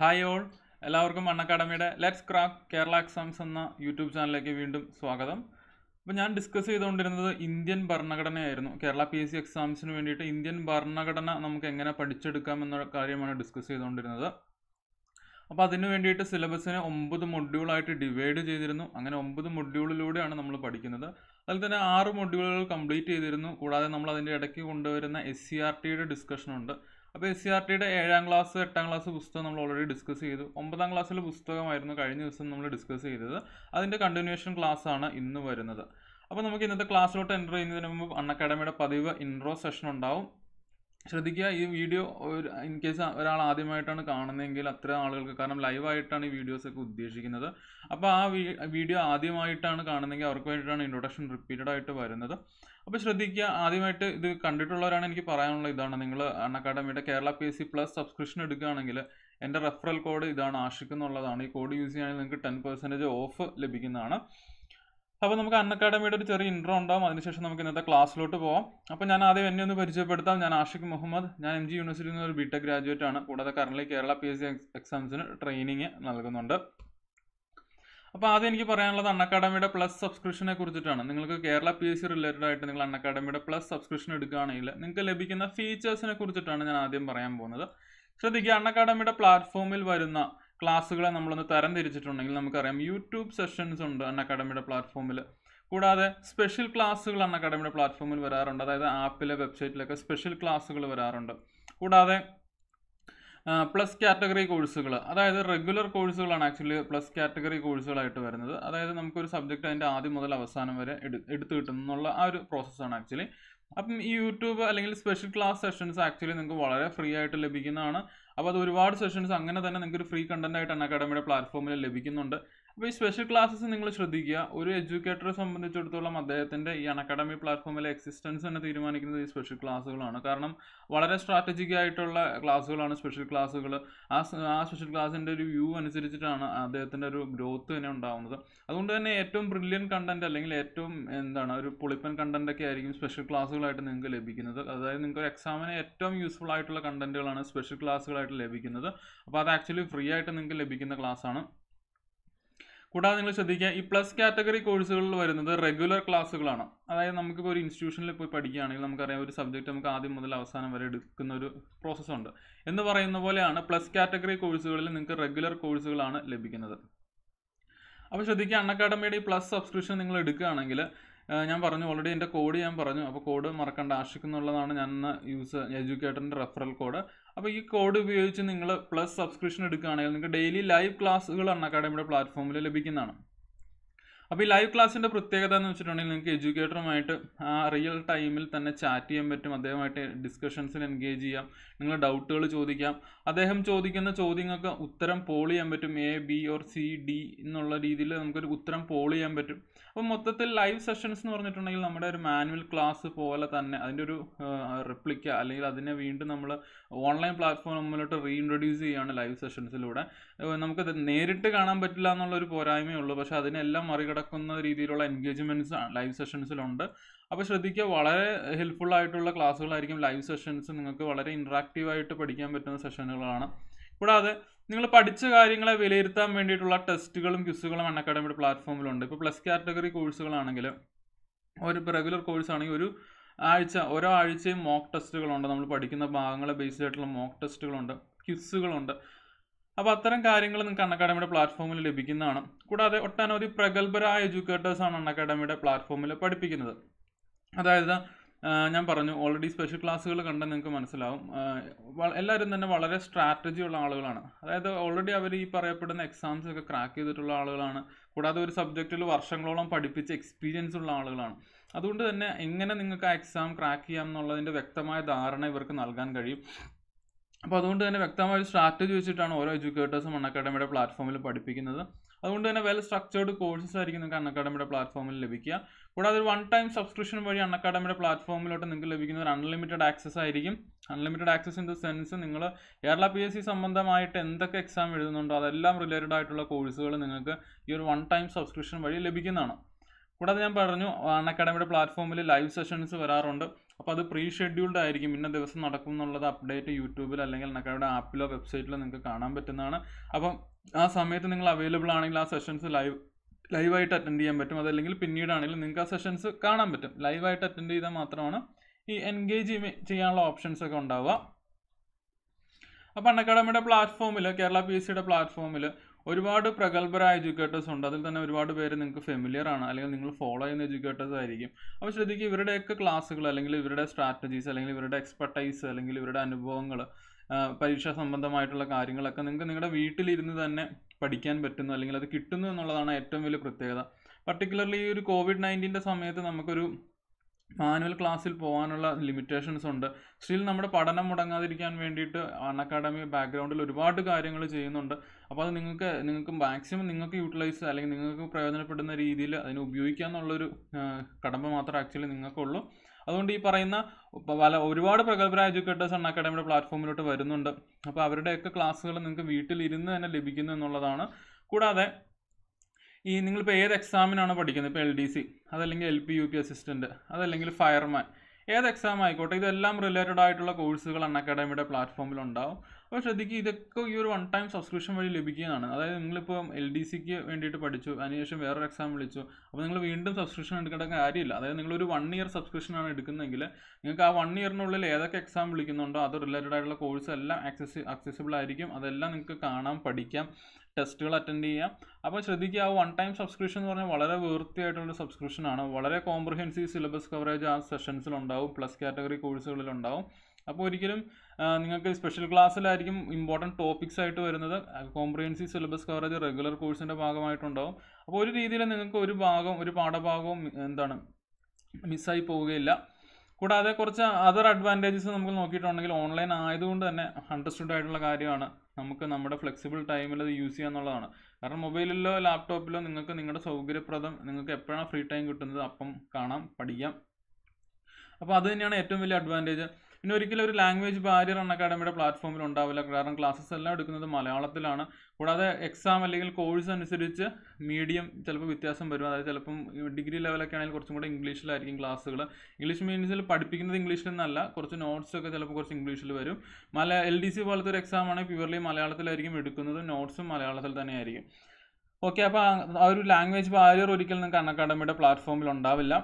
Hi all എല്ലാവർക്കും മണ്ണ അക്കാഡമിയുടെ ലെറ്റ്സ് ക്രാക്ക് കേരള എക്സാംസ് എന്ന യൂട്യൂബ് ചാനലിലേക്ക് വീണ്ടും സ്വാഗതം അപ്പോൾ ഞാൻ ഡിസ്കസ് ചെയ്തുകൊണ്ടിരുന്നത് ഇന്ത്യൻ ഭരണഘടനയായിരുന്നു കേരള പി എസ് സി എക്സാംസിന് വേണ്ടിയിട്ട് ഇന്ത്യൻ ഭരണഘടന നമുക്ക് എങ്ങനെ പഠിച്ചെടുക്കാം എന്ന കാര്യമാണ് ഡിസ്കസ് ചെയ്തുകൊണ്ടിരുന്നത് അപ്പോൾ അതിന് വേണ്ടിയിട്ട് സിലബസിനെ ഒമ്പത് മൊഡ്യൂളായിട്ട് ഡിവൈഡ് ചെയ്തിരുന്നു അങ്ങനെ ഒമ്പത് മൊഡ്യൂളിലൂടെയാണ് നമ്മൾ പഠിക്കുന്നത് അതിൽ തന്നെ ആറ് മൊഡ്യൂളുകൾ കംപ്ലീറ്റ് ചെയ്തിരുന്നു കൂടാതെ നമ്മൾ അതിൻ്റെ ഇടയ്ക്ക് കൊണ്ടുവരുന്ന എസ് സി ആർ ടിയുടെ ഡിസ്കഷനുണ്ട് അപ്പോൾ എസ് സി ആർ e ടിയുടെ ഏഴാം ക്ലാസ് എട്ടാം ക്ലാസ് പുസ്തകം നമ്മൾ ഓൾറെഡി ഡിസ്കസ് ചെയ്തു ഒമ്പതാം ക്ലാസ്സിലെ പുസ്തകമായിരുന്നു കഴിഞ്ഞ ദിവസം നമ്മൾ ഡിസ്കസ് ചെയ്തത് അതിൻ്റെ കണ്ടിന്യൂഷൻ ക്ലാസ് ആണ് ഇന്ന് വരുന്നത് അപ്പോൾ നമുക്ക് ഇന്നത്തെ ക്ലാസ്സിലോട്ട് എൻ്റർ ചെയ്യുന്നതിന് മുമ്പ് അൺ അക്കാഡമിയുടെ പതിവ് ഇൻട്രോ സെഷൻ ഉണ്ടാവും ശ്രദ്ധിക്കുക ഈ വീഡിയോ ഒരു ഇൻ കേസ് ഒരാൾ ആദ്യമായിട്ടാണ് കാണുന്നതെങ്കിൽ അത്ര ആളുകൾക്ക് കാരണം ലൈവായിട്ടാണ് ഈ വീഡിയോസൊക്കെ ഉദ്ദേശിക്കുന്നത് അപ്പോൾ ആ വീഡിയോ ആദ്യമായിട്ടാണ് കാണുന്നതെങ്കിൽ അവർക്ക് വേണ്ടിയിട്ടാണ് ഇൻട്രൊഡക്ഷൻ റിപ്പീറ്റഡ് ആയിട്ട് വരുന്നത് അപ്പോൾ ശ്രദ്ധിക്കുക ആദ്യമായിട്ട് ഇത് കണ്ടിട്ടുള്ളവരാണ് എനിക്ക് പറയാനുള്ള ഇതാണ് നിങ്ങൾ അൺ അക്കാഡമിയുടെ Kerala P S C plus subscription എടുക്കുകയാണെങ്കിൽ എൻ്റെ റെഫറൽ കോഡ് ഇതാണ് ആഷിക് എന്നുള്ളതാണ് ഈ കോഡ് യൂസ് ചെയ്യുകയാണെങ്കിൽ നിങ്ങൾക്ക് ടെൻ പെർസെൻറ്റേജ് ഓഫ് ലഭിക്കുന്നതാണ് അപ്പോൾ നമുക്ക് അൺ അക്കാഡമിയുടെ ഒരു ചെറിയ ഇൻട്രോ ഉണ്ടാവും അതിനുശേഷം നമുക്ക് ഇന്നത്തെ ക്ലാസ്സിലോട്ട് പോവാം അപ്പോൾ ഞാൻ ആദ്യം എന്നെ ഒന്ന് പരിചയപ്പെടുത്താം ഞാൻ ആഷിഖ് മുഹമ്മദ് ഞാൻ എം ജി യൂണിവേഴ്സിറ്റിയിൽ നിന്ന് ഒരു ബിടെക് ഗ്രാജുവേറ്റ് ആണ് കൂടാതെ current Kerala P S C എക്സാംസിന് ട്രെയിനിങ് നൽകുന്നുണ്ട് അപ്പോൾ ആദ്യം എനിക്ക് പറയാനുള്ളത് അൺ അക്കാഡമിയുടെ പ്ലസ് സബ്സ്ക്രിപ്ഷനെ കുറിച്ചിട്ടാണ് നിങ്ങൾക്ക് Kerala P S C related ആയിട്ട് നിങ്ങൾ അൺ അക്കാഡമിയുടെ പ്ലസ് സബ്സ്ക്രിപ്ഷൻ എടുക്കുകയാണെങ്കിൽ നിങ്ങൾക്ക് ലഭിക്കുന്ന ഫീച്ചേഴ്സിനെ കുറിച്ചിട്ടാണ് ഞാൻ ആദ്യം പറയാൻ പോകുന്നത് ശ്രദ്ധിക്കുക അൺ അക്കാഡമിയുടെ പ്ലാറ്റ്ഫോമിൽ വരുന്ന ക്ലാസ്സുകളെ നമ്മളൊന്ന് തിരിച്ചിട്ടുണ്ടെങ്കിൽ നമുക്കറിയാം യൂട്യൂബ് സെഷൻസ് ഉണ്ട് അൺ അക്കാഡമിയുടെ പ്ലാറ്റ്ഫോമിൽ കൂടാതെ സ്പെഷ്യൽ ക്ലാസ്സുകൾ അൺ അക്കാഡമിയുടെ പ്ലാറ്റ്ഫോമിൽ വരാറുണ്ട് അതായത് ആപ്പിലെ വെബ്സൈറ്റിലൊക്കെ സ്പെഷ്യൽ ക്ലാസ്സുകൾ വരാറുണ്ട് കൂടാതെ പ്ലസ് കാറ്റഗറി കോഴ്സുകൾ അതായത് റെഗുലർ കോഴ്സുകളാണ് ആക്ച്വലി പ്ലസ് കാറ്റഗറി കോഴ്സുകളായിട്ട് വരുന്നത് അതായത് നമുക്കൊരു സബ്ജക്റ്റ് അതിൻ്റെ ആദ്യം മുതൽ അവസാനം വരെ എടു എടുത്തു കിട്ടുന്നുള്ള ആ ഒരു പ്രോസസ്സാണ് ആക്ച്വലി അപ്പം ഈ യൂട്യൂബ് അല്ലെങ്കിൽ സ്പെഷ്യൽ ക്ലാസ് സെഷൻസ് ആക്ച്വലി നിങ്ങൾക്ക് വളരെ ഫ്രീ ആയിട്ട് ലഭിക്കുന്നതാണ് അപ്പോൾ അത് ഒരുപാട് സെഷൻസ് അങ്ങനെ തന്നെ നിങ്ങൾക്ക് ഒരു ഫ്രീ കണ്ടന്റ് ആയിട്ട് അക്കാഡമിയുടെ പ്ലാറ്റ്ഫോമിൽ ലഭിക്കുന്നുണ്ട് അപ്പോൾ ഈ സ്പെഷ്യൽ ക്ലാസ്സസ് നിങ്ങൾ ശ്രദ്ധിക്കുക ഒരു എഡ്യൂക്കേറ്ററെ സംബന്ധിച്ചിടത്തോളം അദ്ദേഹത്തിൻ്റെ ഈ അക്കാഡമി പ്ലാറ്റ്ഫോമിലെ എക്സിസ്റ്റൻസ് തന്നെ തീരുമാനിക്കുന്നത് ഈ സ്പെഷ്യൽ ക്ലാസ്സുകളാണ് കാരണം വളരെ സ്ട്രാറ്റജിക് ആയിട്ടുള്ള ക്ലാസ്സുകളാണ് സ്പെഷ്യൽ ക്ലാസ്സുകൾ ആ ആ സ്പെഷ്യൽ ക്ലാസ്സിൻ്റെ ഒരു വ്യൂ അനുസരിച്ചിട്ടാണ് അദ്ദേഹത്തിൻ്റെ ഒരു ഗ്രോത്ത് തന്നെ ഉണ്ടാവുന്നത് അതുകൊണ്ട് തന്നെ ഏറ്റവും ബ്രില്യൻ കണ്ടൻറ്റ് അല്ലെങ്കിൽ ഏറ്റവും എന്താണ് ഒരു പൊളിപ്പൻ ഒക്കെ ആയിരിക്കും സ്പെഷ്യൽ ക്ലാസ്സുകളായിട്ട് നിങ്ങൾക്ക് ലഭിക്കുന്നത് അതായത് നിങ്ങൾക്ക് ഒരു എക്സാമിന് ഏറ്റവും യൂസ്ഫുൾ ആയിട്ടുള്ള കണ്ടൻറ്റുകളാണ് സ്പെഷ്യൽ ക്ലാസ്സുകളായിട്ട് ലഭിക്കുന്നത് അപ്പോൾ അത് ആക്ച്വലി ഫ്രീ ആയിട്ട് നിങ്ങൾക്ക് ലഭിക്കുന്ന ക്ലാസ്സാണ് കൂടാതെ നിങ്ങൾ ശ്രദ്ധിക്കുക ഈ പ്ലസ് കാറ്റഗറി കോഴ്സുകളിൽ വരുന്നത് റെഗുലർ ക്ലാസ്സുകളാണ് അതായത് നമുക്കിപ്പോൾ ഒരു ഇൻസ്റ്റിറ്റ്യൂഷനിൽ പോയി പഠിക്കുകയാണെങ്കിൽ നമുക്കറിയാം ഒരു സബ്ജക്റ്റ് നമുക്ക് ആദ്യം മുതൽ അവസാനം വരെ എടുക്കുന്ന ഒരു പ്രോസസ്സുണ്ട് എന്ന് പറയുന്ന പോലെയാണ് പ്ലസ് കാറ്റഗറി കോഴ്സുകളിൽ നിങ്ങൾക്ക് റെഗുലർ കോഴ്സുകളാണ് ലഭിക്കുന്നത് അപ്പോൾ ശ്രദ്ധിക്കുക അൺഅക്കാഡമിയുടെ ഈ പ്ലസ് സബ്സ്ക്രിപ്ഷൻ നിങ്ങൾ എടുക്കുകയാണെങ്കിൽ ഞാൻ പറഞ്ഞു ഓൾറെഡി എൻ്റെ കോഡ് ഞാൻ പറഞ്ഞു അപ്പോൾ കോഡ് മറക്കണ്ട ആഷിക് എന്നുള്ളതാണ് ഞാൻ യൂസ് എഡ്യൂക്കേറ്ററിൻ്റെ റെഫറൽ കോഡ് അപ്പോൾ ഈ കോഡ് ഉപയോഗിച്ച് നിങ്ങൾ പ്ലസ് സബ്സ്ക്രിപ്ഷൻ എടുക്കുകയാണെങ്കിൽ നിങ്ങൾക്ക് ഡെയിലി ലൈവ് ക്ലാസ്സുകൾ അൺ അക്കാഡമിയുടെ പ്ലാറ്റ്ഫോമിൽ ലഭിക്കുന്നതാണ് അപ്പോൾ ഈ ലൈവ് ക്ലാസ്സിൻ്റെ പ്രത്യേകത എന്ന് വെച്ചിട്ടുണ്ടെങ്കിൽ നിങ്ങൾക്ക് എഡ്യൂക്കേറ്ററുമായിട്ട് ആ റിയൽ ടൈമിൽ തന്നെ ചാറ്റ് ചെയ്യാൻ പറ്റും അദ്ദേഹമായിട്ട് ഡിസ്കഷൻസിൽ എൻഗേജ് ചെയ്യാം നിങ്ങൾ ഡൗട്ടുകൾ ചോദിക്കാം അദ്ദേഹം ചോദിക്കുന്ന ചോദ്യങ്ങൾക്ക് ഉത്തരം പോൾ ചെയ്യാൻ പറ്റും A B or C D എന്നുള്ള രീതിയിൽ നമുക്കൊരു ഉത്തരം പോൾ ചെയ്യാൻ പറ്റും അപ്പോൾ മൊത്തത്തിൽ ലൈവ് സെഷൻസ് എന്ന് പറഞ്ഞിട്ടുണ്ടെങ്കിൽ നമ്മുടെ ഒരു മാനുവൽ ക്ലാസ് പോലെ തന്നെ അതിൻ്റെ ഒരു റിപ്ലിക്ക അല്ലെങ്കിൽ അതിനെ വീണ്ടും നമ്മൾ ഓൺലൈൻ പ്ലാറ്റ്ഫോം നമ്മളിലോട്ട് റീഇൻട്രൊഡ്യൂസ് ചെയ്യുകയാണ് ലൈവ് സെഷൻസിലൂടെ നമുക്ക് നേരിട്ട് കാണാൻ പറ്റില്ല എന്നുള്ളൊരു പോരായ്മയുള്ളൂ പക്ഷേ അതിനെല്ലാം മറികടക്കുന്ന രീതിയിലുള്ള എൻഗേജ്മെൻറ്റ്സ് ലൈവ് സെഷൻസിലുണ്ട് അപ്പോൾ ശ്രദ്ധിക്കുക വളരെ ഹെൽപ്ഫുൾ ആയിട്ടുള്ള ക്ലാസ്സുകളായിരിക്കും ലൈവ് സെഷൻസ് നിങ്ങൾക്ക് വളരെ ആയിട്ട് പഠിക്കാൻ പറ്റുന്ന സെഷനുകളാണ് കൂടാതെ നിങ്ങൾ പഠിച്ച കാര്യങ്ങളെ വിലയിരുത്താൻ വേണ്ടിയിട്ടുള്ള ടെസ്റ്റുകളും ക്യൂസുകളും അൺ അക്കാഡമിയുടെ പ്ലാറ്റ്ഫോമിലുണ്ട് ഇപ്പോൾ പ്ലസ് കാറ്റഗറി കോഴ്സുകളാണെങ്കിൽ ഒരു റെഗുലർ കോഴ്സ് ആണെങ്കിൽ ഒരു ആഴ്ച ഓരോ ആഴ്ചയും മോക്ക് ടെസ്റ്റുകളുണ്ട് നമ്മൾ പഠിക്കുന്ന ഭാഗങ്ങളെ ബേസ് ആയിട്ടുള്ള മോക്ക് ടെസ്റ്റുകളുണ്ട് ക്യൂസുകളുണ്ട് അപ്പോൾ അത്തരം കാര്യങ്ങൾ നിങ്ങൾക്ക് അണക്കാഡമിയുടെ പ്ലാറ്റ്ഫോമിൽ ലഭിക്കുന്നതാണ് കൂടാതെ ഒട്ടനവധി പ്രഗത്ഭരായ എഡ്യൂക്കേറ്റേഴ്സാണ് അണക്കാഡമിയുടെ പ്ലാറ്റ്ഫോമിൽ പഠിപ്പിക്കുന്നത് അതായത് ഞാൻ പറഞ്ഞു ഓൾറെഡി സ്പെഷ്യൽ ക്ലാസ്സുകൾ കണ്ടാൽ നിങ്ങൾക്ക് മനസ്സിലാവും എല്ലാവരും തന്നെ വളരെ സ്ട്രാറ്റജി ഉള്ള ആളുകളാണ് അതായത് ഓൾറെഡി അവർ ഈ പറയപ്പെടുന്ന എക്സാംസ് ഒക്കെ ക്രാക്ക് ചെയ്തിട്ടുള്ള ആളുകളാണ് കൂടാതെ ഒരു സബ്ജക്റ്റിൽ വർഷങ്ങളോളം പഠിപ്പിച്ച എക്സ്പീരിയൻസ് ഉള്ള ആളുകളാണ് അതുകൊണ്ട് തന്നെ എങ്ങനെ നിങ്ങൾക്ക് ആ എക്സാം ക്രാക്ക് ചെയ്യാം എന്നുള്ളതിൻ്റെ വ്യക്തമായ ധാരണ ഇവർക്ക് നൽകാൻ കഴിയും അപ്പോൾ അതുകൊണ്ട് തന്നെ വ്യക്തമായ ഒരു സ്ട്രാറ്റജി വെച്ചിട്ടാണ് ഓരോ എഡ്യൂക്കേറ്റേഴ്സും അണക്കാഡമിയുടെ പ്ലാറ്റ്ഫോമിൽ പഠിപ്പിക്കുന്നത് അതുകൊണ്ട് തന്നെ വെൽ സ്ട്രക്ചേർഡ് കോഴ്സസ് ആയിരിക്കും നിങ്ങൾക്ക് അണക്കാഡമിയുടെ പ്ലാറ്റ്ഫോമിൽ ലഭിക്കുക കൂടാതെ ഒരു വൺ ടൈം സബ്സ്ക്രിപ്ഷൻ വഴി അക്കാഡമിയുടെ പ്ലാറ്റ്ഫോമിലോട്ട് നിങ്ങൾക്ക് ലഭിക്കുന്ന ഒരു അൺലിമിറ്റഡ് ആക്സസ് ആയിരിക്കും unlimited access in the sense നിങ്ങൾ കേരള പി എസ് സി സംബന്ധമായിട്ട് എന്തൊക്കെ എക്സാം എഴുതുന്നുണ്ടോ അതെല്ലാം റിലേറ്റഡ് ആയിട്ടുള്ള കോഴ്സുകൾ നിങ്ങൾക്ക് ഈ ഒരു വൺ ടൈം സബ്സ്ക്രിപ്ഷൻ വഴി ലഭിക്കുന്നതാണ് കൂടാതെ ഞാൻ പറഞ്ഞു അക്കാഡമിയുടെ പ്ലാറ്റ്ഫോമിൽ ലൈവ് സെഷൻസ് വരാറുണ്ട് അപ്പോൾ അത് പ്രീ ഷെഡ്യൂൾഡ് ആയിരിക്കും ഇന്ന ദിവസം നടക്കും എന്നുള്ളത് അപ്ഡേറ്റ് യൂട്യൂബിൽ അല്ലെങ്കിൽ അക്കാഡമിയുടെ ആപ്പിലോ വെബ്സൈറ്റിലോ നിങ്ങൾക്ക് കാണാൻ പറ്റുന്നതാണ് അപ്പം ആ സമയത്ത് നിങ്ങൾ അവൈലബിൾ ആണെങ്കിൽ ആ സെഷൻസ് ലൈവ് ലൈവായിട്ട് അറ്റൻഡ് ചെയ്യാൻ പറ്റും അതല്ലെങ്കിൽ പിന്നീടാണെങ്കിലും നിങ്ങൾക്ക് ആ സെഷൻസ് കാണാൻ പറ്റും ലൈവായിട്ട് അറ്റൻഡ് ചെയ്താൽ മാത്രമാണ് ഈ എൻഗേജ് ചെയ്യാനുള്ള ഓപ്ഷൻസ് ഒക്കെ ഉണ്ടാവുക അപ്പോൾ അൺഅക്കാഡമിയുടെ പ്ലാറ്റ്ഫോമിൽ കേരള പി എസ് സിയുടെ പ്ലാറ്റ്ഫോമിൽ ഒരുപാട് പ്രഗത്ഭരായ എഡ്യൂക്കേറ്റേഴ്സ് ഉണ്ട് അതിൽ തന്നെ ഒരുപാട് പേര് നിങ്ങൾക്ക് ഫെമിലിയർ ആണ് അല്ലെങ്കിൽ നിങ്ങൾ ഫോളോ ചെയ്യുന്ന എഡ്യൂക്കേറ്റേഴ്സ് ആയിരിക്കും അപ്പോൾ ശ്രദ്ധിക്കുക ഇവരുടെയൊക്കെ ക്ലാസ്സുകൾ അല്ലെങ്കിൽ ഇവരുടെ സ്ട്രാറ്റജീസ് അല്ലെങ്കിൽ ഇവരുടെ എക്സ്പെർട്ടൈസ് അല്ലെങ്കിൽ ഇവരുടെ അനുഭവങ്ങൾ പരീക്ഷാ സംബന്ധമായിട്ടുള്ള കാര്യങ്ങളൊക്കെ നിങ്ങൾക്ക് നിങ്ങളുടെ വീട്ടിലിരുന്ന് തന്നെ പഠിക്കാൻ പറ്റുന്നു അല്ലെങ്കിൽ അത് കിട്ടുന്നു എന്നുള്ളതാണ് ഏറ്റവും വലിയ പ്രത്യേകത പർട്ടിക്കുലർലി ഈ ഒരു കോവിഡ് നയൻറ്റീൻ്റെ സമയത്ത് നമുക്കൊരു മാനുവൽ ക്ലാസ്സിൽ പോകാനുള്ള ലിമിറ്റേഷൻസ് ഉണ്ട് സ്റ്റിൽ നമ്മുടെ പഠനം മുടങ്ങാതിരിക്കാൻ വേണ്ടിയിട്ട് അക്കാഡമി ബാക്ക്ഗ്രൗണ്ടിൽ ഒരുപാട് കാര്യങ്ങൾ ചെയ്യുന്നുണ്ട് അപ്പോൾ അത് നിങ്ങൾക്ക് നിങ്ങൾക്ക് മാക്സിമം നിങ്ങൾക്ക് യൂട്ടിലൈസ് അല്ലെങ്കിൽ നിങ്ങൾക്ക് പ്രയോജനപ്പെടുന്ന രീതിയിൽ അതിനെ ഉപയോഗിക്കുക എന്നുള്ളൊരു കടമ്പ മാത്രമേ ആക്ച്വലി നിങ്ങൾക്കുള്ളൂ അതുകൊണ്ട് ഈ പറയുന്ന പല ഒരുപാട് പ്രഗത്ഭരായ എഡ്യൂക്കേറ്റേഴ്സ് അൺ അക്കാഡമിയുടെ പ്ലാറ്റ്ഫോമിലോട്ട് വരുന്നുണ്ട് അപ്പോൾ അവരുടെയൊക്കെ ക്ലാസ്സുകൾ നിങ്ങൾക്ക് വീട്ടിലിരുന്ന് തന്നെ ലഭിക്കുന്നു എന്നുള്ളതാണ് കൂടാതെ ഈ നിങ്ങളിപ്പോൾ ഏത് എക്സാമിനാണ് പഠിക്കുന്നത് ഇപ്പോൾ എൽ ഡി സി അതല്ലെങ്കിൽ L P U P assistant അതല്ലെങ്കിൽ ഫയർമാൻ ഏത് എക്സാം ആയിക്കോട്ടെ ഇതെല്ലാം റിലേറ്റഡ് ആയിട്ടുള്ള കോഴ്സുകൾ അൺ അക്കാഡമിയുടെ പ്ലാറ്റ്ഫോമിലുണ്ടാവും അപ്പോൾ ശ്രദ്ധിക്കുക ഇതൊക്കെ ഈ ഒരു വൺ ടൈം സബ്സ്ക്രിപ്ഷൻ വഴി ലഭിക്കുന്നതാണ് അതായത് നിങ്ങളിപ്പോൾ എൽ ഡി സിക്ക് വേണ്ടിയിട്ട് പഠിച്ചു അതിനുശേഷം വേറൊരു എക്സാം വിളിച്ചു അപ്പോൾ നിങ്ങൾ വീണ്ടും സബ്സ്ക്രിപ്ഷൻ എടുക്കേണ്ട കാര്യമില്ല അതായത് നിങ്ങളൊരു വൺ ഇയർ സബ്സ്ക്രിപ്ഷനാണ് എടുക്കുന്നതെങ്കിൽ നിങ്ങൾക്ക് ആ വൺ ഇയറിനുള്ളിൽ ഏതൊക്കെ എക്സാം വിളിക്കുന്നുണ്ടോ അത് റിലേറ്റഡ് ആയിട്ടുള്ള കോഴ്സ് എല്ലാം ആക്സസ് ആക്സസിബിൾ ആയിരിക്കും അതെല്ലാം നിങ്ങൾക്ക് കാണാം പഠിക്കാം ടെസ്റ്റുകൾ അറ്റൻഡ് ചെയ്യാം അപ്പോൾ ശ്രദ്ധിക്കുക ആ വൺ ടൈം സബ്സ്ക്രിപ്ഷൻ എന്ന് പറഞ്ഞാൽ വളരെ വൃത്തിയായിട്ടുള്ള സബ്സ്ക്രിപ്ഷനാണ് വളരെ കോംപ്രഹെൻസീവ് സിലബസ് കവറേജ് ആ സെഷൻസിലുണ്ടാവും പ്ലസ് കാറ്റഗറി കോഴ്സുകളിലുണ്ടാവും അപ്പോൾ ഒരിക്കലും നിങ്ങൾക്ക് സ്പെഷ്യൽ ക്ലാസ്സിലായിരിക്കും ഇമ്പോർട്ടൻറ്റ് ടോപ്പിക്സ് ആയിട്ട് വരുന്നത് കോംപ്രിഹെൻസീവ് സിലബസ് കവറേജ് റെഗുലർ കോഴ്സിൻ്റെ ഭാഗമായിട്ടുണ്ടാവും അപ്പോൾ ഒരു രീതിയിൽ നിങ്ങൾക്ക് ഒരു ഭാഗം ഒരു പാഠഭാഗവും എന്താണ് മിസ്സായി പോവുകയില്ല കൂടാതെ കുറച്ച് അതർ അഡ്വാൻറ്റേജസ് നമുക്ക് നോക്കിയിട്ടുണ്ടെങ്കിൽ ഓൺലൈൻ ആയതുകൊണ്ട് തന്നെ അണ്ടർസ്റ്റുഡ് ആയിട്ടുള്ള കാര്യമാണ് നമുക്ക് നമ്മുടെ ഫ്ലെക്സിബിൾ ടൈമിൽ അത് യൂസ് ചെയ്യുക എന്നുള്ളതാണ് കാരണം മൊബൈലിലോ ലാപ്ടോപ്പിലോ നിങ്ങൾക്ക് നിങ്ങളുടെ സൗകര്യപ്രദം നിങ്ങൾക്ക് എപ്പോഴാണ് ഫ്രീ ടൈം കിട്ടുന്നത് അപ്പം കാണാം പഠിക്കാം അപ്പോൾ അത് തന്നെയാണ് ഏറ്റവും വലിയ അഡ്വാൻറ്റേജ് പിന്നെ ഒരിക്കലും ഒരു ലാംഗ്വേജ് ബാരിയർ അൺ അക്കാഡമിയുടെ പ്ലാറ്റ്ഫോമിൽ ഉണ്ടാവില്ല കാരണം ക്ലാസ്സസ് എല്ലാം എടുക്കുന്നത് മലയാളത്തിലാണ് കൂടാതെ എക്സാം അല്ലെങ്കിൽ കോഴ്സ് അനുസരിച്ച് മീഡിയം ചിലപ്പോൾ വ്യത്യാസം വരും അതായത് ചിലപ്പം ഡിഗ്രി ലെവലൊക്കെ ആണെങ്കിൽ കുറച്ചും കൂടെ ഇംഗ്ലീഷിലായിരിക്കും ക്ലാസ്സുകൾ ഇംഗ്ലീഷ് മീൻസിൽ പഠിപ്പിക്കുന്നത് ഇംഗ്ലീഷിൽ നിന്നല്ല കുറച്ച് നോട്ട്സൊക്കെ ചിലപ്പോൾ കുറച്ച് ഇംഗ്ലീഷിൽ വരും മല എൽ ഡി സി പോലത്തെ ഒരു എക്സാമാണ് പ്യുവർലി മലയാളത്തിലായിരിക്കും എടുക്കുന്നത് നോട്ട്സും മലയാളത്തിൽ തന്നെയായിരിക്കും ഓക്കെ അപ്പോൾ ആ ഒരു ലാംഗ്വേജ് ബാരിയർ ഒരിക്കലും നിങ്ങൾക്ക് അൺ അക്കാഡമിയുടെ പ്ലാറ്റ്ഫോമിൽ ഉണ്ടാവില്ല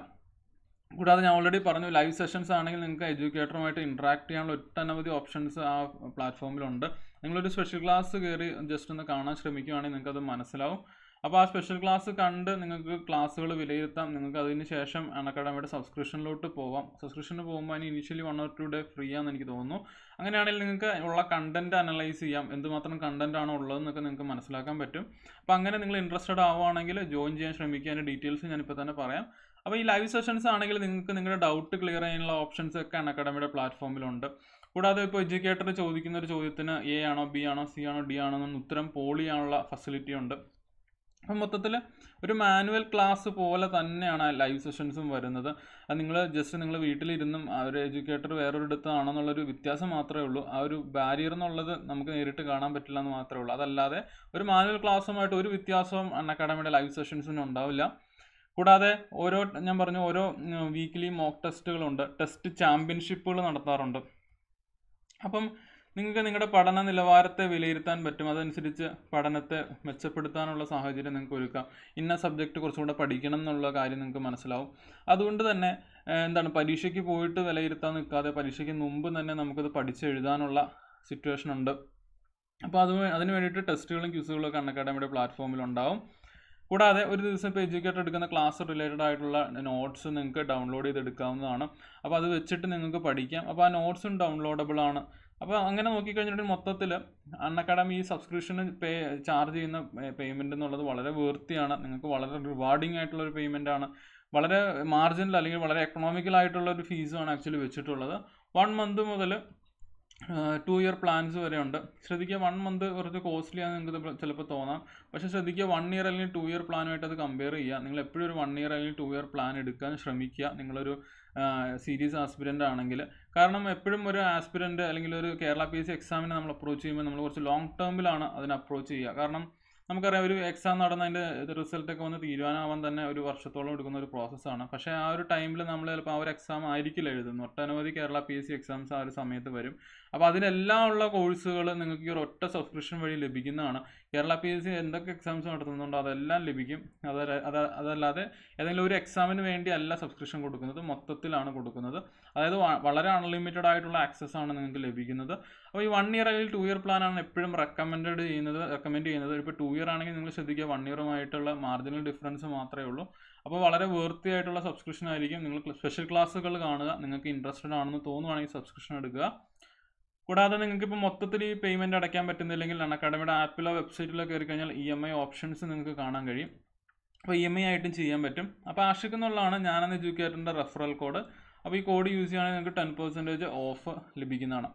കൂടാതെ ഞാൻ ഓൾറെഡി പറഞ്ഞു ലൈവ് സെഷൻസ് ആണെങ്കിൽ നിങ്ങൾക്ക് എഡ്യൂക്കേറ്ററുമായിട്ട് ഇൻട്രാക്ട് ചെയ്യാനുള്ള ഒട്ടനവധി ഓപ്ഷൻസ് ആ പ്ലാറ്റ്ഫോമിലുണ്ട് നിങ്ങളൊരു സ്പെഷ്യൽ ക്ലാസ് കയറി ജസ്റ്റ് ഒന്ന് കാണാൻ ശ്രമിക്കുകയാണെങ്കിൽ നിങ്ങൾക്കത് മനസ്സിലാവും അപ്പോൾ ആ സ്പെഷ്യൽ ക്ലാസ് കണ്ട് നിങ്ങൾക്ക് ക്ലാസ്സുകൾ വിലയിരുത്താം നിങ്ങൾക്ക് അതിന് ശേഷം അണക്കടമയുടെ സബ്സ്ക്രിപ്ഷനിലോട്ട് പോവാം സബ്സ്ക്രിപ്ഷന് പോകുമ്പോൾ അതിന് initially one or two day free ആണെന്ന് എനിക്ക് തോന്നുന്നു അങ്ങനെയാണെങ്കിൽ നിങ്ങൾക്ക് ഉള്ള കണ്ടന്റ് അനലൈസ് ചെയ്യാം എന്തുമാത്രം കണ്ടന്റ് ആണോ ഉള്ളതെന്നൊക്കെ നിങ്ങൾക്ക് മനസ്സിലാക്കാൻ പറ്റും അപ്പോൾ അങ്ങനെ നിങ്ങൾ ഇൻട്രസ്റ്റഡ് ആവുകയാണെങ്കിൽ ജോയിൻ ചെയ്യാൻ ശ്രമിക്കുക അതിൻ്റെ ഡീറ്റെയിൽസ് ഞാനിപ്പോൾ തന്നെ പറയാം അപ്പോൾ ഈ ലൈവ് സെഷൻസ് ആണെങ്കിൽ നിങ്ങൾക്ക് നിങ്ങളുടെ ഡൗട്ട് ക്ലിയർ ചെയ്യാനുള്ള ഓപ്ഷൻസ് ഒക്കെ അക്കാഡമിയുടെ പ്ലാറ്റ്ഫോമിലുണ്ട് കൂടാതെ ഇപ്പോൾ എഡ്യൂക്കേറ്റർ ചോദിക്കുന്ന ഒരു ചോദ്യത്തിന് എ ആണോ ബി ആണോ സി ആണോ ഡി ആണോ എന്ന് ഉത്തരം പോളി ചെയ്യാനുള്ള ഫെസിലിറ്റി ഉണ്ട് അപ്പം മൊത്തത്തിൽ ഒരു മാനുവൽ ക്ലാസ് പോലെ തന്നെയാണ് ലൈവ് സെഷൻസും വരുന്നത് അത് നിങ്ങൾ ജസ്റ്റ് നിങ്ങൾ വീട്ടിലിരുന്നും ഒരു എഡ്യൂക്കേറ്റർ വേറൊരിടത്താണെന്നുള്ളൊരു വ്യത്യാസം മാത്രമേ ഉള്ളൂ ആ ഒരു ബാരിയർ എന്നുള്ളത് നമുക്ക് നേരിട്ട് കാണാൻ പറ്റില്ല എന്ന് മാത്രമേ ഉള്ളൂ അതല്ലാതെ ഒരു മാനുവൽ ക്ലാസ്സുമായിട്ട് ഒരു വ്യത്യാസവും അൺ അക്കാഡമിയുടെ ലൈവ് സെഷൻസിന് ഉണ്ടാവില്ല കൂടാതെ ഓരോ ഞാൻ പറഞ്ഞു ഓരോ വീക്കിലി മോക്ക് ടെസ്റ്റുകളുണ്ട് ടെസ്റ്റ് ചാമ്പ്യൻഷിപ്പുകൾ നടത്താറുണ്ട് അപ്പം നിങ്ങൾക്ക് നിങ്ങളുടെ പഠന നിലവാരത്തെ വിലയിരുത്താൻ പറ്റും അതനുസരിച്ച് പഠനത്തെ മെച്ചപ്പെടുത്താനുള്ള സാഹചര്യം നിങ്ങൾക്ക് ഒരുക്കാം ഇന്ന സബ്ജക്റ്റ് കുറച്ചുകൂടെ പഠിക്കണം എന്നുള്ള കാര്യം നിങ്ങൾക്ക് മനസ്സിലാവും അതുകൊണ്ട് തന്നെ എന്താണ് പരീക്ഷയ്ക്ക് പോയിട്ട് വിലയിരുത്താൻ നിൽക്കാതെ പരീക്ഷയ്ക്ക് മുമ്പ് തന്നെ നമുക്കത് പഠിച്ചെഴുതാനുള്ള സിറ്റുവേഷൻ ഉണ്ട് അപ്പോൾ അത് അതിന് വേണ്ടിയിട്ട് ടെസ്റ്റുകളും ക്യൂസുകളും ഒക്കെ അൺ പ്ലാറ്റ്ഫോമിലുണ്ടാവും പ്ലാറ്റ്ഫോമിൽ ഉണ്ടാവും കൂടാതെ ഒരു ദിവസം ഇപ്പോൾ എഡ്യൂക്കേറ്റർ എടുക്കുന്ന ക്ലാസ് റിലേറ്റഡ് ആയിട്ടുള്ള നോട്ട്സ് നിങ്ങൾക്ക് ഡൗൺലോഡ് ചെയ്തെടുക്കാവുന്നതാണ് അപ്പോൾ അത് വെച്ചിട്ട് നിങ്ങൾക്ക് പഠിക്കാം അപ്പോൾ ആ നോട്ട്സും ഡൗൺലോഡബിൾ ആണ് അപ്പോൾ അങ്ങനെ നോക്കിക്കഴിഞ്ഞിട്ടുണ്ടെങ്കിൽ മൊത്തത്തിൽ അൺഅക്കാഡമി ഈ സബ്സ്ക്രിപ്ഷന് പേ ചാർജ് ചെയ്യുന്ന പേയ്മെൻ്റ് എന്നുള്ളത് വളരെ വൃത്തിയാണ് നിങ്ങൾക്ക് വളരെ റിവാർഡിംഗ് ആയിട്ടുള്ള ഒരു പേയ്മെൻ്റ് ആണ് വളരെ മാർജിനൽ അല്ലെങ്കിൽ വളരെ എക്കണോമിക്കൽ ആയിട്ടുള്ള ഒരു ഫീസുമാണ് ആക്ച്വലി വെച്ചിട്ടുള്ളത് വൺ മന്ത് മുതൽ ടു ഇയർ പ്ലാൻസ് വരെ ഉണ്ട് ശ്രദ്ധിക്കുക വൺ മന്ത് കുറച്ച് കോസ്റ്റ്ലി ആണ് നിങ്ങൾക്ക് ചിലപ്പോൾ തോന്നാം പക്ഷെ ശ്രദ്ധിക്കുക വൺ ഇയർ അല്ലെങ്കിൽ ടു ഇയർ പ്ലാനുമായിട്ട് അത് കമ്പയർ ചെയ്യുക നിങ്ങൾ എപ്പോഴും ഒരു വൺ ഇയർ അല്ലെങ്കിൽ ടു ഇയർ പ്ലാൻ എടുക്കാൻ ശ്രമിക്കുക നിങ്ങളൊരു സീരിയസ് ആസ്പിരൻ്റ് ആണെങ്കിൽ കാരണം എപ്പോഴും ഒരു ആസ്പിരൻ്റ് അല്ലെങ്കിൽ ഒരു കേരള പി എസ് സി എക്സാമിനെ നമ്മൾ അപ്രോച്ച് ചെയ്യുമ്പോൾ നമ്മൾ കുറച്ച് ലോങ് ടേമിലാണ് അതിനെ അപ്രോച്ച് ചെയ്യുക കാരണം നമുക്കറിയാം ഒരു എക്സാം നടന്ന് അതിൻ്റെ ഒക്കെ വന്ന് തീരുമാനമാവാൻ തന്നെ ഒരു വർഷത്തോളം എടുക്കുന്ന ഒരു പ്രോസസ്സാണ് പക്ഷേ ആ ഒരു ടൈമിൽ നമ്മൾ ചിലപ്പോൾ ആ ഒരു എക്സാം ആയിരിക്കില്ല എഴുതുന്നത് ഒട്ടനവധി Kerala P S C exams ആ ഒരു സമയത്ത് വരും അപ്പോൾ അതിലെല്ലാം ഉള്ള കോഴ്സുകൾ നിങ്ങൾക്ക് ഈ ഒറ്റ സബ്സ്ക്രിപ്ഷൻ വഴി ലഭിക്കുന്നതാണ് കേരള പി എസ് സി എന്തൊക്കെ എക്സാംസ് നടത്തുന്നുണ്ടോ അതെല്ലാം ലഭിക്കും അത് അതല്ലാതെ ഏതെങ്കിലും ഒരു എക്സാമിന് വേണ്ടി അല്ല സബ്സ്ക്രിപ്ഷൻ കൊടുക്കുന്നത് മൊത്തത്തിലാണ് കൊടുക്കുന്നത് അതായത് വളരെ അൺലിമിറ്റഡ് ആയിട്ടുള്ള ആക്സസ് ആണ് നിങ്ങൾക്ക് ലഭിക്കുന്നത് അപ്പോൾ ഈ വൺ ഇയർ അല്ലെങ്കിൽ ടു ഇയർ പ്ലാൻ ആണ് എപ്പോഴും റെക്കമെൻഡ് ചെയ്യുന്നത് റെക്കമെൻഡ് ചെയ്യുന്നത് ഇപ്പോൾ ടു ഇയർ ആണെങ്കിൽ നിങ്ങൾ ശ്രദ്ധിക്കുക വൺ ഇയറുമായിട്ടുള്ള മാർജിനൽ ഡിഫറൻസ് മാത്രമേ ഉള്ളൂ അപ്പോൾ വളരെ വേർത്തി ആയിട്ടുള്ള സബ്സ്ക്രിപ്ഷൻ ആയിരിക്കും നിങ്ങൾ സ്പെഷ്യൽ ക്ലാസ്സുകൾ കാണുക നിങ്ങൾക്ക് ഇൻട്രസ്റ്റഡ് ആണെന്ന് തോന്നുവാണെങ്കിൽ സബ്സ്ക്രിപ്ഷൻ എടുക്കുക കൂടാതെ നിങ്ങൾക്ക് ഇപ്പോൾ മൊത്തത്തിൽ ഈ പേയ്മെൻറ്റ് അടയ്ക്കാൻ പറ്റുന്നില്ലെങ്കിൽ അക്കാഡമിയുടെ ആപ്പിലോ വെബ്സൈറ്റിലോ കയറി കഴിഞ്ഞാൽ ഇ എം ഐ ഓപ്ഷൻസ് നിങ്ങൾക്ക് കാണാൻ കഴിയും അപ്പോൾ ഇ e എം ഐ ആയിട്ടും ചെയ്യാൻ പറ്റും അപ്പോൾ ആഷിക് എന്നുള്ളതാണ് ഞാനെന്ന് എഡ്യൂക്കേറ്ററിൻ്റെ റെഫറൽ കോഡ് അപ്പോൾ ഈ കോഡ് യൂസ് ചെയ്യുകയാണെങ്കിൽ നിങ്ങൾക്ക് ടെൻ പെർസെൻറ്റേജ് ഓഫ് ലഭിക്കുന്നതാണ്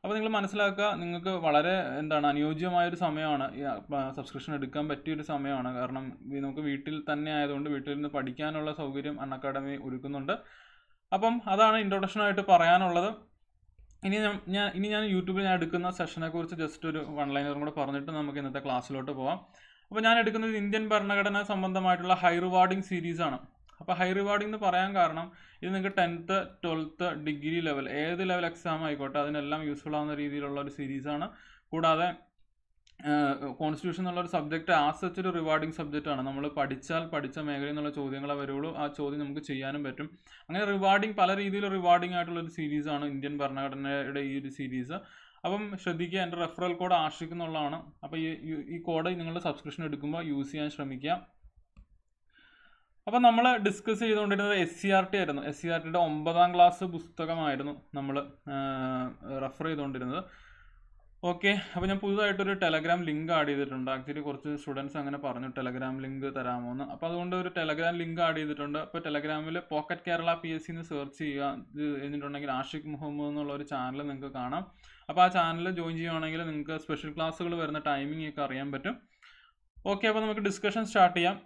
അപ്പോൾ നിങ്ങൾ മനസ്സിലാക്കുക നിങ്ങൾക്ക് വളരെ എന്താണ് അനുയോജ്യമായൊരു സമയമാണ് ഈ സബ്സ്ക്രിപ്ഷൻ എടുക്കാൻ പറ്റിയൊരു സമയമാണ് കാരണം നമുക്ക് വീട്ടിൽ തന്നെ ആയതുകൊണ്ട് വീട്ടിൽ നിന്ന് പഠിക്കാനുള്ള സൗകര്യം അൺ അക്കാഡമി ഒരുക്കുന്നുണ്ട് അപ്പം അതാണ് ഇൻട്രൊഡക്ഷനായിട്ട് പറയാനുള്ളത് ഇനി ഞാൻ ഇനി ഞാൻ യൂട്യൂബിൽ ഞാൻ എടുക്കുന്ന സെഷനെ കുറിച്ച് ജസ്റ്റ് ഒരു വൺ ലൈനറും കൂടെ പറഞ്ഞിട്ട് നമുക്ക് ഇന്നത്തെ ക്ലാസ്സിലോട്ട് പോവാം അപ്പോൾ ഞാൻ എടുക്കുന്നത് ഇന്ത്യൻ ഭരണഘടന സംബന്ധമായിട്ടുള്ള ഹൈ റിവാർഡിംഗ് ആണ് അപ്പോൾ ഹൈ റിവാർഡിംഗ് എന്ന് പറയാൻ കാരണം ഇത് നിങ്ങൾക്ക് ടെൻത്ത് ട്വൽത്ത് ഡിഗ്രി ലെവൽ ഏത് ലെവൽ എക്സാം ആയിക്കോട്ടെ അതിനെല്ലാം യൂസ്ഫുൾ ആവുന്ന രീതിയിലുള്ള ഒരു സീരീസ് ആണ് കൂടാതെ കോൺസ്റ്റിറ്റ്യൂഷൻ എന്നുള്ള ഒരു സബ്ജക്റ്റ് ആ സച്ച് ഒരു റിവാർഡിങ് സബ്ജക്റ്റ് ആണ് നമ്മൾ പഠിച്ചാൽ പഠിച്ച മേഖല എന്നുള്ള ചോദ്യങ്ങളെ വരുള്ളൂ ആ ചോദ്യം നമുക്ക് ചെയ്യാനും പറ്റും അങ്ങനെ റിവാർഡിങ് പല രീതിയിൽ റിവാർഡിങ് ആയിട്ടുള്ള ഒരു സീരീസ് ആണ് ഇന്ത്യൻ ഭരണഘടനയുടെ ഈ ഒരു സീരീസ് അപ്പം ശ്രദ്ധിക്കുക എൻ്റെ റെഫറൽ കോഡ് ആഷിക് എന്നുള്ളതാണ് അപ്പോൾ ഈ ഈ കോഡ് നിങ്ങളുടെ സബ്സ്ക്രിപ്ഷൻ എടുക്കുമ്പോൾ യൂസ് ചെയ്യാൻ ശ്രമിക്കുക അപ്പം നമ്മൾ ഡിസ്കസ് ചെയ്തുകൊണ്ടിരുന്നത് എസ് സി ആർ ടി ആയിരുന്നു എസ് സി ആർ ടിയുടെ ഒമ്പതാം ക്ലാസ് പുസ്തകമായിരുന്നു നമ്മൾ റെഫർ ചെയ്തുകൊണ്ടിരുന്നത് ഓക്കെ അപ്പോൾ ഞാൻ പുതുതായിട്ടൊരു ടെലഗ്രാം ലിങ്ക് ആഡ് ചെയ്തിട്ടുണ്ട് ആക്ച്വലി കുറച്ച് സ്റ്റുഡൻസ് അങ്ങനെ പറഞ്ഞു ടെലഗ്രാം ലിങ്ക് തരാമോ എന്ന് അപ്പോൾ അതുകൊണ്ട് ഒരു ടെലഗ്രാം ലിങ്ക് ആഡ് ചെയ്തിട്ടുണ്ട് അപ്പോൾ ടെലഗ്രാമിൽ പോക്കറ്റ് കേരള പി എസ് സിന്ന് സെർച്ച് ചെയ്യുക ഇത് കഴിഞ്ഞിട്ടുണ്ടെങ്കിൽ ആഷിഖ് മുഹമ്മദ് എന്നുള്ള ഒരു ചാനൽ നിങ്ങൾക്ക് കാണാം അപ്പോൾ ആ ചാനൽ ജോയിൻ ചെയ്യുകയാണെങ്കിൽ നിങ്ങൾക്ക് സ്പെഷ്യൽ ക്ലാസ്സുകൾ വരുന്ന ടൈമിംഗ് ഒക്കെ അറിയാൻ പറ്റും ഓക്കെ അപ്പോൾ നമുക്ക് ഡിസ്കഷൻ സ്റ്റാർട്ട് ചെയ്യാം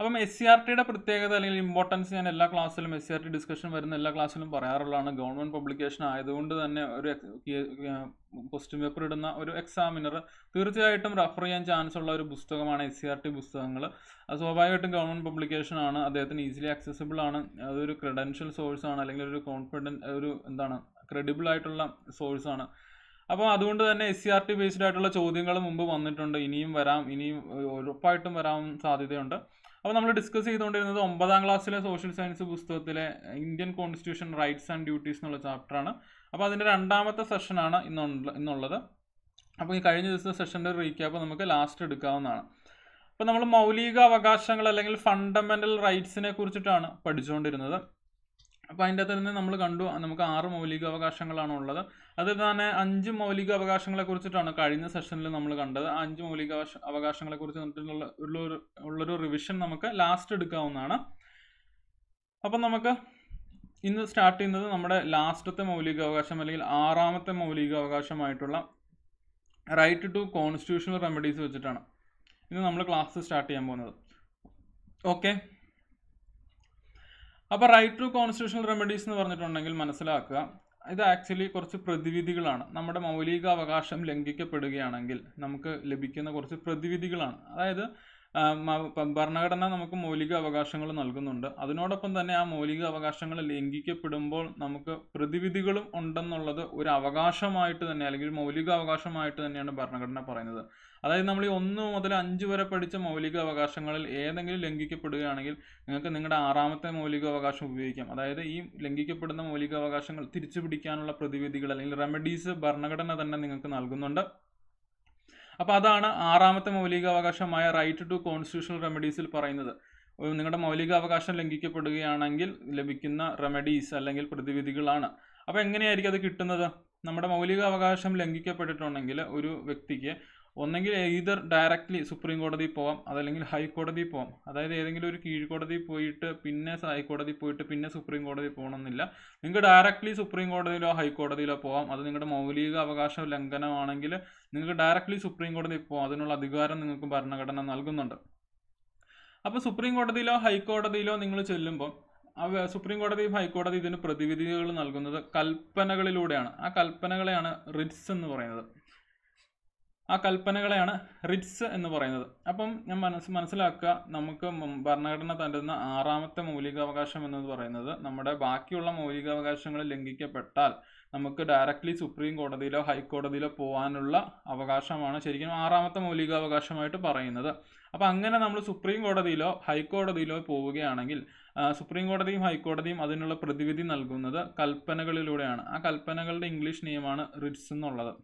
അപ്പം എസ് സി ആർ ടിയുടെ പ്രത്യേകത അല്ലെങ്കിൽ ഇമ്പോർട്ടൻസ് ഞാൻ എല്ലാ ക്ലാസ്സിലും S C R T discussion വരുന്ന എല്ലാ ക്ലാസ്സിലും പറയാറുള്ളതാണ് ഗവൺമെന്റ് പബ്ലിക്കേഷൻ ആയതുകൊണ്ട് തന്നെ ഒരു ക്വസ്റ്റ്യൻ പേപ്പർ ഇടുന്ന ഒരു എക്സാമിനർ തീർച്ചയായിട്ടും റഫർ ചെയ്യാൻ ചാൻസ് ഉള്ള ഒരു പുസ്തകമാണ് എസ് സി ആർ ടി പുസ്തകങ്ങൾ അത് സ്വാഭാവികമായിട്ടും ഗവൺമെന്റ് പബ്ലിക്കേഷൻ ആണ് അദ്ദേഹത്തിന് ഈസിലി ആക്സസിബിൾ ആണ് അതൊരു ക്രെഡൻഷ്യൽ സോഴ്സ് ആണ് അല്ലെങ്കിൽ ഒരു കോൺഫിഡൻ ഒരു എന്താണ് ക്രെഡിബിൾ ആയിട്ടുള്ള സോഴ്സ് ആണ് അപ്പോൾ അതുകൊണ്ട് തന്നെ S C R T based ആയിട്ടുള്ള ചോദ്യങ്ങൾ മുമ്പ് വന്നിട്ടുണ്ട് ഇനിയും വരാം ഇനിയും ഉറപ്പായിട്ടും വരാൻ സാധ്യതയുണ്ട് അപ്പോൾ നമ്മൾ ഡിസ്കസ് ചെയ്തുകൊണ്ടിരുന്നത് ഒമ്പതാം ക്ലാസ്സിലെ സോഷ്യൽ സയൻസ് പുസ്തകത്തിലെ Indian constitution rights and duties എന്നുള്ള ചാപ്റ്ററാണ് അപ്പോൾ അതിൻ്റെ രണ്ടാമത്തെ സെഷനാണ് ഇന്ന് ഇന്നുള്ളത് അപ്പോൾ ഈ കഴിഞ്ഞ ദിവസത്തെ സെഷൻ്റെ റീക്യാപ്പ് നമുക്ക് ലാസ്റ്റ് എടുക്കാവുന്നതാണ് അപ്പോൾ നമ്മൾ മൗലിക അവകാശങ്ങൾ അല്ലെങ്കിൽ ഫണ്ടമെൻ്റൽ റൈറ്റ്സിനെ കുറിച്ചിട്ടാണ് പഠിച്ചുകൊണ്ടിരുന്നത് അപ്പോൾ അതിൻ്റെ അകത്ത് തന്നെ നമ്മൾ കണ്ടു നമുക്ക് ആറ് മൗലിക അവകാശങ്ങളാണ് ഉള്ളത് അത് തന്നെ അഞ്ച് മൗലിക അവകാശങ്ങളെ കുറിച്ചിട്ടാണ് കഴിഞ്ഞ സെഷനിൽ നമ്മൾ കണ്ടത് അഞ്ച് മൗലിക അവകാശങ്ങളെ കുറിച്ച് ഉള്ളൊരു റിവിഷൻ നമുക്ക് ലാസ്റ്റ് എടുക്കാവുന്നതാണ് അപ്പം നമുക്ക് ഇന്ന് സ്റ്റാർട്ട് ചെയ്യുന്നത് നമ്മുടെ ലാസ്റ്റത്തെ മൗലിക അവകാശം അല്ലെങ്കിൽ ആറാമത്തെ മൗലിക അവകാശമായിട്ടുള്ള റൈറ്റ് ടു കോൺസ്റ്റിറ്റ്യൂഷണൽ റെമഡീസ് വെച്ചിട്ടാണ് ഇന്ന് നമ്മൾ ക്ലാസ് സ്റ്റാർട്ട് ചെയ്യാൻ പോകുന്നത് ഓക്കെ അപ്പോൾ റൈറ്റ് ടു കോൺസ്റ്റിറ്റ്യൂഷണൽ റെമഡീസ് എന്ന് പറഞ്ഞിട്ടുണ്ടെങ്കിൽ മനസ്സിലാക്കുക ഇത് ആക്ച്വലി കുറച്ച് പ്രതിവിധികളാണ് നമ്മുടെ മൗലിക അവകാശം ലംഘിക്കപ്പെടുകയാണെങ്കിൽ നമുക്ക് ലഭിക്കുന്ന കുറച്ച് പ്രതിവിധികളാണ് അതായത് ഭരണഘടന നമുക്ക് മൗലിക അവകാശങ്ങൾ നൽകുന്നുണ്ട് അതിനോടൊപ്പം തന്നെ ആ മൗലിക അവകാശങ്ങൾ ലംഘിക്കപ്പെടുമ്പോൾ നമുക്ക് പ്രതിവിധികളും ഉണ്ടെന്നുള്ളത് ഒരു അവകാശമായിട്ട് തന്നെ അല്ലെങ്കിൽ മൗലിക അവകാശമായിട്ട് തന്നെയാണ് ഭരണഘടന പറയുന്നത് അതായത് നമ്മൾ ഈ ഒന്ന് മുതൽ അഞ്ച് വരെ പഠിച്ച മൗലിക അവകാശങ്ങളിൽ ഏതെങ്കിലും ലംഘിക്കപ്പെടുകയാണെങ്കിൽ നിങ്ങൾക്ക് നിങ്ങളുടെ ആറാമത്തെ മൗലിക അവകാശം ഉപയോഗിക്കാം അതായത് ഈ ലംഘിക്കപ്പെടുന്ന മൗലിക അവകാശങ്ങൾ തിരിച്ചു പിടിക്കാനുള്ള പ്രതിവിധികൾ അല്ലെങ്കിൽ റെമഡീസ് ഭരണഘടന തന്നെ നിങ്ങൾക്ക് നൽകുന്നുണ്ട് അപ്പോൾ അതാണ് ആറാമത്തെ മൗലികാവകാശമായ റൈറ്റ് ടു കോൺസ്റ്റിറ്റ്യൂഷണൽ റെമഡീസിൽ പറയുന്നത് നിങ്ങളുടെ മൗലികാവകാശം ലംഘിക്കപ്പെടുകയാണെങ്കിൽ ലഭിക്കുന്ന റെമഡീസ് അല്ലെങ്കിൽ പ്രതിവിധികളാണ് അപ്പോൾ എങ്ങനെയായിരിക്കും അത് കിട്ടുന്നത് നമ്മുടെ മൗലികാവകാശം ലംഘിക്കപ്പെട്ടിട്ടുണ്ടെങ്കിൽ ഒരു വ്യക്തിക്ക് ഒന്നെങ്കിൽ ഏതർ ഡയറക്റ്റ്ലി സുപ്രീം കോടതിയിൽ പോവാം അതല്ലെങ്കിൽ ഹൈക്കോടതിയിൽ പോവാം അതായത് ഏതെങ്കിലും ഒരു കീഴ്ക്കോടതി പോയിട്ട് പിന്നെ ഹൈക്കോടതി പോയിട്ട് പിന്നെ സുപ്രീം കോടതി പോകണമെന്നില്ല നിങ്ങൾക്ക് ഡയറക്റ്റ്ലി സുപ്രീം കോടതിയിലോ ഹൈക്കോടതിയിലോ പോവാം അത് നിങ്ങളുടെ മൗലിക അവകാശ ലംഘനമാണെങ്കിൽ നിങ്ങൾക്ക് ഡയറക്റ്റ്ലി സുപ്രീം കോടതിയിൽ പോവാം അതിനുള്ള അധികാരം നിങ്ങൾക്ക് ഭരണഘടന നൽകുന്നുണ്ട് അപ്പോൾ സുപ്രീം കോടതിയിലോ ഹൈക്കോടതിയിലോ നിങ്ങൾ ചെല്ലുമ്പോൾ സുപ്രീം കോടതിയും ഹൈക്കോടതി ഇതിന് പ്രതിവിധികൾ നൽകുന്നത് കൽപ്പനകളിലൂടെയാണ് ആ കൽപ്പനകളെയാണ് റിറ്റ്സ് എന്ന് പറയുന്നത് ആ കൽപ്പനകളെയാണ് റിറ്റ്സ് എന്ന് പറയുന്നത് അപ്പം ഞാൻ മനസ്സ് മനസ്സിലാക്കുക നമുക്ക് ഭരണഘടന തരുന്ന ആറാമത്തെ മൗലികാവകാശം എന്ന് പറയുന്നത് നമ്മുടെ ബാക്കിയുള്ള മൗലികാവകാശങ്ങൾ ലംഘിക്കപ്പെട്ടാൽ നമുക്ക് ഡയറക്റ്റ്ലി സുപ്രീം കോടതിയിലോ ഹൈക്കോടതിയിലോ പോകാനുള്ള അവകാശമാണ് ശരിക്കും ആറാമത്തെ മൗലികാവകാശമായിട്ട് പറയുന്നത് അപ്പോൾ അങ്ങനെ നമ്മൾ സുപ്രീം കോടതിയിലോ ഹൈക്കോടതിയിലോ പോവുകയാണെങ്കിൽ സുപ്രീം കോടതിയും ഹൈക്കോടതിയും അതിനുള്ള പ്രതിവിധി നൽകുന്നത് കൽപ്പനകളിലൂടെയാണ് ആ കൽപ്പനകളുടെ ഇംഗ്ലീഷ് നിയമമാണ് റിറ്റ്സ് എന്നുള്ളത്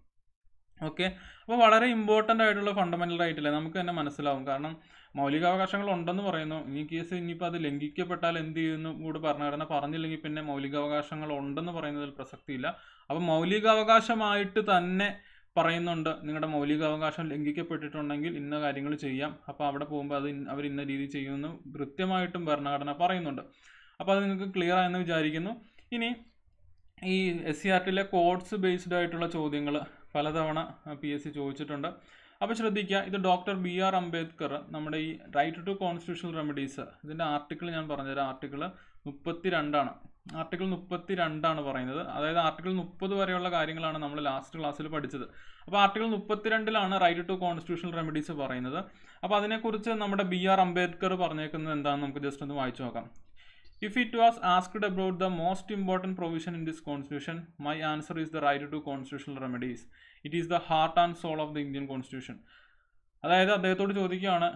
ഓക്കെ അപ്പോൾ വളരെ ഇമ്പോർട്ടൻ്റ് ആയിട്ടുള്ള ഫണ്ടമെൻ്റൽ റൈറ്റില്ലേ നമുക്ക് തന്നെ മനസ്സിലാവും കാരണം മൗലികാവകാശങ്ങൾ ഉണ്ടെന്ന് പറയുന്നു ഇനി കേസ് ഇനിയിപ്പോൾ അത് ലംഘിക്കപ്പെട്ടാൽ എന്ത് ചെയ്യുന്നു കൂടെ പറഞ്ഞു കാരണം പറഞ്ഞില്ലെങ്കിൽ പിന്നെ മൗലികാവകാശങ്ങൾ ഉണ്ടെന്ന് പറയുന്നതിൽ പ്രസക്തിയില്ല അപ്പോൾ മൗലികാവകാശമായിട്ട് തന്നെ പറയുന്നുണ്ട് നിങ്ങളുടെ മൗലികാവകാശം ലംഘിക്കപ്പെട്ടിട്ടുണ്ടെങ്കിൽ ഇന്ന കാര്യങ്ങൾ ചെയ്യാം അപ്പോൾ അവിടെ പോകുമ്പോൾ അത് അവർ ഇന്ന രീതി ചെയ്യുമെന്ന് കൃത്യമായിട്ടും ഭരണഘടന പറയുന്നുണ്ട് അപ്പോൾ അത് നിങ്ങൾക്ക് ക്ലിയർ ആയെന്ന് വിചാരിക്കുന്നു ഇനി ഈ എസ് സി ആർ ടിയിലെ കോഡ്സ് ബേസ്ഡ് ആയിട്ടുള്ള ചോദ്യങ്ങൾ പലതവണ പി എസ് സി ചോദിച്ചിട്ടുണ്ട് അപ്പോൾ ശ്രദ്ധിക്കുക ഇത് ഡോക്ടർ ബി ആർ അംബേദ്കർ നമ്മുടെ ഈ റൈറ്റ് ടു കോൺസ്റ്റിറ്റ്യൂഷണൽ റെമഡീസ് ഇതിൻ്റെ ആർട്ടിക്കിൾ ഞാൻ പറഞ്ഞുതരാം ആർട്ടിക്കിൾ മുപ്പത്തി രണ്ടാണ് ആർട്ടിക്കിൾ മുപ്പത്തി രണ്ടാണ് പറയുന്നത് അതായത് ആർട്ടിക്കിൾ മുപ്പത് വരെയുള്ള കാര്യങ്ങളാണ് നമ്മൾ ലാസ്റ്റ് ക്ലാസ്സിൽ പഠിച്ചത് അപ്പോൾ ആർട്ടിക്കിൾ രണ്ടിലാണ് റൈറ്റ് ടു കോൺസ്റ്റിറ്റ്യൂഷണൽ റെമഡീസ് പറയുന്നത് അപ്പോൾ അതിനെക്കുറിച്ച് നമ്മുടെ ബി ആർ അംബേദ്കർ പറഞ്ഞേക്കുന്നത് എന്താണെന്ന് നമുക്ക് ജസ്റ്റ് ഒന്ന് വായിച്ചു നോക്കാം If it was asked about the most important provision in this constitution, my answer is the right to constitutional remedies. It is the heart and soul of the Indian constitution. അതായത് അദ്ദേഹത്തോട് ചോദിക്കുകയാണ്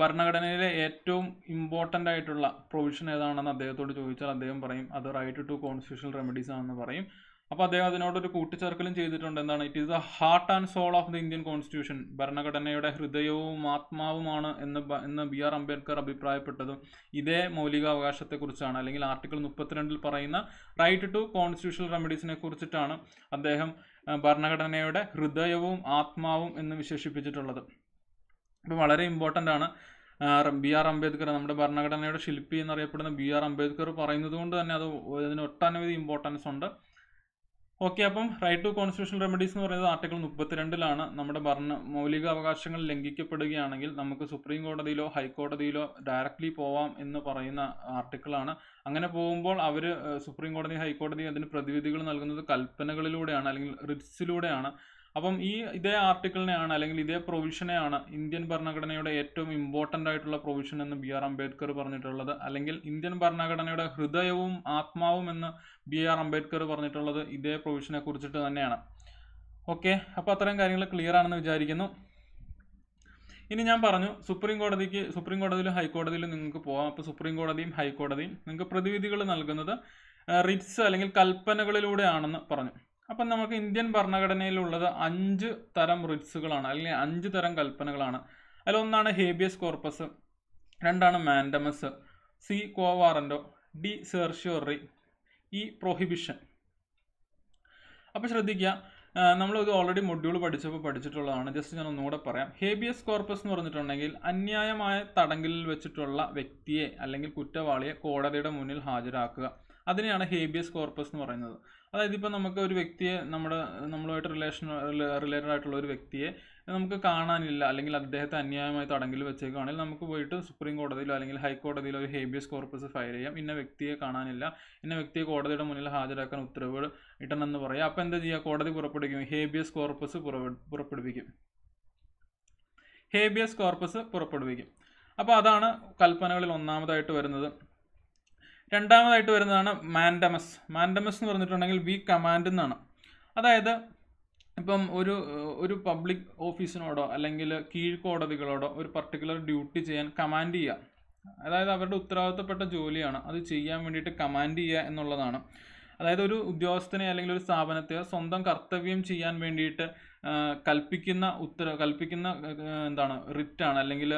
ഭരണഘടനയിലെ ഏറ്റവും important ആയിട്ടുള്ള provision ഏതാണെന്ന് അദ്ദേഹത്തോട് ചോദിച്ചാൽ അദ്ദേഹം പറയും അത് റൈറ്റ് ടു കോൺസ്റ്റിറ്റ്യൂഷണൽ റെമഡീസ് ആണെന്ന് പറയും അപ്പോൾ അദ്ദേഹം അതിനോടൊരു കൂട്ടിച്ചേർക്കലും ചെയ്തിട്ടുണ്ട് എന്താണ് it is the heart and soul of the Indian constitution ഭരണഘടനയുടെ ഹൃദയവും ആത്മാവുമാണ് എന്ന് എന്ന് ബി ആർ അംബേദ്കർ അഭിപ്രായപ്പെട്ടതും ഇതേ മൗലികാവകാശത്തെക്കുറിച്ചാണ് അല്ലെങ്കിൽ ആർട്ടിക്കിൾ മുപ്പത്തിരണ്ടിൽ പറയുന്ന റൈറ്റ് ടു കോൺസ്റ്റിറ്റ്യൂഷണൽ റെമഡീസിനെ കുറിച്ചിട്ടാണ് അദ്ദേഹം ഭരണഘടനയുടെ ഹൃദയവും ആത്മാവും എന്ന് വിശേഷിപ്പിച്ചിട്ടുള്ളത് അപ്പോൾ വളരെ ഇമ്പോർട്ടൻ്റ് ആണ് ബി ആർ അംബേദ്കർ നമ്മുടെ ഭരണഘടനയുടെ ശില്പി എന്നറിയപ്പെടുന്ന ബി ആർ അംബേദ്കർ പറയുന്നത് കൊണ്ട് തന്നെ അത് അതിന് ഒട്ടനവധി ഇമ്പോർട്ടൻസ് ഉണ്ട് ഓക്കെ അപ്പം റൈറ്റ് ടു കോൺസ്റ്റിറ്റ്യൂഷണൽ റെമഡീസ് എന്ന് പറയുന്നത് ആർട്ടിക്കിൾ മുപ്പത്തിരണ്ടിലാണ് നമ്മുടെ ഭരണ മൗലിക അവകാശങ്ങൾ ലംഘിക്കപ്പെടുകയാണെങ്കിൽ നമുക്ക് സുപ്രീം കോടതിയിലോ ഹൈക്കോടതിയിലോ ഡയറക്റ്റ്ലി പോവാം എന്ന് പറയുന്ന ആർട്ടിക്കിളാണ് അങ്ങനെ പോകുമ്പോൾ അവർ സുപ്രീം കോടതി ഹൈക്കോടതി അതിന് പ്രതിവിധികൾ നൽകുന്നത് കൽപ്പനകളിലൂടെയാണ് അല്ലെങ്കിൽ റിറ്റ്സിലൂടെയാണ് അപ്പം ഈ ഇതേ ആർട്ടിക്കിളിനെയാണ് അല്ലെങ്കിൽ ഇതേ പ്രൊവിഷനെയാണ് ഇന്ത്യൻ ഭരണഘടനയുടെ ഏറ്റവും ഇമ്പോർട്ടൻ്റ് ആയിട്ടുള്ള പ്രൊവിഷൻ എന്ന് ബി ആർ അംബേദ്കർ പറഞ്ഞിട്ടുള്ളത് അല്ലെങ്കിൽ ഇന്ത്യൻ ഭരണഘടനയുടെ ഹൃദയവും ആത്മാവും എന്ന് ബി ആർ അംബേദ്കർ പറഞ്ഞിട്ടുള്ളത് ഇതേ പ്രൊവിഷനെ കുറിച്ചിട്ട് തന്നെയാണ് ഓക്കെ അപ്പോൾ അത്രയും കാര്യങ്ങൾ ക്ലിയർ ആണെന്ന് വിചാരിക്കുന്നു ഇനി ഞാൻ പറഞ്ഞു സുപ്രീം കോടതിക്ക് സുപ്രീം കോടതിയിലും ഹൈക്കോടതിയിലും നിങ്ങൾക്ക് പോകാം അപ്പോൾ സുപ്രീം കോടതിയും ഹൈക്കോടതിയും നിങ്ങൾക്ക് പ്രതിവിധികൾ നൽകുന്നത് റിറ്റ്സ് അല്ലെങ്കിൽ കൽപ്പനകളിലൂടെയാണെന്ന് പറഞ്ഞു അപ്പം നമുക്ക് ഇന്ത്യൻ ഭരണഘടനയിലുള്ളത് അഞ്ച് തരം റിറ്റ്സുകളാണ് അല്ലെങ്കിൽ അഞ്ച് തരം കൽപ്പനകളാണ് അതിലൊന്നാണ് ഹേബിയസ് കോർപ്പസ് രണ്ടാണ് mandamus C quo warranto D certiorari E prohibition അപ്പോൾ ശ്രദ്ധിക്കുക നമ്മളിത് ഓൾറെഡി മൊഡ്യൂൾ പഠിച്ചപ്പോൾ പഠിച്ചിട്ടുള്ളതാണ് ജസ്റ്റ് ഞാൻ ഒന്നുകൂടെ പറയാം ഹേബിയസ് കോർപ്പസ് എന്ന് പറഞ്ഞിട്ടുണ്ടെങ്കിൽ അന്യായമായ തടങ്കലിൽ വെച്ചിട്ടുള്ള വ്യക്തിയെ അല്ലെങ്കിൽ കുറ്റവാളിയെ കോടതിയുടെ മുന്നിൽ ഹാജരാക്കുക അതിനെയാണ് ഹേബിയസ് കോർപ്പസ് എന്ന് പറയുന്നത് അതായത് ഇപ്പം നമുക്ക് ഒരു വ്യക്തിയെ നമ്മുടെ നമ്മളുമായിട്ട് റിലേഷൻ റിലേറ്റഡ് ആയിട്ടുള്ള ഒരു വ്യക്തിയെ നമുക്ക് കാണാനില്ല അല്ലെങ്കിൽ അദ്ദേഹത്തെ അന്യായമായി തടങ്കിൽ വെച്ചേക്കുകയാണെങ്കിൽ നമുക്ക് പോയിട്ട് സുപ്രീം കോടതിയിലോ അല്ലെങ്കിൽ ഹൈക്കോടതിയിലോ ഒരു ഹേബിയസ് കോർപ്പസ് ഫയൽ ചെയ്യാം ഇന്ന വ്യക്തിയെ കാണാനില്ല ഇന്ന വ്യക്തിയെ കോടതിയുടെ മുന്നിൽ ഹാജരാക്കാൻ ഉത്തരവ് ഇടണമെന്ന് പറയാം അപ്പോൾ എന്താ ചെയ്യുക കോടതി പുറപ്പെടുവിക്കും ഹേബിയസ് കോർപ്പസ് പുറപ്പെടുവിക്കും ഹേബിയസ് കോർപ്പസ് പുറപ്പെടുവിക്കും അപ്പോൾ അതാണ് കൽപ്പനകളിൽ ഒന്നാമതായിട്ട് വരുന്നത് രണ്ടാമതായിട്ട് വരുന്നതാണ് മാൻഡമസ് മാൻഡമസ് എന്ന് പറഞ്ഞിട്ടുണ്ടെങ്കിൽ വി കമാൻഡ് എന്നാണ് അതായത് ഇപ്പം ഒരു ഒരു പബ്ലിക് ഓഫീസിനോടോ അല്ലെങ്കിൽ കീഴ്ക്കോടതികളോടോ ഒരു പർട്ടിക്കുലർ ഡ്യൂട്ടി ചെയ്യാൻ കമാൻഡ് ചെയ്യുക അതായത് അവരുടെ ഉത്തരവാദിത്തപ്പെട്ട ജോലിയാണ് അത് ചെയ്യാൻ വേണ്ടിയിട്ട് കമാൻഡ് ചെയ്യുക എന്നുള്ളതാണ് അതായത് ഒരു ഉദ്യോഗസ്ഥനെ അല്ലെങ്കിൽ ഒരു സ്ഥാപനത്തെ സ്വന്തം കർത്തവ്യം ചെയ്യാൻ വേണ്ടിയിട്ട് കൽപ്പിക്കുന്ന ഉത്തര കൽപ്പിക്കുന്ന എന്താണ് റിറ്റാണ് അല്ലെങ്കിൽ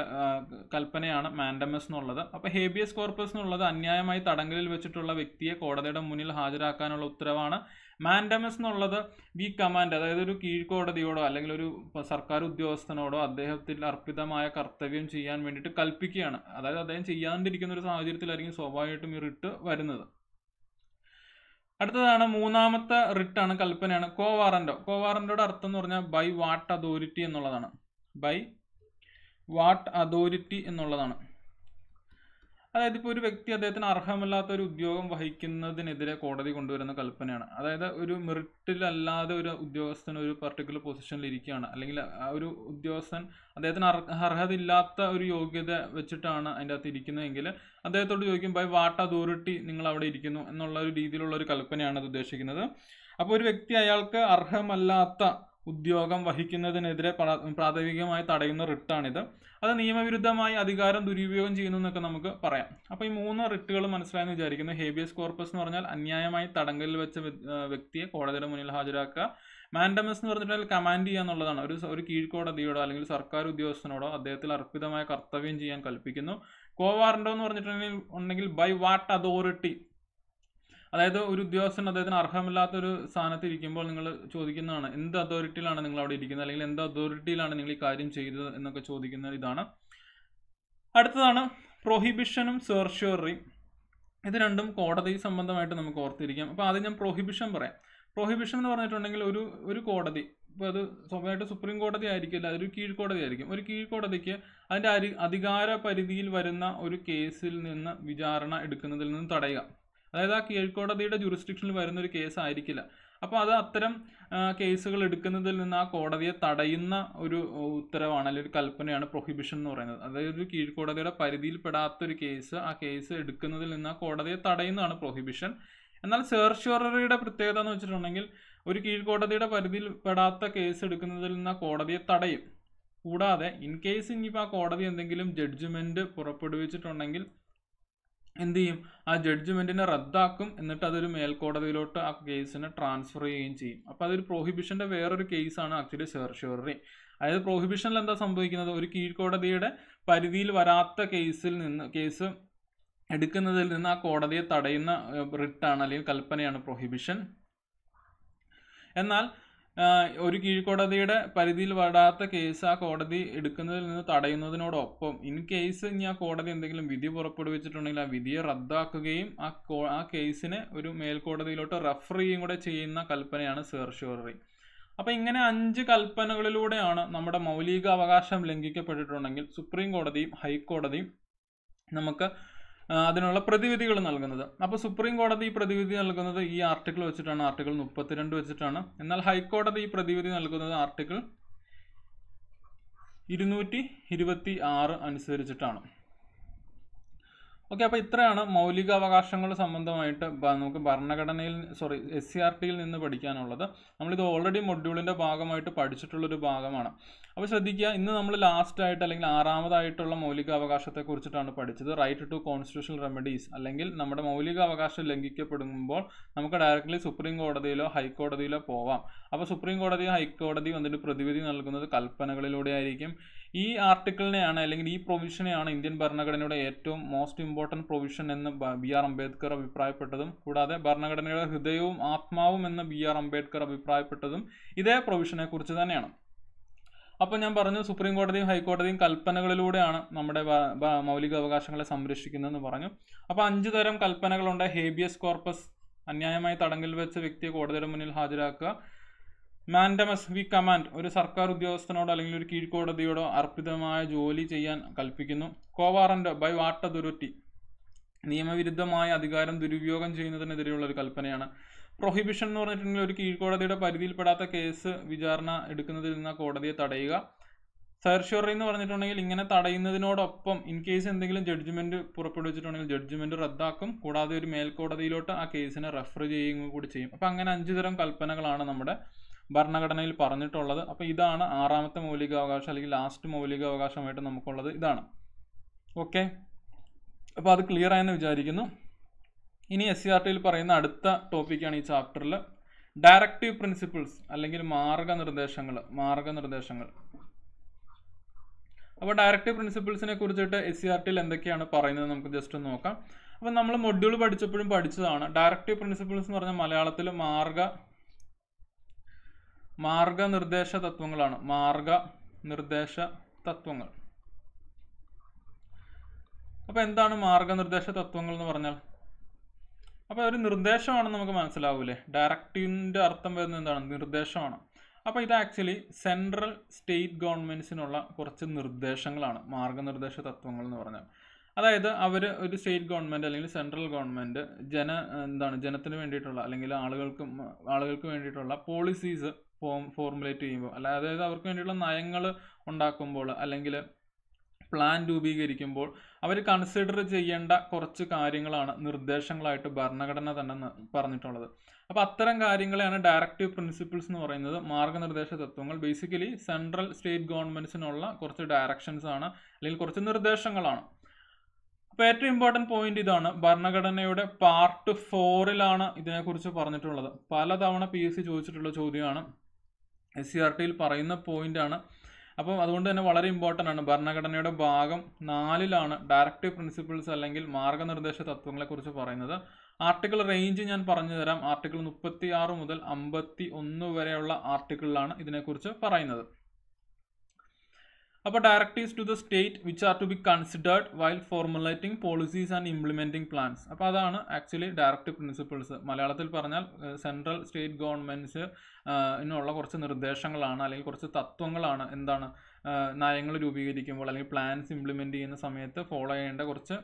കൽപ്പനയാണ് മാൻഡമസ് എന്നുള്ളത് അപ്പോൾ ഹേബിയസ് കോർപ്പസ് എന്നുള്ളത് അന്യായമായി തടങ്കലിൽ വെച്ചിട്ടുള്ള വ്യക്തിയെ കോടതിയുടെ മുന്നിൽ ഹാജരാക്കാനുള്ള ഉത്തരവാണ് മാൻഡമസ് എന്നുള്ളത് വി കമാൻഡ് അതായത് ഒരു കീഴ്ക്കോടതിയോടോ അല്ലെങ്കിൽ ഒരു സർക്കാർ ഉദ്യോഗസ്ഥനോടോ അദ്ദേഹത്തിൽ അർപ്പിതമായ കർത്തവ്യം ചെയ്യാൻ വേണ്ടിയിട്ട് കൽപ്പിക്കുകയാണ് അതായത് അദ്ദേഹം ചെയ്യാണ്ടിരിക്കുന്ന ഒരു സാഹചര്യത്തിലായിരിക്കും സ്വാഭാവികമായിട്ടും ഈ റിട്ട് വരുന്നത് അടുത്തതാണ് മൂന്നാമത്തെ റിട്ട് ആണ് കൽപ്പനയാണ് കോ വാറന്റോ അർത്ഥം എന്ന് പറഞ്ഞാൽ ബൈ വാട്ട് അതോറിറ്റി എന്നുള്ളതാണ് ബൈ വാട്ട് അതോറിറ്റി എന്നുള്ളതാണ് അതായത് ഇപ്പോൾ ഒരു വ്യക്തി അദ്ദേഹത്തിന് അർഹമല്ലാത്ത ഒരു ഉദ്യോഗം വഹിക്കുന്നതിനെതിരെ കോടതി കൊണ്ടുവരുന്ന കൽപ്പനയാണ് അതായത് ഒരു മെറിറ്റിലല്ലാതെ ഒരു ഉദ്യോഗസ്ഥൻ ഒരു പർട്ടിക്കുലർ പൊസിഷനിൽ ഇരിക്കുകയാണ് അല്ലെങ്കിൽ ഒരു ഉദ്യോഗസ്ഥൻ അദ്ദേഹത്തിന് അർഹതയില്ലാത്ത ഒരു യോഗ്യത വെച്ചിട്ടാണ് അതിൻ്റെ അകത്ത് ഇരിക്കുന്നതെങ്കിൽ അദ്ദേഹത്തോട് ചോദിക്കും ബൈ വാട്ട് അതോറിറ്റി നിങ്ങൾ അവിടെ ഇരിക്കുന്നു എന്നുള്ള ഒരു രീതിയിലുള്ള ഒരു കൽപ്പനയാണ് അത് ഉദ്ദേശിക്കുന്നത് അപ്പോൾ ഒരു വ്യക്തി അയാൾക്ക് അർഹമല്ലാത്ത ഉദ്യോഗം വഹിക്കുന്നതിനെതിരെ പ്രാഥമികമായി തടയുന്ന റിട്ടാണിത് അത് നിയമവിരുദ്ധമായി അധികാരം ദുരുപയോഗം ചെയ്യുന്നു എന്നൊക്കെ നമുക്ക് പറയാം അപ്പോൾ ഈ മൂന്ന് റിട്ടുകൾ മനസ്സിലായെന്ന് വിചാരിക്കുന്നു ഹേബിയസ് കോർപ്പസ് എന്ന് പറഞ്ഞാൽ അന്യായമായി തടങ്കലിൽ വെച്ച വ്യക്തിയെ കോടതിയുടെ മുന്നിൽ ഹാജരാക്കുക മാൻഡമസ് എന്ന് പറഞ്ഞിട്ടുണ്ടെങ്കിൽ കമാൻഡ് ചെയ്യുക എന്നുള്ളതാണ് ഒരു ഒരു കീഴ്ക്കോടതിയോടോ അല്ലെങ്കിൽ സർക്കാർ ഉദ്യോഗസ്ഥനോടോ അദ്ദേഹത്തിൽ അർപ്പിതമായ കർത്തവ്യം ചെയ്യാൻ കൽപ്പിക്കുന്നു കോവാറൻഡോ എന്ന് പറഞ്ഞിട്ടുണ്ടെങ്കിൽ ഉണ്ടെങ്കിൽ ബൈ വാട്ട് അതോറിറ്റി അതായത് ഒരു ഉദ്യോഗസ്ഥൻ അദ്ദേഹത്തിന് അർഹമില്ലാത്ത ഒരു സ്ഥാനത്ത് ഇരിക്കുമ്പോൾ നിങ്ങൾ ചോദിക്കുന്നതാണ് എന്ത് അതോറിറ്റിയിലാണ് നിങ്ങൾ അവിടെ ഇരിക്കുന്നത് അല്ലെങ്കിൽ എന്ത് അതോറിറ്റിയിലാണ് നിങ്ങൾ ഈ കാര്യം ചെയ്തത് എന്നൊക്കെ ചോദിക്കുന്ന ഇതാണ് അടുത്തതാണ് പ്രൊഹിബിഷനും സെർഷ്യോറിയും ഇത് രണ്ടും കോടതി സംബന്ധമായിട്ട് നമുക്ക് ഓർത്തിരിക്കാം അപ്പോൾ ആദ്യം ഞാൻ പ്രൊഹിബിഷൻ പറയാം പ്രൊഹിബിഷൻ എന്ന് പറഞ്ഞിട്ടുണ്ടെങ്കിൽ ഒരു ഒരു കോടതി ഇപ്പോൾ അത് സ്വാഭാവികമായിട്ട് സുപ്രീം കോടതി ആയിരിക്കില്ല ഒരു കീഴ്ക്കോടതി ആയിരിക്കും ഒരു കീഴ്ക്കോടതിക്ക് അതിൻ്റെ അരി അധികാര പരിധിയിൽ വരുന്ന ഒരു കേസിൽ നിന്ന് വിചാരണ എടുക്കുന്നതിൽ നിന്ന് തടയുക അതായത് ആ കീഴ്ക്കോടതിയുടെ ജുറിസ്ട്രിക്ഷനിൽ വരുന്ന ഒരു കേസ് ആയിരിക്കില്ല അപ്പോൾ അത് അത്തരം കേസുകൾ എടുക്കുന്നതിൽ നിന്ന് ആ കോടതിയെ തടയുന്ന ഒരു ഉത്തരവാണ് അല്ലെങ്കിൽ ഒരു കൽപ്പനയാണ് പ്രൊഹിബിഷൻ എന്ന് പറയുന്നത് അതായത് ഒരു കീഴ്ക്കോടതിയുടെ പരിധിയിൽപ്പെടാത്തൊരു കേസ് ആ കേസ് എടുക്കുന്നതിൽ നിന്ന് ആ കോടതിയെ തടയുന്നതാണ് പ്രൊഹിബിഷൻ എന്നാൽ സെർഷ്വററിയുടെ പ്രത്യേകത എന്ന് വെച്ചിട്ടുണ്ടെങ്കിൽ ഒരു കീഴ്ക്കോടതിയുടെ പരിധിയിൽ കേസ് എടുക്കുന്നതിൽ നിന്ന് ആ കോടതിയെ തടയും കൂടാതെ ഇൻ കേസ് ഇനിയിപ്പോൾ ആ കോടതി എന്തെങ്കിലും ജഡ്ജ്മെൻറ്റ് പുറപ്പെടുവിച്ചിട്ടുണ്ടെങ്കിൽ എന്ത് ചെയ്യും ആ ജഡ്ജ്മെന്റിനെ റദ്ദാക്കും എന്നിട്ട് അതൊരു മേൽക്കോടതിയിലോട്ട് ആ കേസിനെ ട്രാൻസ്ഫർ ചെയ്യുകയും ചെയ്യും അപ്പോൾ അതൊരു പ്രോഹിബിഷൻ്റെ വേറൊരു കേസാണ് ആക്ച്വലി സെർഷ്യൂറി അതായത് പ്രോഹിബിഷനിൽ എന്താ സംഭവിക്കുന്നത് ഒരു കീഴ്ക്കോടതിയുടെ പരിധിയിൽ വരാത്ത കേസിൽ നിന്ന് കേസ് എടുക്കുന്നതിൽ നിന്ന് ആ കോടതിയെ തടയുന്ന റിട്ടാണ് അല്ലെങ്കിൽ കൽപ്പനയാണ് പ്രോഹിബിഷൻ എന്നാൽ ഒരു കീഴ്ക്കോടതിയുടെ പരിധിയിൽ വരാത്ത കേസ് ആ കോടതി എടുക്കുന്നതിൽ നിന്ന് തടയുന്നതിനോടൊപ്പം ഇൻ കേസ് ഇനി ആ കോടതി എന്തെങ്കിലും വിധി പുറപ്പെടുവിച്ചിട്ടുണ്ടെങ്കിൽ ആ വിധിയെ റദ്ദാക്കുകയും ആ ആ കേസിനെ ഒരു മേൽക്കോടതിയിലോട്ട് റെഫർ ചെയ്യുകയും കൂടെ ചെയ്യുന്ന കൽപ്പനയാണ് സെർഷ്യൂററി അപ്പോൾ ഇങ്ങനെ അഞ്ച് കൽപ്പനകളിലൂടെയാണ് നമ്മുടെ മൗലിക അവകാശം ലംഘിക്കപ്പെട്ടിട്ടുണ്ടെങ്കിൽ സുപ്രീം കോടതിയും ഹൈക്കോടതിയും നമുക്ക് അതിനുള്ള പ്രതിവിധികൾ നൽകുന്നത് അപ്പോൾ സുപ്രീം കോടതി ഈ പ്രതിവിധി നൽകുന്നത് ഈ ആർട്ടിക്കിൾ വെച്ചിട്ടാണ് ആർട്ടിക്കിൾ മുപ്പത്തിരണ്ട് വെച്ചിട്ടാണ് എന്നാൽ ഹൈക്കോടതി ഈ പ്രതിവിധി നൽകുന്നത് ആർട്ടിക്കിൾ ഇരുന്നൂറ്റി ഇരുപത്തി ആറ് അനുസരിച്ചിട്ടാണ് ഓക്കെ അപ്പോൾ ഇത്രയാണ് മൗലിക അവകാശങ്ങൾ സംബന്ധമായിട്ട് നമുക്ക് ഭരണഘടനയിൽ സോറി എസ് സി ആർ ടിയിൽ നിന്ന് പഠിക്കാനുള്ളത് നമ്മളിത് ഓൾറെഡി മൊഡ്യൂളിൻ്റെ ഭാഗമായിട്ട് പഠിച്ചിട്ടുള്ളൊരു ഭാഗമാണ് അപ്പോൾ ശ്രദ്ധിക്കുക ഇന്ന് നമ്മൾ ലാസ്റ്റ് ആയിട്ട് അല്ലെങ്കിൽ ആറാമതായിട്ടുള്ള മൗലിക കുറിച്ചിട്ടാണ് പഠിച്ചത് റൈറ്റ് ടു കോൺസ്റ്റിറ്റ്യൂഷണൽ റെമഡീസ് അല്ലെങ്കിൽ നമ്മുടെ മൗലിക അവകാശം ലംഘിക്കപ്പെടുമ്പോൾ നമുക്ക് ഡയറക്റ്റ്ലി സുപ്രീം കോടതിയിലോ ഹൈക്കോടതിയിലോ പോവാം അപ്പോൾ സുപ്രീം കോടതി ഹൈക്കോടതി വന്നിട്ട് പ്രതിവിധി നൽകുന്നത് കൽപ്പനകളിലൂടെ ആയിരിക്കും ഈ ആർട്ടിക്കിളിനെയാണ് അല്ലെങ്കിൽ ഈ പ്രൊവിഷനെയാണ് ഇന്ത്യൻ ഭരണഘടനയുടെ ഏറ്റവും മോസ്റ്റ് ഇമ്പോർട്ടൻറ്റ് പ്രൊവിഷൻ എന്ന് ബി ആർ അംബേദ്കർ അഭിപ്രായപ്പെട്ടതും കൂടാതെ ഭരണഘടനയുടെ ഹൃദയവും ആത്മാവും എന്ന് ബി ആർ അംബേദ്കർ അഭിപ്രായപ്പെട്ടതും ഇതേ പ്രൊവിഷനെ കുറിച്ച് തന്നെയാണ് അപ്പോൾ ഞാൻ പറഞ്ഞു സുപ്രീം കോടതിയും ഹൈക്കോടതിയും കൽപ്പനകളിലൂടെയാണ് നമ്മുടെ മൗലിക അവകാശങ്ങളെ സംരക്ഷിക്കുന്നതെന്ന് പറഞ്ഞു അപ്പോൾ അഞ്ച് തരം കൽപ്പനകളുണ്ട് ഹേബിയസ് കോർപ്പസ് അന്യായമായി തടങ്കിൽ വെച്ച വ്യക്തിയെ കോടതിയുടെ മുന്നിൽ ഹാജരാക്കുക മാൻഡമസ് വി കമാൻഡ് ഒരു സർക്കാർ ഉദ്യോഗസ്ഥനോടോ അല്ലെങ്കിൽ ഒരു കീഴ്ക്കോടതിയോടോ അർപ്പിതമായ ജോലി ചെയ്യാൻ കൽപ്പിക്കുന്നു കോവാറൻ്റ് ബൈ വാട്ട് അതോറിറ്റി നിയമവിരുദ്ധമായ അധികാരം ദുരുപയോഗം ചെയ്യുന്നതിനെതിരെയുള്ള ഒരു കൽപ്പനയാണ് പ്രൊഹിബിഷൻ എന്ന് പറഞ്ഞിട്ടുണ്ടെങ്കിൽ ഒരു കീഴ്ക്കോടതിയുടെ പരിധിയിൽപ്പെടാത്ത കേസ് വിചാരണ എടുക്കുന്നതിൽ നിന്ന് കോടതിയെ തടയുക സെർഷ്യൂറി എന്ന് പറഞ്ഞിട്ടുണ്ടെങ്കിൽ ഇങ്ങനെ തടയുന്നതിനോടൊപ്പം ഇൻ കേസ് എന്തെങ്കിലും ജഡ്ജ്മെന്റ് പുറപ്പെടുവിച്ചിട്ടുണ്ടെങ്കിൽ ജഡ്ജ്മെന്റ് റദ്ദാക്കും കൂടാതെ ഒരു മേൽക്കോടതിയിലോട്ട് ആ കേസിനെ റെഫർ ചെയ്യുകയും കൂടി ചെയ്യും അപ്പോൾ അങ്ങനെ അഞ്ച് തരം കൽപ്പനകളാണ് നമ്മുടെ ഭരണഘടനയിൽ പറഞ്ഞിട്ടുള്ളത് അപ്പോൾ ഇതാണ് ആറാമത്തെ മൗലികാവകാശം അല്ലെങ്കിൽ ലാസ്റ്റ് മൗലികാവകാശമായിട്ട് നമുക്കുള്ളത് ഇതാണ് ഓക്കെ അപ്പോൾ അത് ക്ലിയർ ആയെന്ന് വിചാരിക്കുന്നു ഇനി എസ് സി ആർ ടിയിൽ പറയുന്ന അടുത്ത ടോപ്പിക്കാണ് ഈ ചാപ്റ്ററിൽ ഡയറക്റ്റീവ് പ്രിൻസിപ്പിൾസ് അല്ലെങ്കിൽ മാർഗനിർദ്ദേശങ്ങൾ മാർഗനിർദ്ദേശങ്ങൾ അപ്പോൾ ഡയറക്റ്റീവ് പ്രിൻസിപ്പിൾസിനെ കുറിച്ചിട്ട് എസ് സി ആർ ടിയിൽ എന്തൊക്കെയാണ് പറയുന്നത് നമുക്ക് ജസ്റ്റ് നോക്കാം അപ്പോൾ നമ്മൾ മൊഡ്യൂൾ പഠിച്ചപ്പോഴും പഠിച്ചതാണ് ഡയറക്റ്റീവ് പ്രിൻസിപ്പിൾസ് എന്ന് പറഞ്ഞാൽ മലയാളത്തിൽ മാർഗ മാർഗനിർദ്ദേശ തത്വങ്ങളാണ് മാർഗ നിർദ്ദേശ തത്വങ്ങൾ അപ്പോൾ എന്താണ് മാർഗനിർദ്ദേശ തത്വങ്ങൾ എന്ന് പറഞ്ഞാൽ അപ്പോൾ ഒരു നിർദ്ദേശമാണെന്ന് നമുക്ക് മനസ്സിലാവൂലേ ഡയറക്റ്റീവിൻ്റെ അർത്ഥം വരുന്നത് എന്താണ് നിർദ്ദേശമാണ് അപ്പോൾ ഇത് ആക്ച്വലി സെൻട്രൽ സ്റ്റേറ്റ് ഗവൺമെന്റ്സിനുള്ള കുറച്ച് നിർദ്ദേശങ്ങളാണ് മാർഗനിർദ്ദേശ തത്വങ്ങൾ എന്ന് പറഞ്ഞാൽ അതായത് അവർ ഒരു സ്റ്റേറ്റ് ഗവൺമെൻറ് അല്ലെങ്കിൽ സെൻട്രൽ ഗവൺമെൻറ് ജന എന്താണ് ജനത്തിന് വേണ്ടിയിട്ടുള്ള അല്ലെങ്കിൽ ആളുകൾക്ക് ആളുകൾക്ക് വേണ്ടിയിട്ടുള്ള പോളിസീസ് ഫോം ഫോർമുലേറ്റ് ചെയ്യുമ്പോൾ അല്ല അതായത് അവർക്ക് വേണ്ടിയുള്ള നയങ്ങൾ ഉണ്ടാക്കുമ്പോൾ അല്ലെങ്കിൽ പ്ലാൻ രൂപീകരിക്കുമ്പോൾ അവർ കൺസിഡർ ചെയ്യേണ്ട കുറച്ച് കാര്യങ്ങളാണ് നിർദ്ദേശങ്ങളായിട്ട് ഭരണഘടന തന്നെ പറഞ്ഞിട്ടുള്ളത് അപ്പോൾ അത്തരം കാര്യങ്ങളെയാണ് ഡയറക്റ്റീവ് പ്രിൻസിപ്പിൾസ് എന്ന് പറയുന്നത് മാർഗനിർദ്ദേശ തത്വങ്ങൾ ബേസിക്കലി സെൻട്രൽ സ്റ്റേറ്റ് ഗവൺമെൻറ്റ്സിനുള്ള കുറച്ച് ഡയറക്ഷൻസ് ആണ് അല്ലെങ്കിൽ കുറച്ച് നിർദ്ദേശങ്ങളാണ് അപ്പോൾ ഏറ്റവും ഇമ്പോർട്ടൻറ്റ് പോയിന്റ് ഇതാണ് ഭരണഘടനയുടെ പാർട്ട് ഫോറിലാണ് ഇതിനെക്കുറിച്ച് പറഞ്ഞിട്ടുള്ളത് പലതവണ പി എസ് സി ചോദിച്ചിട്ടുള്ള ചോദ്യമാണ് എസ് സി ആർ ടിയിൽ പറയുന്ന പോയിൻ്റാണ് അപ്പം അതുകൊണ്ട് തന്നെ വളരെ ഇമ്പോർട്ടൻ്റ് ആണ് ഭരണഘടനയുടെ ഭാഗം നാലിലാണ് ഡയറക്റ്റീവ് പ്രിൻസിപ്പിൾസ് അല്ലെങ്കിൽ മാർഗനിർദ്ദേശ തത്വങ്ങളെക്കുറിച്ച് പറയുന്നത് ആർട്ടിക്കിൾ റേഞ്ച് ഞാൻ പറഞ്ഞു തരാം ആർട്ടിക്കിൾ മുപ്പത്തി ആറ് മുതൽ അമ്പത്തി ഒന്ന് വരെയുള്ള ആർട്ടിക്കിളിലാണ് ഇതിനെക്കുറിച്ച് പറയുന്നത് അപ്പോൾ directives to the state which are to be considered while formulating policies and implementing plans അപ്പോൾ അതാണ് ആക്ച്വലി ഡയറക്റ്റ് പ്രിൻസിപ്പിൾസ് മലയാളത്തിൽ പറഞ്ഞാൽ സെൻട്രൽ സ്റ്റേറ്റ് ഗവൺമെന്റ്സ് ഇന്നുള്ള കുറച്ച് നിർദ്ദേശങ്ങളാണ് അല്ലെങ്കിൽ കുറച്ച് തത്വങ്ങളാണ് എന്താണ് നയങ്ങൾ രൂപീകരിക്കുമ്പോൾ അല്ലെങ്കിൽ പ്ലാൻസ് ഇംപ്ലിമെന്റ് ചെയ്യുന്ന സമയത്ത് ഫോളോ ചെയ്യേണ്ട കുറച്ച്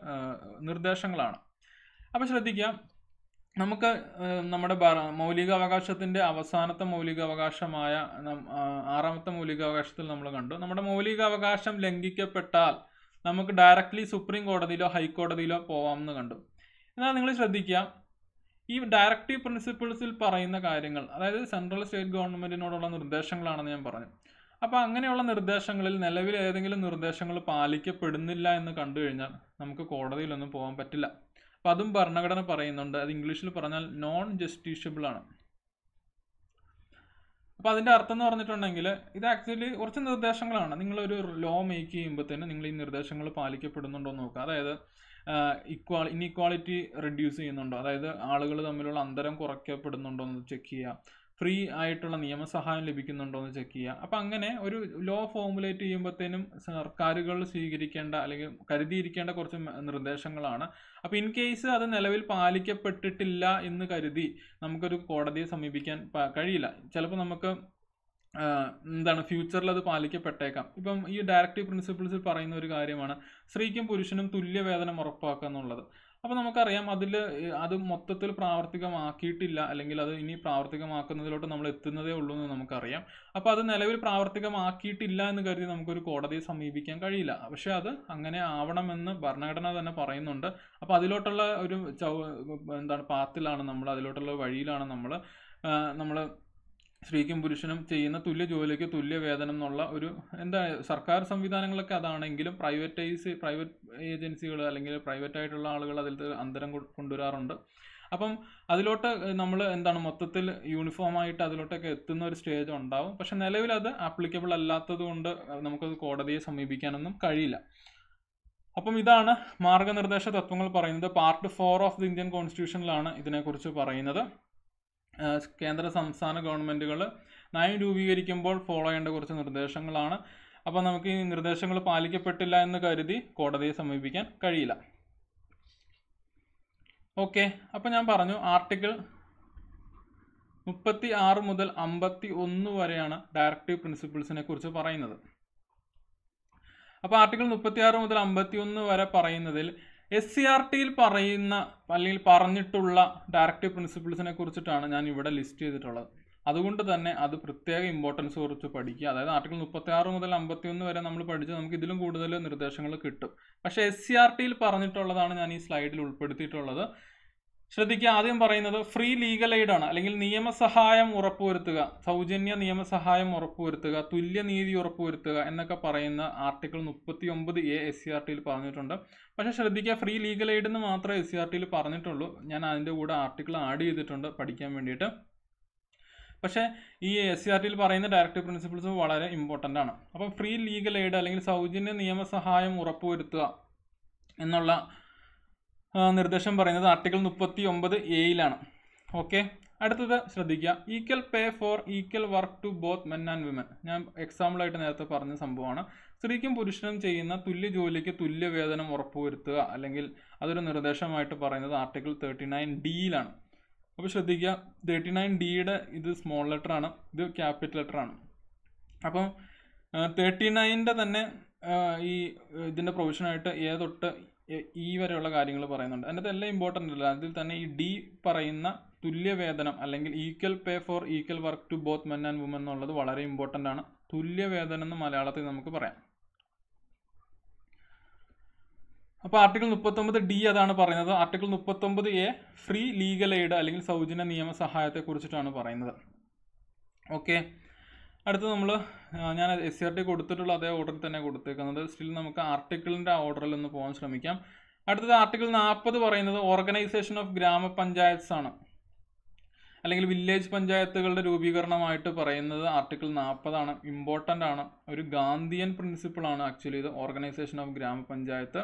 നിർദ്ദേശങ്ങളാണ് അപ്പോൾ ശ്രദ്ധിക്കാം നമുക്ക് നമ്മുടെ അവകാശത്തിന്റെ അവസാനത്തെ അവകാശമായ ആറാമത്തെ അവകാശത്തിൽ നമ്മൾ കണ്ടു നമ്മുടെ അവകാശം ലംഘിക്കപ്പെട്ടാൽ നമുക്ക് ഡയറക്റ്റ്ലി സുപ്രീം കോടതിയിലോ ഹൈക്കോടതിയിലോ പോവാമെന്ന് കണ്ടു എന്നാൽ നിങ്ങൾ ശ്രദ്ധിക്കുക ഈ ഡയറക്റ്റീവ് പ്രിൻസിപ്പിൾസിൽ പറയുന്ന കാര്യങ്ങൾ അതായത് സെൻട്രൽ സ്റ്റേറ്റ് ഗവൺമെന്റിനോടുള്ള നിർദ്ദേശങ്ങളാണെന്ന് ഞാൻ പറഞ്ഞു അപ്പോൾ അങ്ങനെയുള്ള നിർദ്ദേശങ്ങളിൽ നിലവിൽ ഏതെങ്കിലും നിർദ്ദേശങ്ങൾ പാലിക്കപ്പെടുന്നില്ല എന്ന് കണ്ടു കഴിഞ്ഞാൽ നമുക്ക് കോടതിയിലൊന്നും പോകാൻ പറ്റില്ല അപ്പം അതും ഭരണഘടന പറയുന്നുണ്ട് അത് ഇംഗ്ലീഷിൽ പറഞ്ഞാൽ നോൺ ജസ്റ്റീഷ്യബിൾ ആണ് അപ്പോൾ അതിൻ്റെ അർത്ഥം എന്ന് പറഞ്ഞിട്ടുണ്ടെങ്കിൽ ഇത് ആക്ച്വലി കുറച്ച് നിർദ്ദേശങ്ങളാണ് നിങ്ങളൊരു ലോ മേക്ക് ചെയ്യുമ്പോൾ തന്നെ നിങ്ങൾ ഈ നിർദ്ദേശങ്ങൾ പാലിക്കപ്പെടുന്നുണ്ടോ എന്ന് നോക്കുക അതായത് ഇക്വാളി ഇൻഇക്വാളിറ്റി റെഡ്യൂസ് ചെയ്യുന്നുണ്ടോ അതായത് ആളുകൾ തമ്മിലുള്ള അന്തരം കുറയ്ക്കപ്പെടുന്നുണ്ടോ എന്ന് ചെക്ക് ചെയ്യുക ഫ്രീ ആയിട്ടുള്ള നിയമസഹായം ലഭിക്കുന്നുണ്ടോ എന്ന് ചെക്ക് ചെയ്യുക അപ്പം അങ്ങനെ ഒരു ലോ ഫോമുലേറ്റ് ചെയ്യുമ്പോഴത്തേനും സർക്കാരുകൾ സ്വീകരിക്കേണ്ട അല്ലെങ്കിൽ കരുതിയിരിക്കേണ്ട കുറച്ച് നിർദ്ദേശങ്ങളാണ് അപ്പോൾ ഇൻ കേസ് അത് നിലവിൽ പാലിക്കപ്പെട്ടിട്ടില്ല എന്ന് കരുതി നമുക്കൊരു കോടതിയെ സമീപിക്കാൻ കഴിയില്ല ചിലപ്പോൾ നമുക്ക് എന്താണ് ഫ്യൂച്ചറിൽ അത് പാലിക്കപ്പെട്ടേക്കാം ഇപ്പം ഈ ഡയറക്റ്റീവ് പ്രിൻസിപ്പിൾസിൽ പറയുന്ന ഒരു കാര്യമാണ് സ്ത്രീക്കും പുരുഷനും തുല്യ വേതനം ഉറപ്പാക്കുക എന്നുള്ളത് അപ്പോൾ നമുക്കറിയാം അതിൽ അത് മൊത്തത്തിൽ പ്രാവർത്തികമാക്കിയിട്ടില്ല അല്ലെങ്കിൽ അത് ഇനി പ്രാവർത്തികമാക്കുന്നതിലോട്ട് നമ്മൾ എത്തുന്നതേ ഉള്ളൂ എന്ന് നമുക്കറിയാം അപ്പോൾ അത് നിലവിൽ പ്രാവർത്തികമാക്കിയിട്ടില്ല എന്ന് കരുതി നമുക്കൊരു കോടതിയെ സമീപിക്കാൻ കഴിയില്ല പക്ഷേ അത് അങ്ങനെ ആവണമെന്ന് ഭരണഘടന തന്നെ പറയുന്നുണ്ട് അപ്പോൾ അതിലോട്ടുള്ള ഒരു എന്താണ് പാത്തിലാണ് നമ്മൾ അതിലോട്ടുള്ള വഴിയിലാണ് നമ്മൾ നമ്മൾ സ്ത്രീക്കും പുരുഷനും ചെയ്യുന്ന തുല്യ ജോലിക്ക് തുല്യ വേതനം എന്നുള്ള ഒരു എന്താ സർക്കാർ സംവിധാനങ്ങളൊക്കെ അതാണെങ്കിലും പ്രൈവറ്റൈസ് പ്രൈവറ്റ് ഏജൻസികൾ അല്ലെങ്കിൽ പ്രൈവറ്റ് ആയിട്ടുള്ള ആളുകൾ അതിൽ അന്തരം കൊണ്ടുവരാറുണ്ട് അപ്പം അതിലോട്ട് നമ്മൾ എന്താണ് മൊത്തത്തിൽ യൂണിഫോം ആയിട്ട് അതിലോട്ടൊക്കെ എത്തുന്ന ഒരു സ്റ്റേജ് ഉണ്ടാവും പക്ഷെ നിലവിൽ അത് ആപ്ലിക്കബിൾ അല്ലാത്തത് കൊണ്ട് നമുക്കത് കോടതിയെ സമീപിക്കാനൊന്നും കഴിയില്ല അപ്പം ഇതാണ് മാർഗനിർദ്ദേശ തത്വങ്ങൾ പറയുന്നത് part four of the Indian കോൺസ്റ്റിറ്റ്യൂഷനിലാണ് ഇതിനെക്കുറിച്ച് പറയുന്നത് കേന്ദ്ര സംസ്ഥാന ഗവൺമെൻറ്റുകൾ നയം രൂപീകരിക്കുമ്പോൾ ഫോളോ ചെയ്യേണ്ട കുറച്ച് നിർദ്ദേശങ്ങളാണ് അപ്പോൾ നമുക്ക് ഈ നിർദ്ദേശങ്ങൾ പാലിക്കപ്പെട്ടില്ല എന്ന് കരുതി കോടതിയെ സമീപിക്കാൻ കഴിയില്ല ഓക്കെ അപ്പോൾ ഞാൻ പറഞ്ഞു ആർട്ടിക്കിൾ മുപ്പത്തി ആറ് മുതൽ അമ്പത്തി ഒന്ന് വരെയാണ് ഡയറക്റ്റീവ് പ്രിൻസിപ്പിൾസിനെ കുറിച്ച് പറയുന്നത് അപ്പോൾ ആർട്ടിക്കിൾ മുപ്പത്തി ആറ് മുതൽ അമ്പത്തി ഒന്ന് വരെ പറയുന്നതിൽ എസ് സി ആർ ടിയിൽ പറയുന്ന അല്ലെങ്കിൽ പറഞ്ഞിട്ടുള്ള ഡയറക്റ്റീവ് പ്രിൻസിപ്പിൾസിനെ കുറിച്ചിട്ടാണ് ഞാൻ ഇവിടെ ലിസ്റ്റ് ചെയ്തിട്ടുള്ളത് അതുകൊണ്ട് തന്നെ അത് പ്രത്യേക ഇമ്പോർട്ടൻസ് കുറിച്ച് പഠിക്കുക അതായത് ആർട്ടിക്കിൾ മുപ്പത്തി ആറ് മുതൽ ഒന്ന് വരെ നമ്മൾ പഠിച്ച് നമുക്ക് ഇതിലും കൂടുതൽ നിർദ്ദേശങ്ങൾ കിട്ടും പക്ഷേ എസ് സി ആർ ടിയിൽ പറഞ്ഞിട്ടുള്ളതാണ് ഞാൻ ഈ സ്ലൈഡിൽ ഉൾപ്പെടുത്തിയിട്ടുള്ളത് ശ്രദ്ധിക്കുക ആദ്യം പറയുന്നത് ഫ്രീ ലീഗൽ എയ്ഡ് ആണ് അല്ലെങ്കിൽ നിയമസഹായം ഉറപ്പുവരുത്തുക സൗജന്യ നിയമസഹായം ഉറപ്പുവരുത്തുക തുല്യനീതി ഉറപ്പുവരുത്തുക എന്നൊക്കെ പറയുന്ന ആർട്ടിക്കിൾ മുപ്പത്തി ഒമ്പത് എ എസ് സി ആർ ടിയിൽ പറഞ്ഞിട്ടുണ്ട് പക്ഷേ ശ്രദ്ധിക്കുക ഫ്രീ ലീഗൽ എയ്ഡ് എന്ന് മാത്രമേ എസ് സി ആർ ടിയിൽ പറഞ്ഞിട്ടുള്ളൂ ഞാൻ അതിൻ്റെ കൂടെ ആർട്ടിക്കിൾ ആഡ് ചെയ്തിട്ടുണ്ട് പഠിക്കാൻ വേണ്ടിയിട്ട് പക്ഷേ ഈ എസ് സി ആർ ടിയിൽ പറയുന്ന ഡയറക്റ്റീവ് പ്രിൻസിപ്പിൾസ് വളരെ ഇമ്പോർട്ടൻ്റ് ആണ് അപ്പോൾ ഫ്രീ ലീഗൽ എയ്ഡ് അല്ലെങ്കിൽ സൗജന്യ നിയമസഹായം ഉറപ്പുവരുത്തുക എന്നുള്ള നിർദ്ദേശം പറയുന്നത് ആർട്ടിക്കിൾ മുപ്പത്തി ഒമ്പത് എയിലാണ് ഓക്കെ അടുത്തത് ശ്രദ്ധിക്കുക equal pay for equal work to both men and women ഞാൻ എക്സാമ്പിളായിട്ട് നേരത്തെ പറഞ്ഞ സംഭവമാണ് സ്ത്രീക്കും പുരുഷനും ചെയ്യുന്ന തുല്യ ജോലിക്ക് തുല്യ വേതനം ഉറപ്പുവരുത്തുക അല്ലെങ്കിൽ അതൊരു നിർദ്ദേശമായിട്ട് പറയുന്നത് ആർട്ടിക്കിൾ തേർട്ടി നയൻ ഡിയിലാണ് അപ്പോൾ ശ്രദ്ധിക്കുക തേർട്ടി നയൻ ഡിയുടെ ഇത് സ്മോൾ ലെറ്റർ ആണ് ഇത് ക്യാപിറ്റൽ ലെറ്റർ ആണ് അപ്പം തേർട്ടി നയൻ്റെ തന്നെ ഈ ഇതിൻ്റെ പ്രൊവിഷനായിട്ട് ഏതൊട്ട് ഇ വരെയുള്ള കാര്യങ്ങൾ പറയുന്നുണ്ട് അതിൻ്റെ അതെല്ലാം ഇമ്പോർട്ടൻ്റ് അല്ല അതിൽ തന്നെ ഈ ഡി പറയുന്ന തുല്യവേതനം അല്ലെങ്കിൽ equal pay for equal work to both men and women എന്നുള്ളത് വളരെ ഇമ്പോർട്ടൻ്റ് ആണ് തുല്യവേതനം എന്ന് മലയാളത്തിൽ നമുക്ക് പറയാം അപ്പോൾ ആർട്ടിക്കിൾ മുപ്പത്തൊമ്പത് ഡി അതാണ് പറയുന്നത് ആർട്ടിക്കിൾ മുപ്പത്തൊമ്പത് എ ഫ്രീ ലീഗൽ എയ്ഡ് അല്ലെങ്കിൽ സൗജന്യ നിയമസഹായത്തെക്കുറിച്ചിട്ടാണ് പറയുന്നത് ഓക്കെ അടുത്ത് നമ്മൾ ഞാൻ എസ് സി ആർ ടി കൊടുത്തിട്ടുള്ള അതേ ഓർഡറിൽ തന്നെ കൊടുത്തേക്കുന്നത് സ്റ്റിൽ നമുക്ക് ആർട്ടിക്കിളിൻ്റെ ഓർഡറിൽ ഒന്ന് പോകാൻ ശ്രമിക്കാം അടുത്തത് ആർട്ടിക്കിൾ നാൽപ്പത് പറയുന്നത് ഓർഗനൈസേഷൻ ഓഫ് ഗ്രാമപഞ്ചായത്ത്സ് ആണ് അല്ലെങ്കിൽ വില്ലേജ് പഞ്ചായത്തുകളുടെ രൂപീകരണമായിട്ട് പറയുന്നത് ആർട്ടിക്കിൾ നാൽപ്പതാണ് ഇമ്പോർട്ടൻ്റ് ആണ് ഒരു ഗാന്ധിയൻ പ്രിൻസിപ്പിളാണ് ആക്ച്വലി ഇത് ഓർഗനൈസേഷൻ ഓഫ് ഗ്രാമപഞ്ചായത്ത്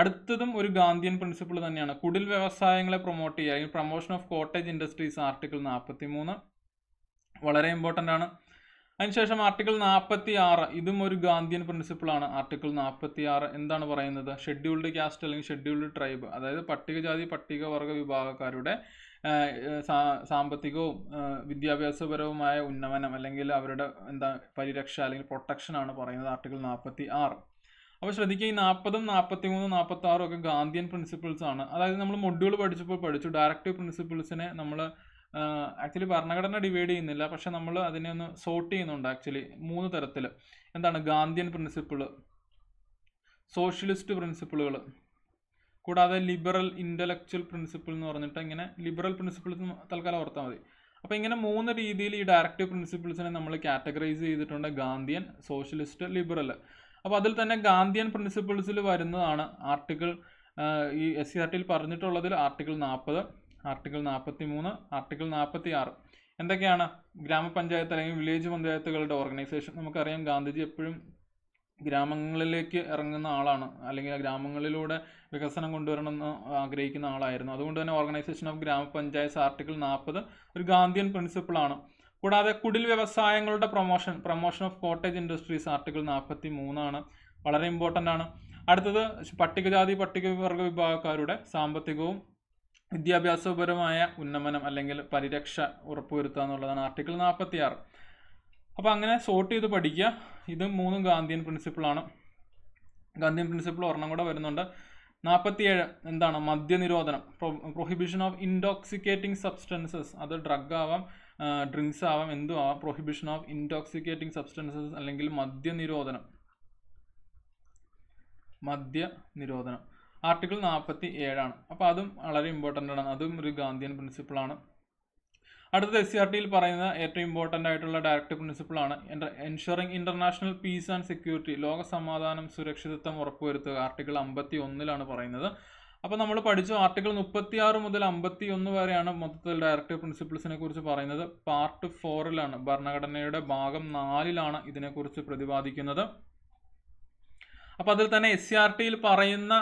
അടുത്തതും ഒരു ഗാന്ധിയൻ പ്രിൻസിപ്പിൾ തന്നെയാണ് കുടിൽ വ്യവസായങ്ങളെ പ്രൊമോട്ട് ചെയ്യുക അല്ലെങ്കിൽ promotion of cottage industries article നാൽപ്പത്തി മൂന്ന് വളരെ ഇമ്പോർട്ടൻ്റ് ആണ് അതിനുശേഷം ആർട്ടിക്കിൾ നാൽപ്പത്തി ആറ് ഇതും ഒരു ഗാന്ധിയൻ പ്രിൻസിപ്പിൾ ആണ് ആർട്ടിക്കിൾ നാൽപ്പത്തി ആറ് എന്താണ് പറയുന്നത് ഷെഡ്യൂൾഡ് കാസ്റ്റ് അല്ലെങ്കിൽ ഷെഡ്യൂൾഡ് ട്രൈബ് അതായത് പട്ടികജാതി പട്ടികവർഗ വിഭാഗക്കാരുടെ സാമ്പത്തികവും വിദ്യാഭ്യാസപരവുമായ ഉന്നമനം അല്ലെങ്കിൽ അവരുടെ എന്താ പരിരക്ഷ അല്ലെങ്കിൽ പ്രൊട്ടക്ഷൻ ആണ് പറയുന്നത് ആർട്ടിക്കിൾ നാൽപ്പത്തി ആറ് അപ്പോൾ ശ്രദ്ധിക്കുക ഈ നാൽപ്പതും നാൽപ്പത്തി മൂന്നും നാൽപ്പത്തി ആറും ഒക്കെ ഗാന്ധിയൻ പ്രിൻസിപ്പിൾസ് ആണ് അതായത് നമ്മൾ മൊഡ്യൂൾ പഠിച്ചപ്പോൾ പഠിച്ചു ഡയറക്റ്റീവ് പ്രിൻസിപ്പിൾസിനെ നമ്മൾ ആക്ച്വലി ഭരണഘടന ഡിവൈഡ് ചെയ്യുന്നില്ല പക്ഷെ നമ്മൾ അതിനെ ഒന്ന് സോർട്ട് ചെയ്യുന്നുണ്ട് ആക്ച്വലി മൂന്ന് തരത്തിൽ എന്താണ് ഗാന്ധിയൻ പ്രിൻസിപ്പിൾ സോഷ്യലിസ്റ്റ് പ്രിൻസിപ്പിളുകൾ കൂടാതെ ലിബറൽ ഇൻ്റലക്ച്വൽ പ്രിൻസിപ്പിൾ എന്ന് പറഞ്ഞിട്ട് ഇങ്ങനെ ലിബറൽ പ്രിൻസിപ്പിൾസ് തൽക്കാലം ഓർത്താൽ മതി അപ്പോൾ ഇങ്ങനെ മൂന്ന് രീതിയിൽ ഈ ഡയറക്റ്റീവ് പ്രിൻസിപ്പിൾസിനെ നമ്മൾ കാറ്റഗറൈസ് ചെയ്തിട്ടുണ്ട് ഗാന്ധിയൻ സോഷ്യലിസ്റ്റ് ലിബറൽ അപ്പോൾ അതിൽ തന്നെ ഗാന്ധിയൻ പ്രിൻസിപ്പിൾസിൽ വരുന്നതാണ് ആർട്ടിക്കിൾ ഈ എസ് സി ആർ ടിയിൽ പറഞ്ഞിട്ടുള്ളതിൽ ആർട്ടിക്കിൾ നാൽപ്പത് ആർട്ടിക്കിൾ നാൽപ്പത്തി മൂന്ന് ആർട്ടിക്കിൾ നാൽപ്പത്തി ആറ് എന്തൊക്കെയാണ് ഗ്രാമപഞ്ചായത്ത് അല്ലെങ്കിൽ വില്ലേജ് പഞ്ചായത്തുകളുടെ ഓർഗനൈസേഷൻ നമുക്കറിയാം ഗാന്ധിജി എപ്പോഴും ഗ്രാമങ്ങളിലേക്ക് ഇറങ്ങുന്ന ആളാണ് അല്ലെങ്കിൽ ഗ്രാമങ്ങളിലൂടെ വികസനം കൊണ്ടുവരണമെന്ന് ആഗ്രഹിക്കുന്ന ആളായിരുന്നു അതുകൊണ്ട് തന്നെ ഓർഗനൈസേഷൻ ഓഫ് ഗ്രാമപഞ്ചായത്ത് ആർട്ടിക്കിൾ നാൽപ്പത് ഒരു ഗാന്ധിയൻ പ്രിൻസിപ്പിളാണ് കൂടാതെ കുടിൽ വ്യവസായങ്ങളുടെ promotion promotion of cottage industries article നാൽപ്പത്തി മൂന്നാണ് വളരെ ഇമ്പോർട്ടൻ്റ് ആണ് അടുത്തത് പട്ടികജാതി പട്ടികവർഗ വിഭാഗക്കാരുടെ സാമ്പത്തികവും വിദ്യാഭ്യാസപരമായ ഉന്നമനം അല്ലെങ്കിൽ പരിരക്ഷ ഉറപ്പുവരുത്തുക എന്നുള്ളതാണ് ആർട്ടിക്കിൾ നാൽപ്പത്തി ആറ് അപ്പോൾ അങ്ങനെ സോർട്ട് ചെയ്ത് പഠിക്കുക ഇത് മൂന്നും ഗാന്ധിയൻ പ്രിൻസിപ്പിളാണ് ഗാന്ധിയൻ പ്രിൻസിപ്പിൾ ഒരെണ്ണം കൂടെ വരുന്നുണ്ട് നാൽപ്പത്തിയേഴ് എന്താണ് മദ്യനിരോധനം പ്രൊഹിബിഷൻ ഓഫ് ഇൻടോക്സിക്കേറ്റിംഗ് സബ്സ്റ്റൻസസ് അത് ഡ്രഗ് ആവാം ഡ്രിങ്ക്സ് ആവാം എന്തും ആവാം പ്രൊഹിബിഷൻ ഓഫ് ഇൻടോക്സിക്കേറ്റിംഗ് സബ്സ്റ്റൻസസ് അല്ലെങ്കിൽ മദ്യനിരോധനം മദ്യ നിരോധനം ആർട്ടിക്കിൾ നാൽപ്പത്തി ഏഴാണ് അപ്പോൾ അതും വളരെ ഇമ്പോർട്ടൻ്റ് ആണ് അതും ഒരു ഗാന്ധിയൻ പ്രിൻസിപ്പിളാണ് അടുത്തത് എസ് സി ആർ ടിയിൽ പറയുന്ന ഏറ്റവും ഇമ്പോർട്ടൻ്റ് ആയിട്ടുള്ള പ്രിൻസിപ്പിൾ പ്രിൻസിപ്പിളാണ് ensuring international peace and security ലോക സമാധാനം സുരക്ഷിതത്വം ഉറപ്പുവരുത്തുക ആർട്ടിക്കിൾ അമ്പത്തി ഒന്നിലാണ് പറയുന്നത് അപ്പോൾ നമ്മൾ പഠിച്ചു ആർട്ടിക്കിൾ മുപ്പത്തി ആറ് മുതൽ അമ്പത്തി ഒന്ന് വരെയാണ് മൊത്തത്തിൽ ഡയറക്ടർ പ്രിൻസിപ്പിൾസിനെ കുറിച്ച് പറയുന്നത് പാർട്ട് ഫോറിലാണ് ഭരണഘടനയുടെ ഭാഗം നാലിലാണ് ഇതിനെക്കുറിച്ച് പ്രതിപാദിക്കുന്നത് അപ്പോൾ അതിൽ തന്നെ എസ് സി ആർ ടിയിൽ പറയുന്ന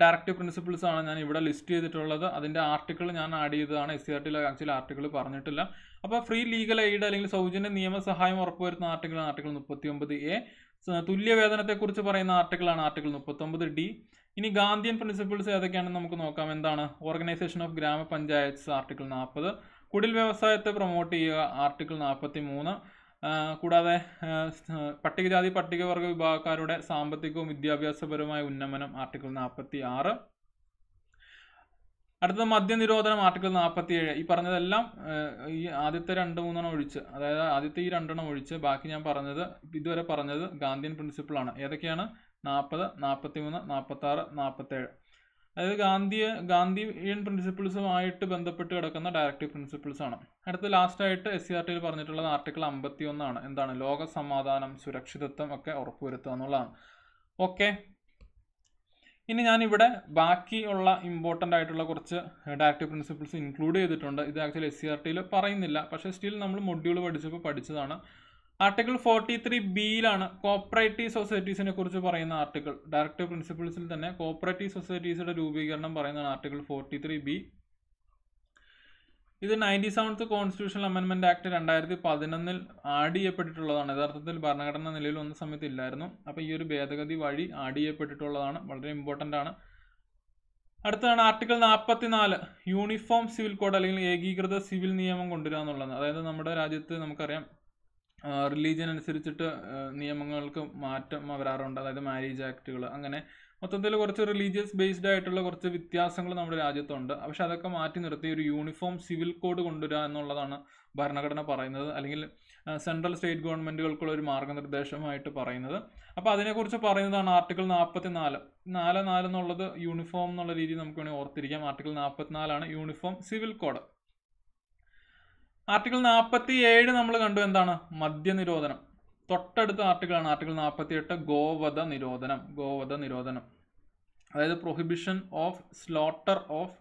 ഡയറക്റ്റീവ് പ്രിൻസിപ്പിൾസ് ആണ് ഞാൻ ഇവിടെ ലിസ്റ്റ് ചെയ്തിട്ടുള്ളത് അതിൻ്റെ ആർട്ടിക്കിൾ ഞാൻ ആഡ് ചെയ്തതാണ് എസ് സി ആർ ടിയിൽ ആക്ച്വലി ആർട്ടിക്കിൾ പറഞ്ഞിട്ടില്ല അപ്പോൾ ഫ്രീ ലീഗൽ എയ്ഡ് അല്ലെങ്കിൽ സൗജന്യ നിയമസഹായം ഉറപ്പുവരുന്ന ആർട്ടിക്കിൾ ആർട്ടിക്കിൾ മുപ്പത്തി ഒമ്പത് എ തുല്യവേതനത്തെക്കുറിച്ച് പറയുന്ന ആർട്ടിക്കിളാണ് ആർട്ടിക്കിൾ മുപ്പത്തൊമ്പത് ഡി ഇനി ഗാന്ധിയൻ പ്രിൻസിപ്പിൾസ് ഏതൊക്കെയാണെന്ന് നമുക്ക് നോക്കാം എന്താണ് ഓർഗനൈസേഷൻ ഓഫ് ഗ്രാമപഞ്ചായത്ത് ആർട്ടിക്കിൾ നാൽപ്പത് കുടിൽ വ്യവസായത്തെ പ്രൊമോട്ട് ചെയ്യുക ആർട്ടിക്കിൾ നാൽപ്പത്തി മൂന്ന് കൂടാതെ പട്ടികജാതി പട്ടികവർഗ വിഭാഗക്കാരുടെ സാമ്പത്തികവും വിദ്യാഭ്യാസപരവുമായ ഉന്നമനം ആർട്ടിക്കിൾ നാൽപ്പത്തി ആറ് അടുത്തത് മദ്യനിരോധനം ആർട്ടിക്കിൾ നാൽപ്പത്തി ഏഴ് ഈ പറഞ്ഞതെല്ലാം ഈ ആദ്യത്തെ രണ്ട് മൂന്നെണ്ണം ഒഴിച്ച് അതായത് ആദ്യത്തെ ഈ രണ്ടെണ്ണം ഒഴിച്ച് ബാക്കി ഞാൻ പറഞ്ഞത് ഇതുവരെ പറഞ്ഞത് ഗാന്ധിയൻ പ്രിൻസിപ്പിളാണ് ഏതൊക്കെയാണ് നാൽപ്പത് നാൽപ്പത്തി മൂന്ന് നാൽപ്പത്തി ആറ് നാൽപ്പത്തേഴ് അതായത് ഗാന്ധിയ ഗാന്ധിയൻ പ്രിൻസിപ്പിൾസുമായിട്ട് ബന്ധപ്പെട്ട് കിടക്കുന്ന ഡയറക്റ്റീവ് പ്രിൻസിപ്പിൾസ് ആണ് അടുത്ത ആയിട്ട് എസ് സി ആർ ടിയിൽ പറഞ്ഞിട്ടുള്ളത് ആർട്ടിക്കിൾ അമ്പത്തി ഒന്നാണ് എന്താണ് ലോക സമാധാനം സുരക്ഷിതത്വം ഒക്കെ ഉറപ്പുവരുത്തുക എന്നുള്ളതാണ് ഓക്കെ ഇനി ഞാനിവിടെ ബാക്കിയുള്ള ഇമ്പോർട്ടൻ്റ് ആയിട്ടുള്ള കുറച്ച് ഡയറക്റ്റീവ് പ്രിൻസിപ്പിൾസ് ഇൻക്ലൂഡ് ചെയ്തിട്ടുണ്ട് ഇത് ആക്ച്വലി എസ് സി ആർ ടിയിൽ പറയുന്നില്ല പക്ഷേ സ്റ്റിൽ നമ്മൾ മൊഡ്യൂൾ പഠിച്ചപ്പോൾ പഠിച്ചതാണ് ആർട്ടിക്കിൾ ഫോർട്ടി ത്രീ ബിയിലാണ് കോപ്പറേറ്റീവ് സൊസൈറ്റീസിനെ കുറിച്ച് പറയുന്ന ആർട്ടിക്കിൾ ഡയറക്ടീവ് പ്രിൻസിപ്പിൾസിൽ തന്നെ കോപ്പറേറ്റീവ് സൊസൈറ്റീസിന്റെ രൂപീകരണം പറയുന്നതാണ് ആർട്ടിക്കിൾ ഫോർട്ടി ത്രീ ബി ഇത് നയൻറ്റി സെവൻത്ത് കോൺസ്റ്റിറ്റ്യൂഷണൽ അമെൻമെന്റ് ആക്ട് രണ്ടായിരത്തി പതിനൊന്നിൽ ആഡ് ചെയ്യപ്പെട്ടിട്ടുള്ളതാണ് യഥാർത്ഥത്തിൽ ഭരണഘടന നിലയിൽ വന്ന സമയത്ത് ഇല്ലായിരുന്നു അപ്പോൾ ഈ ഒരു ഭേദഗതി വഴി ആഡ് ചെയ്യപ്പെട്ടിട്ടുള്ളതാണ് വളരെ ഇമ്പോർട്ടൻ്റ് ആണ് അടുത്തതാണ് ആർട്ടിക്കിൾ നാൽപ്പത്തി നാല് യൂണിഫോം സിവിൽ കോഡ് അല്ലെങ്കിൽ ഏകീകൃത സിവിൽ നിയമം കൊണ്ടുവരിക എന്നുള്ളത് അതായത് നമ്മുടെ രാജ്യത്ത് നമുക്കറിയാം റിലീജിയൻ അനുസരിച്ചിട്ട് നിയമങ്ങൾക്ക് മാറ്റം വരാറുണ്ട് അതായത് മാരേജ് ആക്ടുകൾ അങ്ങനെ മൊത്തത്തിൽ കുറച്ച് റിലീജിയസ് ബേസ്ഡ് ആയിട്ടുള്ള കുറച്ച് വ്യത്യാസങ്ങൾ നമ്മുടെ രാജ്യത്തുണ്ട് പക്ഷെ അതൊക്കെ മാറ്റി നിർത്തി ഒരു യൂണിഫോം സിവിൽ കോഡ് കൊണ്ടുവരിക എന്നുള്ളതാണ് ഭരണഘടന പറയുന്നത് അല്ലെങ്കിൽ സെൻട്രൽ സ്റ്റേറ്റ് ഗവൺമെൻറ്റുകൾക്കുള്ള ഒരു മാർഗനിർദ്ദേശമായിട്ട് പറയുന്നത് അപ്പോൾ അതിനെക്കുറിച്ച് പറയുന്നതാണ് ആർട്ടിക്കിൾ നാൽപ്പത്തി നാല് നാല് നാല് എന്നുള്ളത് യൂണിഫോം എന്നുള്ള രീതി നമുക്ക് വേണമെങ്കിൽ ഓർത്തിരിക്കാം ആർട്ടിക്കിൾ നാൽപ്പത്തിനാലാണ് യൂണിഫോം സിവിൽ കോഡ് ആർട്ടിക്കിൾ നാൽപ്പത്തി ഏഴ് നമ്മൾ കണ്ടു എന്താണ് മദ്യനിരോധനം തൊട്ടടുത്ത ആർട്ടിക്കിളാണ് ആർട്ടിക്കിൾ നാൽപ്പത്തി എട്ട് ഗോവധ നിരോധനം ഗോവധ നിരോധനം അതായത് prohibition of slaughter of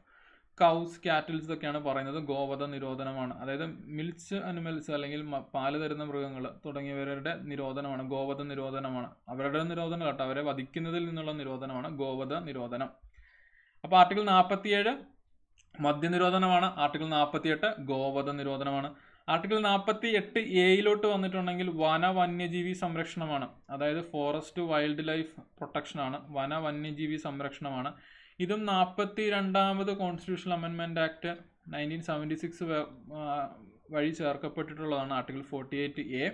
cows cattles ഒക്കെയാണ് പറയുന്നത് ഗോവധ നിരോധനമാണ് അതായത് മിൽച്ച് അനിമൽസ് അല്ലെങ്കിൽ പാല് തരുന്ന മൃഗങ്ങൾ തുടങ്ങിയവരുടെ നിരോധനമാണ് ഗോവധ നിരോധനമാണ് അവരുടെ നിരോധനം കേട്ടോ അവരെ വധിക്കുന്നതിൽ നിന്നുള്ള നിരോധനമാണ് ഗോവധ നിരോധനം അപ്പോൾ ആർട്ടിക്കിൾ നാൽപ്പത്തിയേഴ് മദ്യനിരോധനമാണ് ആർട്ടിക്കിൾ എട്ട് ഗോവധ നിരോധനമാണ് ആർട്ടിക്കിൾ നാൽപ്പത്തി എട്ട് എയിലോട്ട് വന്നിട്ടുണ്ടെങ്കിൽ വന വന്യജീവി സംരക്ഷണമാണ് അതായത് ഫോറസ്റ്റ് വൈൽഡ് ലൈഫ് പ്രൊട്ടക്ഷനാണ് വന വന്യജീവി സംരക്ഷണമാണ് ഇതും നാൽപ്പത്തി രണ്ടാമത് constitution amendment act nineteen seventy six വഴി ചേർക്കപ്പെട്ടിട്ടുള്ളതാണ് ആർട്ടിക്കിൾ ഫോർട്ടി എയ്റ്റ് എ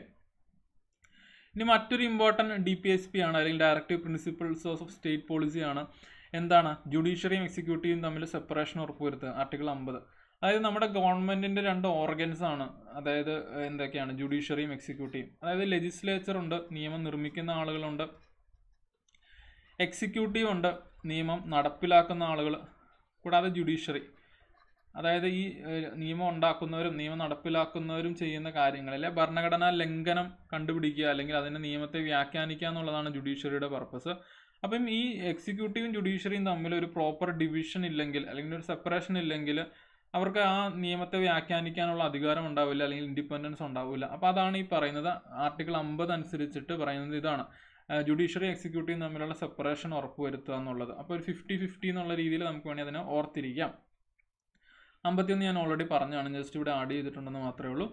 ഇനി മറ്റൊരു important D P S P ആണ് അല്ലെങ്കിൽ ഡയറക്റ്റീവ് പ്രിൻസിപ്പിൾസ് ഓഫ് സ്റ്റേറ്റ് പോളിസിയാണ് എന്താണ് ജുഡീഷ്യറിയും എക്സിക്യൂട്ടീവും തമ്മിൽ സെപ്പറേഷൻ ഉറപ്പുവരുത്തുക ആർട്ടിക്കിൾ അമ്പത് അതായത് നമ്മുടെ ഗവൺമെൻറ്റിൻ്റെ രണ്ട് ഓർഗൻസ് ആണ് അതായത് എന്തൊക്കെയാണ് ജുഡീഷ്യറിയും എക്സിക്യൂട്ടീവും അതായത് ലെജിസ്ലേച്ചർ ഉണ്ട് നിയമം നിർമ്മിക്കുന്ന ആളുകളുണ്ട് എക്സിക്യൂട്ടീവ് ഉണ്ട് നിയമം നടപ്പിലാക്കുന്ന ആളുകൾ കൂടാതെ ജുഡീഷ്യറി അതായത് ഈ നിയമം ഉണ്ടാക്കുന്നവരും നിയമം നടപ്പിലാക്കുന്നവരും ചെയ്യുന്ന കാര്യങ്ങളിലെ ഭരണഘടനാ ലംഘനം കണ്ടുപിടിക്കുക അല്ലെങ്കിൽ അതിൻ്റെ നിയമത്തെ വ്യാഖ്യാനിക്കുക എന്നുള്ളതാണ് ജുഡീഷ്യറിയുടെ പർപ്പസ് അപ്പം ഈ എക്സിക്യൂട്ടീവും ജുഡീഷ്യറിയും തമ്മിൽ ഒരു പ്രോപ്പർ ഡിവിഷൻ ഇല്ലെങ്കിൽ അല്ലെങ്കിൽ ഒരു സെപ്പറേഷൻ ഇല്ലെങ്കിൽ അവർക്ക് ആ നിയമത്തെ വ്യാഖ്യാനിക്കാനുള്ള അധികാരം ഉണ്ടാവില്ല അല്ലെങ്കിൽ ഇൻഡിപെൻഡൻസ് ഉണ്ടാവില്ല അപ്പോൾ അതാണ് ഈ പറയുന്നത് ആർട്ടിക്കിൾ അമ്പത് അനുസരിച്ചിട്ട് പറയുന്നത് ഇതാണ് ജുഡീഷ്യറി എക്സിക്യൂട്ടീവ് തമ്മിലുള്ള സെപ്പറേഷൻ ഉറപ്പുവരുത്തുക എന്നുള്ളത് അപ്പോൾ ഒരു ഫിഫ്റ്റി ഫിഫ്റ്റി എന്നുള്ള രീതിയിൽ നമുക്ക് വേണമെങ്കിൽ അതിനെ ഓർത്തിരിക്കാം അമ്പത്തിയൊന്ന് ഞാൻ ഓൾറെഡി പറഞ്ഞാണ് ജസ്റ്റ് ഇവിടെ ആഡ് ചെയ്തിട്ടുണ്ടെന്ന് മാത്രമേ ഉള്ളൂ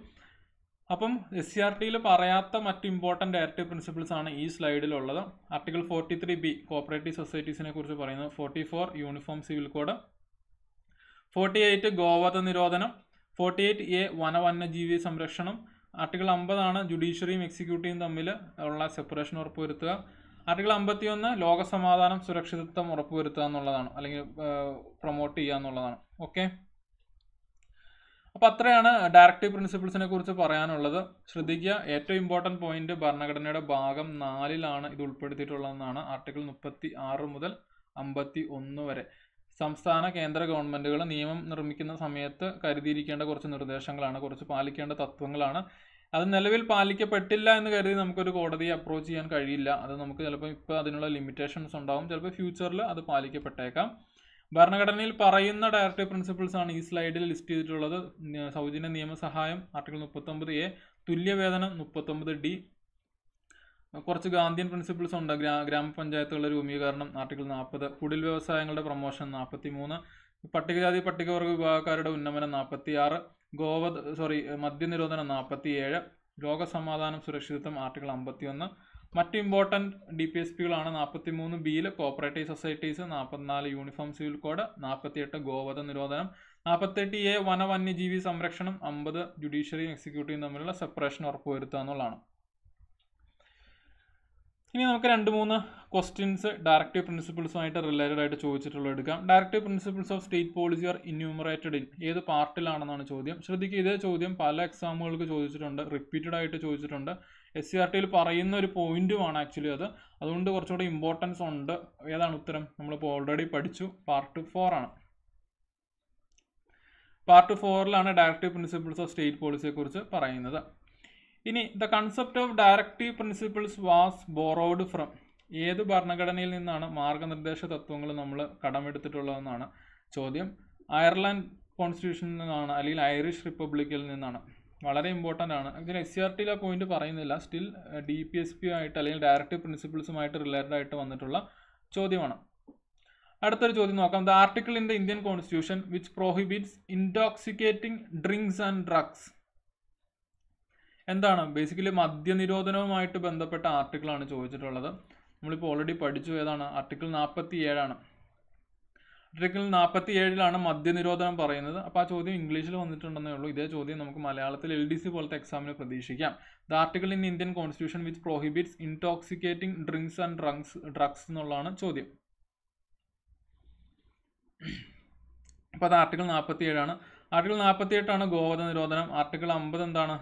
അപ്പം എസ് സി ആർ ടിയിൽ പറയാത്ത മറ്റ് ഇമ്പോർട്ടൻ്റ് ഡയറക്റ്റീവ് പ്രിൻസിപ്പിൾസ് ആണ് ഈ സ്ലൈഡിലുള്ളത് article forty three B cooperative സൊസൈറ്റീസിനെ കുറിച്ച് പറയുന്നത് forty four uniform civil code forty eight ഗോവധ നിരോധനം ഫോർട്ടി എയ്റ്റ് എ വന്യജീവി സംരക്ഷണം ആർട്ടിക്കിൾ അമ്പതാണ് ജുഡീഷ്യറിയും എക്സിക്യൂട്ടീവും തമ്മിൽ ഉള്ള സെപ്പറേഷൻ ഉറപ്പുവരുത്തുക ആർട്ടിക്കിൾ ഒന്ന് ലോകസമാധാനം സുരക്ഷിതത്വം ഉറപ്പുവരുത്തുക എന്നുള്ളതാണ് അല്ലെങ്കിൽ പ്രൊമോട്ട് ചെയ്യുക എന്നുള്ളതാണ് ഓക്കെ അപ്പോൾ അത്രയാണ് ഡയറക്റ്റീവ് പ്രിൻസിപ്പിൾസിനെ കുറിച്ച് പറയാനുള്ളത് ശ്രദ്ധിക്കുക ഏറ്റവും ഇമ്പോർട്ടൻറ്റ് പോയിന്റ് ഭരണഘടനയുടെ ഭാഗം നാലിലാണ് ഇത് ഉൾപ്പെടുത്തിയിട്ടുള്ളതെന്നാണ് ആർട്ടിക്കിൾ മുപ്പത്തി ആറ് മുതൽ അമ്പത്തി ഒന്ന് വരെ സംസ്ഥാന കേന്ദ്ര ഗവൺമെൻറ്റുകൾ നിയമം നിർമ്മിക്കുന്ന സമയത്ത് കരുതിയിരിക്കേണ്ട കുറച്ച് നിർദ്ദേശങ്ങളാണ് കുറച്ച് പാലിക്കേണ്ട തത്വങ്ങളാണ് അത് നിലവിൽ പാലിക്കപ്പെട്ടില്ല എന്ന് കരുതി നമുക്കൊരു കോടതിയെ അപ്രോച്ച് ചെയ്യാൻ കഴിയില്ല അത് നമുക്ക് ചിലപ്പോൾ ഇപ്പോൾ അതിനുള്ള ലിമിറ്റേഷൻസ് ഉണ്ടാവും ചിലപ്പോൾ ഫ്യൂച്ചറിൽ അത് പാലിക്കപ്പെട്ടേക്കാം ഭരണഘടനയിൽ പറയുന്ന ഡയറക്റ്റീവ് പ്രിൻസിപ്പിൾസ് ആണ് ഈ സ്ലൈഡിൽ ലിസ്റ്റ് ചെയ്തിട്ടുള്ളത് സൗജന്യ നിയമസഹായം ആർട്ടിക്കിൾ മുപ്പത്തൊമ്പത് എ തുല്യവേതനം മുപ്പത്തൊമ്പത് ഡി കുറച്ച് ഗാന്ധിയൻ പ്രിൻസിപ്പിൾസ് ഉണ്ട് ഗ്രാ ഗ്രാമപഞ്ചായത്തുകളുടെ രൂപീകരണം ആർട്ടിക്കിൾ നാൽപ്പത് കുടിൽ വ്യവസായങ്ങളുടെ പ്രൊമോഷൻ നാൽപ്പത്തി മൂന്ന് പട്ടികജാതി പട്ടികവർഗ വിഭാഗക്കാരുടെ ഉന്നമനം നാൽപ്പത്തി ആറ് ഗോവ സോറി മദ്യനിരോധനം നാൽപ്പത്തി ഏഴ് ലോകസമാധാനം സുരക്ഷിതത്വം ആർട്ടിക്കിൾ ഒന്ന് മറ്റ് ഇമ്പോർട്ടൻറ്റ് ഡി പി എസ് പികളാണ് നാൽപ്പത്തി മൂന്ന് ബിയിൽ കോപ്പറേറ്റീവ് സൊസൈറ്റീസ് നാൽപ്പത്തിനാല് യൂണിഫോം സിവിൽ കോഡ് നാൽപ്പത്തിയെട്ട് ഗോവധ നിരോധനം നാൽപ്പത്തെട്ട് എ വന വന്യജീവി സംരക്ഷണം അമ്പത് ജുഡീഷ്യറിയും എക്സിക്യൂട്ടീവും തമ്മിലുള്ള സെപ്പറേഷൻ ഉറപ്പുവരുത്തുക എന്നുള്ളതാണ് ഇനി നമുക്ക് രണ്ട് മൂന്ന് ക്വസ്റ്റ്യൻസ് ഡയറക്റ്റീവ് പ്രിൻസിപ്പിൾസുമായിട്ട് റിലേറ്റഡ് ആയിട്ട് ചോദിച്ചിട്ടുള്ള എടുക്കാം directive principles of state policy are enumerated in ഏത് പാർട്ടിലാണെന്നാണ് ചോദ്യം ശ്രദ്ധിക്കുക ഇതേ ചോദ്യം പല എക്സാമുകൾക്ക് ചോദിച്ചിട്ടുണ്ട് റിപ്പീറ്റഡ് ആയിട്ട് ചോദിച്ചിട്ടുണ്ട് എസ് സി ആർ ടിയിൽ പറയുന്ന ഒരു പോയിന്റുമാണ് ആക്ച്വലി അത് അതുകൊണ്ട് കുറച്ചുകൂടി ഇമ്പോർട്ടൻസ് ഉണ്ട് ഏതാണ് ഉത്തരം നമ്മളിപ്പോൾ ഓൾറെഡി പഠിച്ചു പാർട്ട് ഫോർ ആണ് പാർട്ട് ഫോറിലാണ് ഡയറക്റ്റീവ് പ്രിൻസിപ്പിൾസ് ഓഫ് സ്റ്റേറ്റ് പോളിസിയെ കുറിച്ച് പറയുന്നത് ഇനി the concept of directive principles was borrowed from ഏത് ഭരണഘടനയിൽ നിന്നാണ് മാർഗനിർദ്ദേശ തത്വങ്ങൾ നമ്മൾ കടമെടുത്തിട്ടുള്ളതെന്നാണ് ചോദ്യം അയർലൻഡ് കോൺസ്റ്റിറ്റ്യൂഷനിൽ നിന്നാണ് അല്ലെങ്കിൽ ഐറിഷ് റിപ്പബ്ലിക്കിൽ നിന്നാണ് വളരെ ഇമ്പോർട്ടൻ്റ് ആണ് ഇതിൽ എസ് സി ആർ ടിയിലെ പോയിന്റ് പറയുന്നില്ല still D P S P ആയിട്ട് അല്ലെങ്കിൽ ഡയറക്റ്റ് പ്രിൻസിപ്പിൾസുമായിട്ട് റിലേറ്റഡ് ആയിട്ട് വന്നിട്ടുള്ള ചോദ്യമാണ് അടുത്തൊരു ചോദ്യം നോക്കാം the article in the Indian constitution which prohibits intoxicating drinks and drugs എന്താണ് ബേസിക്കലി മദ്യനിരോധനവുമായിട്ട് ബന്ധപ്പെട്ട ആർട്ടിക്കിളാണ് ചോദിച്ചിട്ടുള്ളത് നമ്മളിപ്പോൾ ഓൾറെഡി പഠിച്ചു ഏതാണ് ആർട്ടിക്കിൾ നാൽപ്പത്തി ഏഴാണ് ആർട്ടിക്കിൾ നാൽപ്പത്തി ഏഴിലാണ് മദ്യനിരോധനം പറയുന്നത് അപ്പോൾ ആ ചോദ്യം ഇംഗ്ലീഷിൽ വന്നിട്ടുണ്ടെന്നേ ഉള്ളൂ ഇതേ ചോദ്യം നമുക്ക് മലയാളത്തിൽ എൽ ഡി സി പോലത്തെ എക്സാമിന് പ്രതീക്ഷിക്കാം the article in Indian constitution which prohibits intoxicating drinks and drugs drugs എന്നുള്ളതാണ് ചോദ്യം അപ്പോൾ അത് ആർട്ടിക്കിൾ നാൽപ്പത്തി ഏഴാണ് ആർട്ടിക്കിൾ നാൽപ്പത്തി എട്ടാണ് ഗോവധ നിരോധനം ആർട്ടിക്കിൾ അമ്പത് എന്താണ്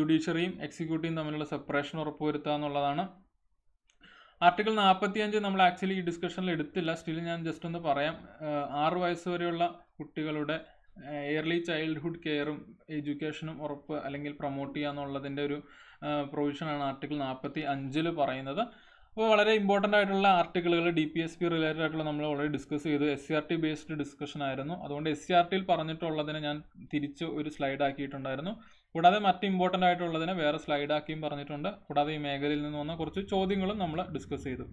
ജുഡീഷ്യറിയും എക്സിക്യൂട്ടീവും തമ്മിലുള്ള സെപ്പറേഷൻ ഉറപ്പുവരുത്തുക എന്നുള്ളതാണ് ആർട്ടിക്കിൾ അഞ്ച് നമ്മൾ ആക്ച്വലി ഈ ഡിസ്കഷനിൽ എടുത്തില്ല സ്റ്റിൽ ഞാൻ ജസ്റ്റ് ഒന്ന് പറയാം ആറ് വയസ്സ് വരെയുള്ള കുട്ടികളുടെ എയർലി ചൈൽഡ്ഹുഡ് കെയറും എഡ്യൂക്കേഷനും ഉറപ്പ് അല്ലെങ്കിൽ പ്രൊമോട്ട് ചെയ്യുക എന്നുള്ളതിൻ്റെ ഒരു പ്രൊവിഷനാണ് ആർട്ടിക്കിൾ നാൽപ്പത്തി അഞ്ചിൽ പറയുന്നത് അപ്പോൾ വളരെ ഇമ്പോർട്ടൻ്റ് ആയിട്ടുള്ള ആർട്ടിക്കിളുകൾ D P S P related ആയിട്ടുള്ള നമ്മൾ ഓൾറെഡി ഡിസ്കസ് ചെയ്തു S C R T based discussion ആയിരുന്നു അതുകൊണ്ട് എസ് സി ആർ ടിയിൽ പറഞ്ഞിട്ടുള്ളതിനെ ഞാൻ തിരിച്ച് ഒരു സ്ലൈഡ് ആക്കിയിട്ടുണ്ടായിരുന്നു കൂടാതെ മറ്റ് ഇമ്പോർട്ടൻ്റ് ആയിട്ടുള്ളതിനെ വേറെ സ്ലൈഡാക്കിയും പറഞ്ഞിട്ടുണ്ട് കൂടാതെ ഈ മേഖലയിൽ നിന്ന് വന്ന കുറച്ച് ചോദ്യങ്ങളും നമ്മൾ ഡിസ്കസ് ചെയ്തു